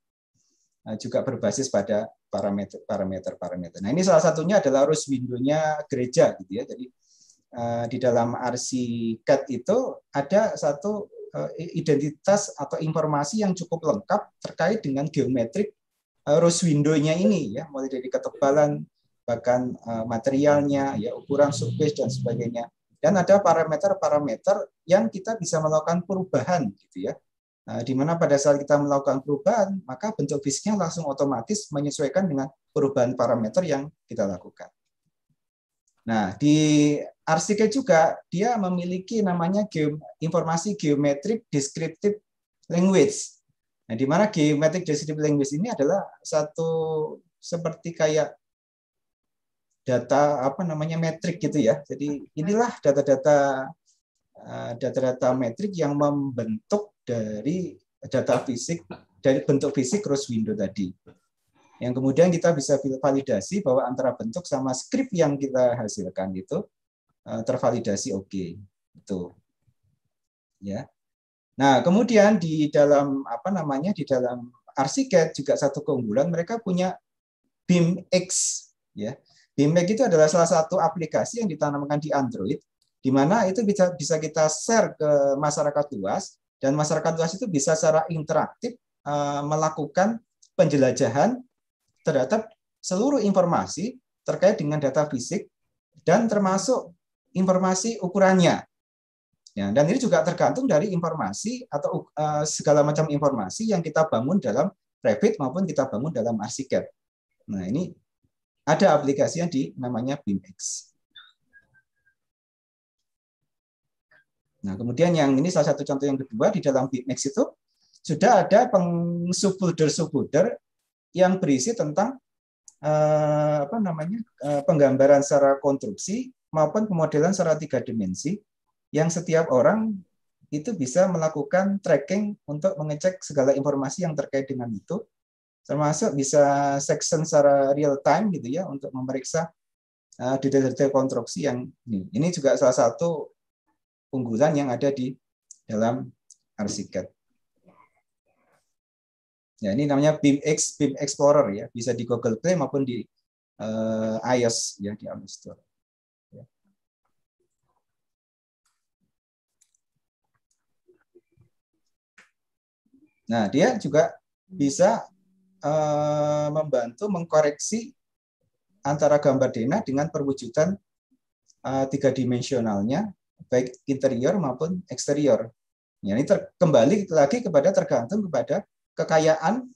eh, juga berbasis pada parameter parameter parameter. Nah, ini salah satunya adalah arus windownya gereja gitu ya. Jadi eh, di dalam RCCAD itu ada satu identitas atau informasi yang cukup lengkap terkait dengan geometrik arus window-nya ini ya, mulai dari ketebalan bahkan materialnya ya, ukuran subbase dan sebagainya. Dan ada parameter-parameter yang kita bisa melakukan perubahan gitu ya. Nah, di mana pada saat kita melakukan perubahan, maka bentuk fisiknya langsung otomatis menyesuaikan dengan perubahan parameter yang kita lakukan. Nah, di RCK juga dia memiliki namanya geom informasi geometric descriptive language. Nah, di mana geometric descriptive language ini adalah satu seperti kayak data apa namanya metrik gitu ya. Jadi inilah data-data Eh, data-data metrik yang membentuk dari data fisik dari bentuk fisik cross window tadi. Yang kemudian kita bisa validasi bahwa antara bentuk sama script yang kita hasilkan itu eh, tervalidasi oke. Okay. Itu. Ya. Nah, kemudian di dalam apa namanya di dalam arsiket juga satu keunggulan mereka punya BIMx ya. BIMx itu adalah salah satu aplikasi yang ditanamkan di Android di mana itu bisa bisa kita share ke masyarakat luas dan masyarakat luas itu bisa secara interaktif uh, melakukan penjelajahan terhadap seluruh informasi terkait dengan data fisik dan termasuk informasi ukurannya. Ya, dan ini juga tergantung dari informasi atau uh, segala macam informasi yang kita bangun dalam Revit maupun kita bangun dalam Arsiket. Nah, ini ada aplikasi yang di namanya BIMx. Nah, kemudian yang ini salah satu contoh yang kedua di dalam BitMEX itu sudah ada subfolder-subfolder yang berisi tentang eh, apa namanya eh, penggambaran secara konstruksi maupun pemodelan secara tiga dimensi yang setiap orang itu bisa melakukan tracking untuk mengecek segala informasi yang terkait dengan itu termasuk bisa section secara real time gitu ya untuk memeriksa detail-detail konstruksi yang ini. Ini juga salah satu unggulan yang ada di dalam arsiket. Ya, ini namanya BIMx BIM Explorer ya, bisa di Google Play maupun di uh, iOS ya di App Store. Ya. Nah, dia juga bisa uh, membantu mengkoreksi antara gambar dena dengan perwujudan uh, tiga dimensionalnya baik interior maupun eksterior. Ya, ini kembali lagi kepada tergantung kepada kekayaan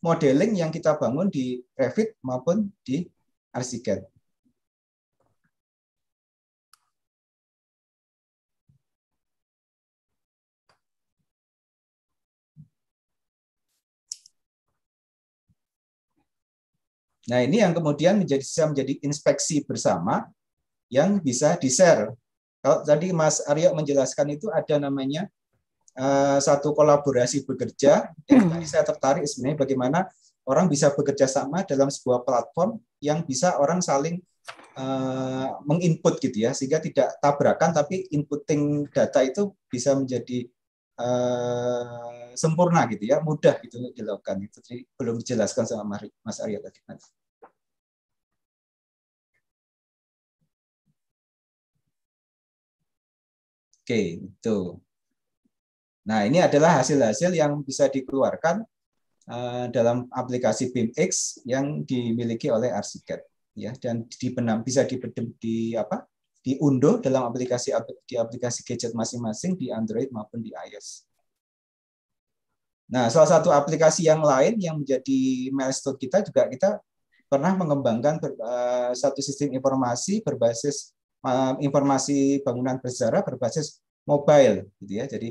modeling yang kita bangun di Revit maupun di Arsiket. Nah, ini yang kemudian menjadi bisa menjadi inspeksi bersama yang bisa di-share kalau tadi Mas Aryo menjelaskan itu ada namanya uh, satu kolaborasi bekerja. Yang hmm. tadi saya tertarik sebenarnya bagaimana orang bisa bekerja sama dalam sebuah platform yang bisa orang saling uh, menginput gitu ya, sehingga tidak tabrakan, tapi inputing data itu bisa menjadi uh, sempurna gitu ya, mudah gitu dilakukan. Itu belum dijelaskan sama Mas Aryo tadi. Oke, itu. Nah, ini adalah hasil-hasil yang bisa dikeluarkan uh, dalam aplikasi BIMx yang dimiliki oleh Arsiket ya dan dipenam bisa di, di apa? diunduh dalam aplikasi di aplikasi gadget masing-masing di Android maupun di iOS. Nah, salah satu aplikasi yang lain yang menjadi milestone kita juga kita pernah mengembangkan eh, satu sistem informasi berbasis informasi bangunan bersejarah berbasis mobile gitu ya. Jadi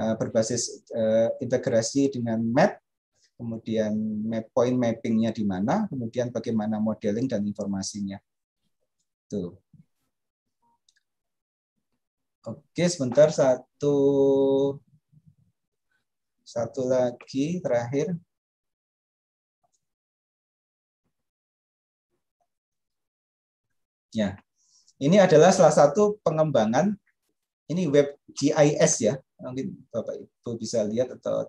eh, berbasis eh, integrasi dengan map, kemudian map point mappingnya di mana, kemudian bagaimana modeling dan informasinya. Tuh. Oke, sebentar satu satu lagi terakhir. Ya, ini adalah salah satu pengembangan ini web GIS ya. Mungkin Bapak Ibu bisa lihat atau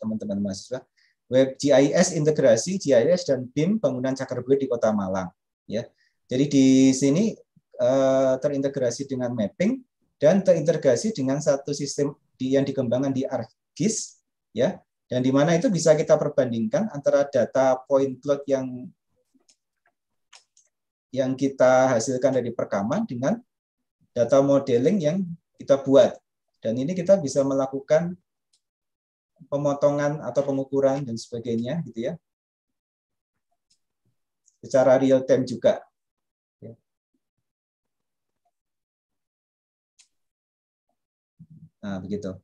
teman-teman mahasiswa. Web GIS integrasi GIS dan BIM bangunan budaya di Kota Malang ya. Jadi di sini eh, terintegrasi dengan mapping dan terintegrasi dengan satu sistem yang dikembangkan di ArcGIS ya dan di mana itu bisa kita perbandingkan antara data point cloud yang yang kita hasilkan dari perekaman dengan data modeling yang kita buat. Dan ini kita bisa melakukan pemotongan atau pengukuran dan sebagainya gitu ya. Secara real time juga. Ya. Nah, begitu.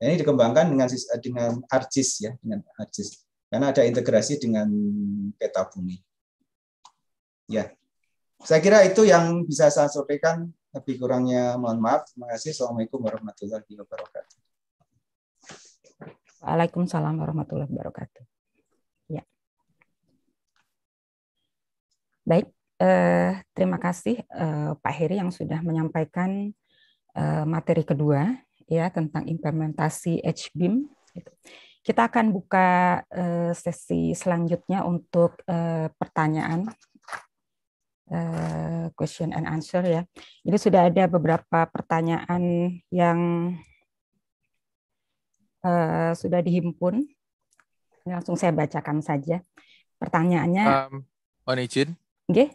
Nah, ini dikembangkan dengan dengan ArcGIS ya, dengan ArcGIS. Karena ada integrasi dengan peta bumi. Ya, saya kira itu yang bisa saya sampaikan. Lebih kurangnya mohon maaf. Terima kasih. Assalamualaikum warahmatullahi wabarakatuh. Waalaikumsalam warahmatullahi wabarakatuh. Ya. Baik, eh, terima kasih eh, Pak Heri yang sudah menyampaikan eh, materi kedua ya tentang implementasi HBIM. Kita akan buka eh, sesi selanjutnya untuk eh, pertanyaan Eh, question and answer ya. Ini sudah ada beberapa pertanyaan yang uh, sudah dihimpun. Langsung saya bacakan saja. Pertanyaannya. Um, on izin. Okay.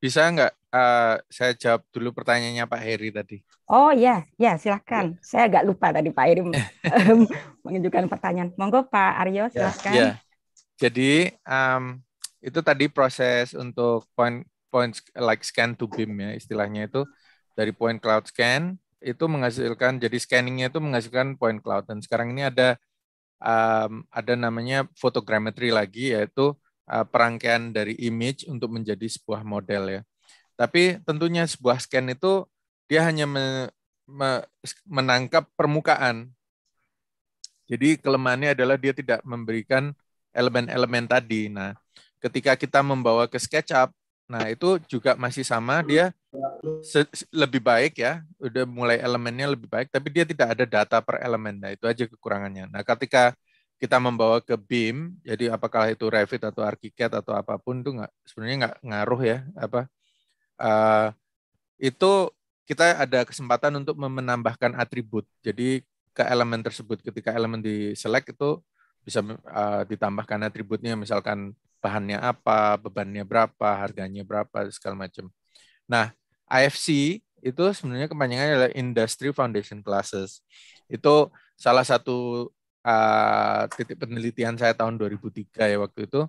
Bisa nggak uh, saya jawab dulu pertanyaannya Pak Heri tadi? Oh ya, ya silakan. Ya. Saya agak lupa tadi Pak Heri mengajukan (laughs) pertanyaan. Monggo Pak Aryo iya, silahkan. Ya, ya. Jadi um, itu tadi proses untuk poin point like scan to beam ya istilahnya itu dari point cloud scan itu menghasilkan jadi scanningnya itu menghasilkan point cloud dan sekarang ini ada um, ada namanya photogrammetry lagi yaitu uh, perangkaian dari image untuk menjadi sebuah model ya tapi tentunya sebuah scan itu dia hanya me, me, menangkap permukaan jadi kelemahannya adalah dia tidak memberikan elemen-elemen tadi nah ketika kita membawa ke SketchUp Nah, itu juga masih sama dia lebih baik ya, udah mulai elemennya lebih baik tapi dia tidak ada data per elemen. Nah, itu aja kekurangannya. Nah, ketika kita membawa ke BIM, jadi apakah itu Revit atau ArchiCAD atau apapun itu nggak sebenarnya nggak ngaruh ya apa uh, itu kita ada kesempatan untuk menambahkan atribut. Jadi ke elemen tersebut ketika elemen di select itu bisa uh, ditambahkan atributnya misalkan bahannya apa, bebannya berapa, harganya berapa, segala macam. Nah, IFC itu sebenarnya kepanjangannya adalah Industry Foundation Classes. Itu salah satu uh, titik penelitian saya tahun 2003 ya waktu itu.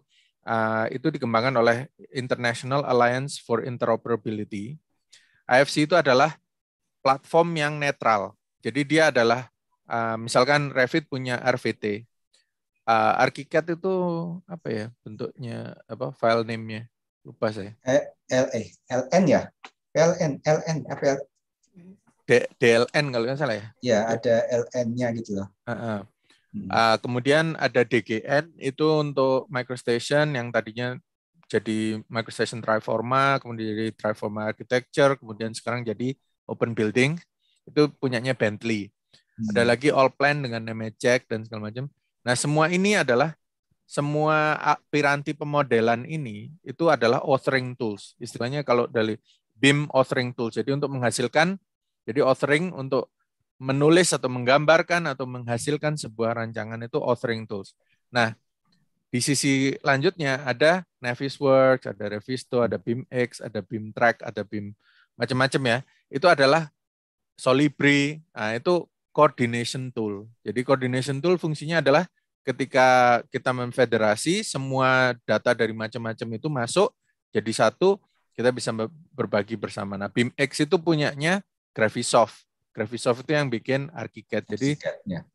Uh, itu dikembangkan oleh International Alliance for Interoperability. IFC itu adalah platform yang netral. Jadi dia adalah uh, misalkan Revit punya RVT, uh, Archicad itu apa ya bentuknya apa file name-nya? Lupa saya. LA, eh, LN e, ya? LN, LN apa? D, DLN kalau nggak salah ya? Ya, ada LN-nya gitu loh. Uh -uh. Hmm. Uh, kemudian ada DGN itu untuk microstation yang tadinya jadi microstation Triforma, kemudian jadi Triforma Architecture, kemudian sekarang jadi Open Building itu punyanya Bentley. Hmm. Ada lagi All Plan dengan name dan segala macam. Nah, semua ini adalah semua piranti pemodelan ini itu adalah authoring tools. Istilahnya kalau dari BIM authoring tools. Jadi untuk menghasilkan, jadi authoring untuk menulis atau menggambarkan atau menghasilkan sebuah rancangan itu authoring tools. Nah, di sisi lanjutnya ada Navisworks, ada Revisto, ada BIMx, ada BIMTrack, ada BIM macam-macam ya. Itu adalah Solibri. Nah, itu coordination tool. Jadi coordination tool fungsinya adalah ketika kita memfederasi semua data dari macam-macam itu masuk jadi satu kita bisa berbagi bersama. Nah, BIMx itu punyanya Graphisoft. Graphisoft itu yang bikin ArchiCAD. Jadi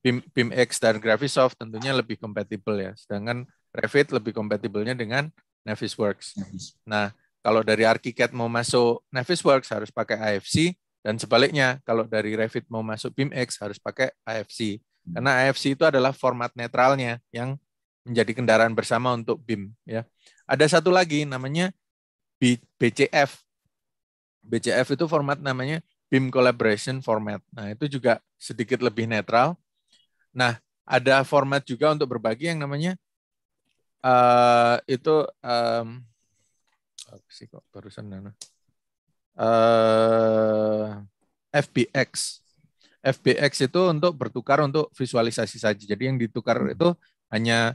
BIM, BIMx dan Graphisoft tentunya lebih kompatibel ya. Sedangkan Revit lebih kompatibelnya dengan Navisworks. Nah, kalau dari ArchiCAD mau masuk Navisworks harus pakai AFC, dan sebaliknya, kalau dari Revit mau masuk BIMx harus pakai AFC. Hmm. Karena AFC itu adalah format netralnya yang menjadi kendaraan bersama untuk BIM. Ya. Ada satu lagi namanya BCF. BCF itu format namanya BIM Collaboration Format. Nah, itu juga sedikit lebih netral. Nah, ada format juga untuk berbagi yang namanya uh, itu um, apa sih kok barusan Nana? uh, eh, FBX. FBX itu untuk bertukar untuk visualisasi saja. Jadi yang ditukar hmm. itu hanya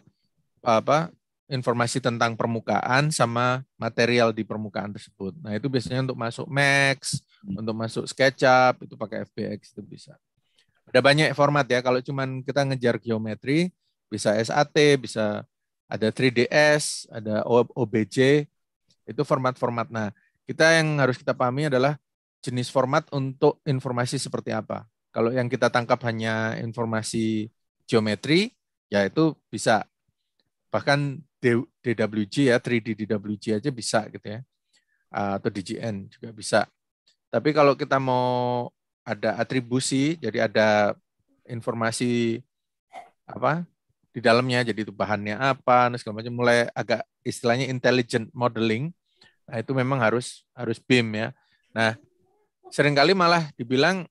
apa informasi tentang permukaan sama material di permukaan tersebut. Nah itu biasanya untuk masuk Max, hmm. untuk masuk SketchUp itu pakai FBX itu bisa. Ada banyak format ya. Kalau cuman kita ngejar geometri bisa SAT, bisa ada 3DS, ada OBJ, itu format-format. Nah, kita yang harus kita pahami adalah jenis format untuk informasi seperti apa. Kalau yang kita tangkap hanya informasi geometri, ya itu bisa. Bahkan DWG ya, 3D DWG aja bisa gitu ya. Ah, atau DGN juga bisa. Tapi kalau kita mau ada atribusi, jadi ada informasi apa di dalamnya, jadi itu bahannya apa, dan segala macam, mulai agak istilahnya intelligent modeling, Nah, itu memang harus harus BIM ya. Nah, seringkali malah dibilang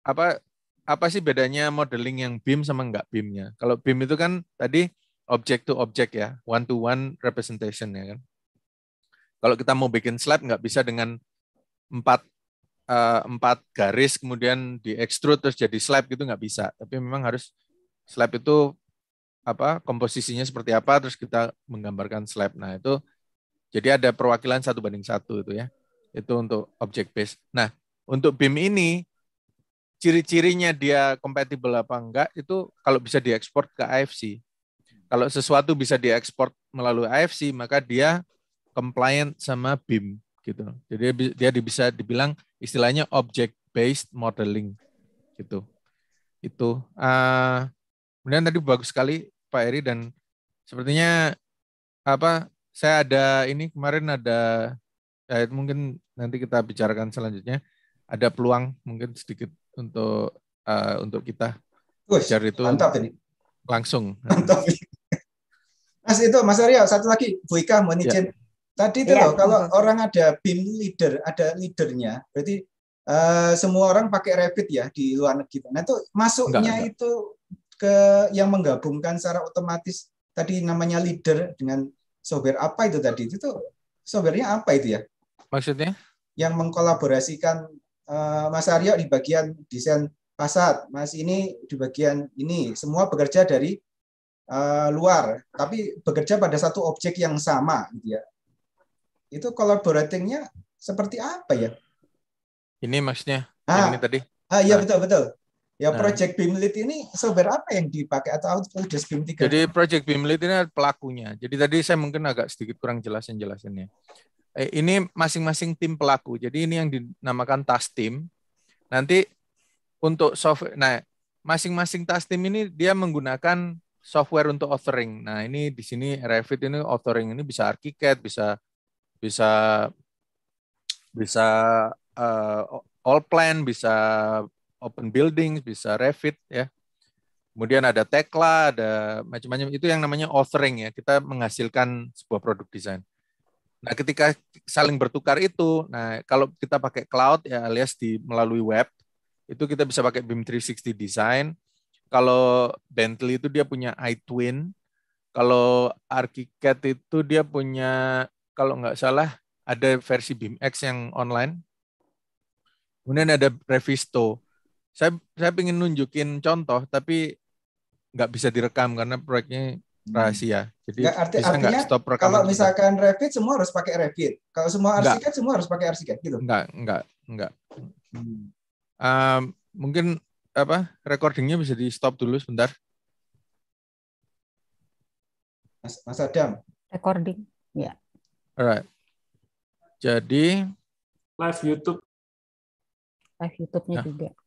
apa apa sih bedanya modeling yang BIM sama enggak BIM-nya? Kalau BIM itu kan tadi object to object ya, one to one representation ya kan. Kalau kita mau bikin slab nggak bisa dengan empat uh, empat garis kemudian di extrude terus jadi slab gitu nggak bisa. Tapi memang harus slab itu apa komposisinya seperti apa terus kita menggambarkan slab. Nah itu jadi ada perwakilan satu banding satu itu ya. Itu untuk object based. Nah, untuk BIM ini ciri-cirinya dia kompatibel apa enggak itu kalau bisa diekspor ke AFC. Kalau sesuatu bisa diekspor melalui AFC, maka dia compliant sama BIM gitu. Jadi dia bisa dibilang istilahnya object based modeling gitu. Itu uh, kemudian tadi bagus sekali Pak Eri dan sepertinya apa saya ada ini kemarin ada eh, mungkin nanti kita bicarakan selanjutnya ada peluang mungkin sedikit untuk uh, untuk kita Uish, itu mantap ini langsung mantap Mas itu Mas Arya satu lagi Bu Ika mau ya. tadi itu ya. loh kalau orang ada BIM leader ada leadernya berarti uh, semua orang pakai rapid ya di luar negeri nah itu masuknya enggak, enggak. itu ke yang menggabungkan secara otomatis tadi namanya leader dengan software apa itu tadi? Itu tuh softwarenya apa itu ya? Maksudnya? Yang mengkolaborasikan uh, Mas Aryo di bagian desain pasat Mas ini di bagian ini, semua bekerja dari uh, luar, tapi bekerja pada satu objek yang sama, gitu ya. Itu kolaboratingnya seperti apa ya? Ini maksudnya? Ah, yang ini tadi. Ah, iya nah. betul betul. Ya nah. Project Beam ini software apa yang dipakai atau Autodesk Beam 3? Jadi Project Beam ini pelakunya. Jadi tadi saya mungkin agak sedikit kurang jelasin jelasinnya. Eh, ini masing-masing tim pelaku. Jadi ini yang dinamakan task team. Nanti untuk software, nah masing-masing task team ini dia menggunakan software untuk authoring. Nah ini di sini Revit ini authoring ini bisa ArchiCAD, bisa bisa bisa uh, eh, all plan, bisa open building, bisa Revit ya. Kemudian ada Tekla, ada macam-macam. Itu yang namanya authoring ya. Kita menghasilkan sebuah produk desain. Nah, ketika saling bertukar itu, nah kalau kita pakai cloud ya alias di melalui web, itu kita bisa pakai BIM 360 Design. Kalau Bentley itu dia punya iTwin. Kalau Archicad itu dia punya kalau nggak salah ada versi BIMx yang online. Kemudian ada Revisto saya saya pengen nunjukin contoh tapi nggak bisa direkam karena proyeknya hmm. rahasia. Jadi nggak, arti, bisa artinya, stop rekaman. Kalau misalkan juga. Revit semua harus pakai Revit. Kalau semua Arsiket semua harus pakai Arsiket gitu. Enggak, enggak, enggak. Hmm. Um, mungkin apa recordingnya bisa di stop dulu sebentar. Mas, Mas Adam. Recording, ya. Alright. Jadi live YouTube. Live YouTube-nya nah. juga.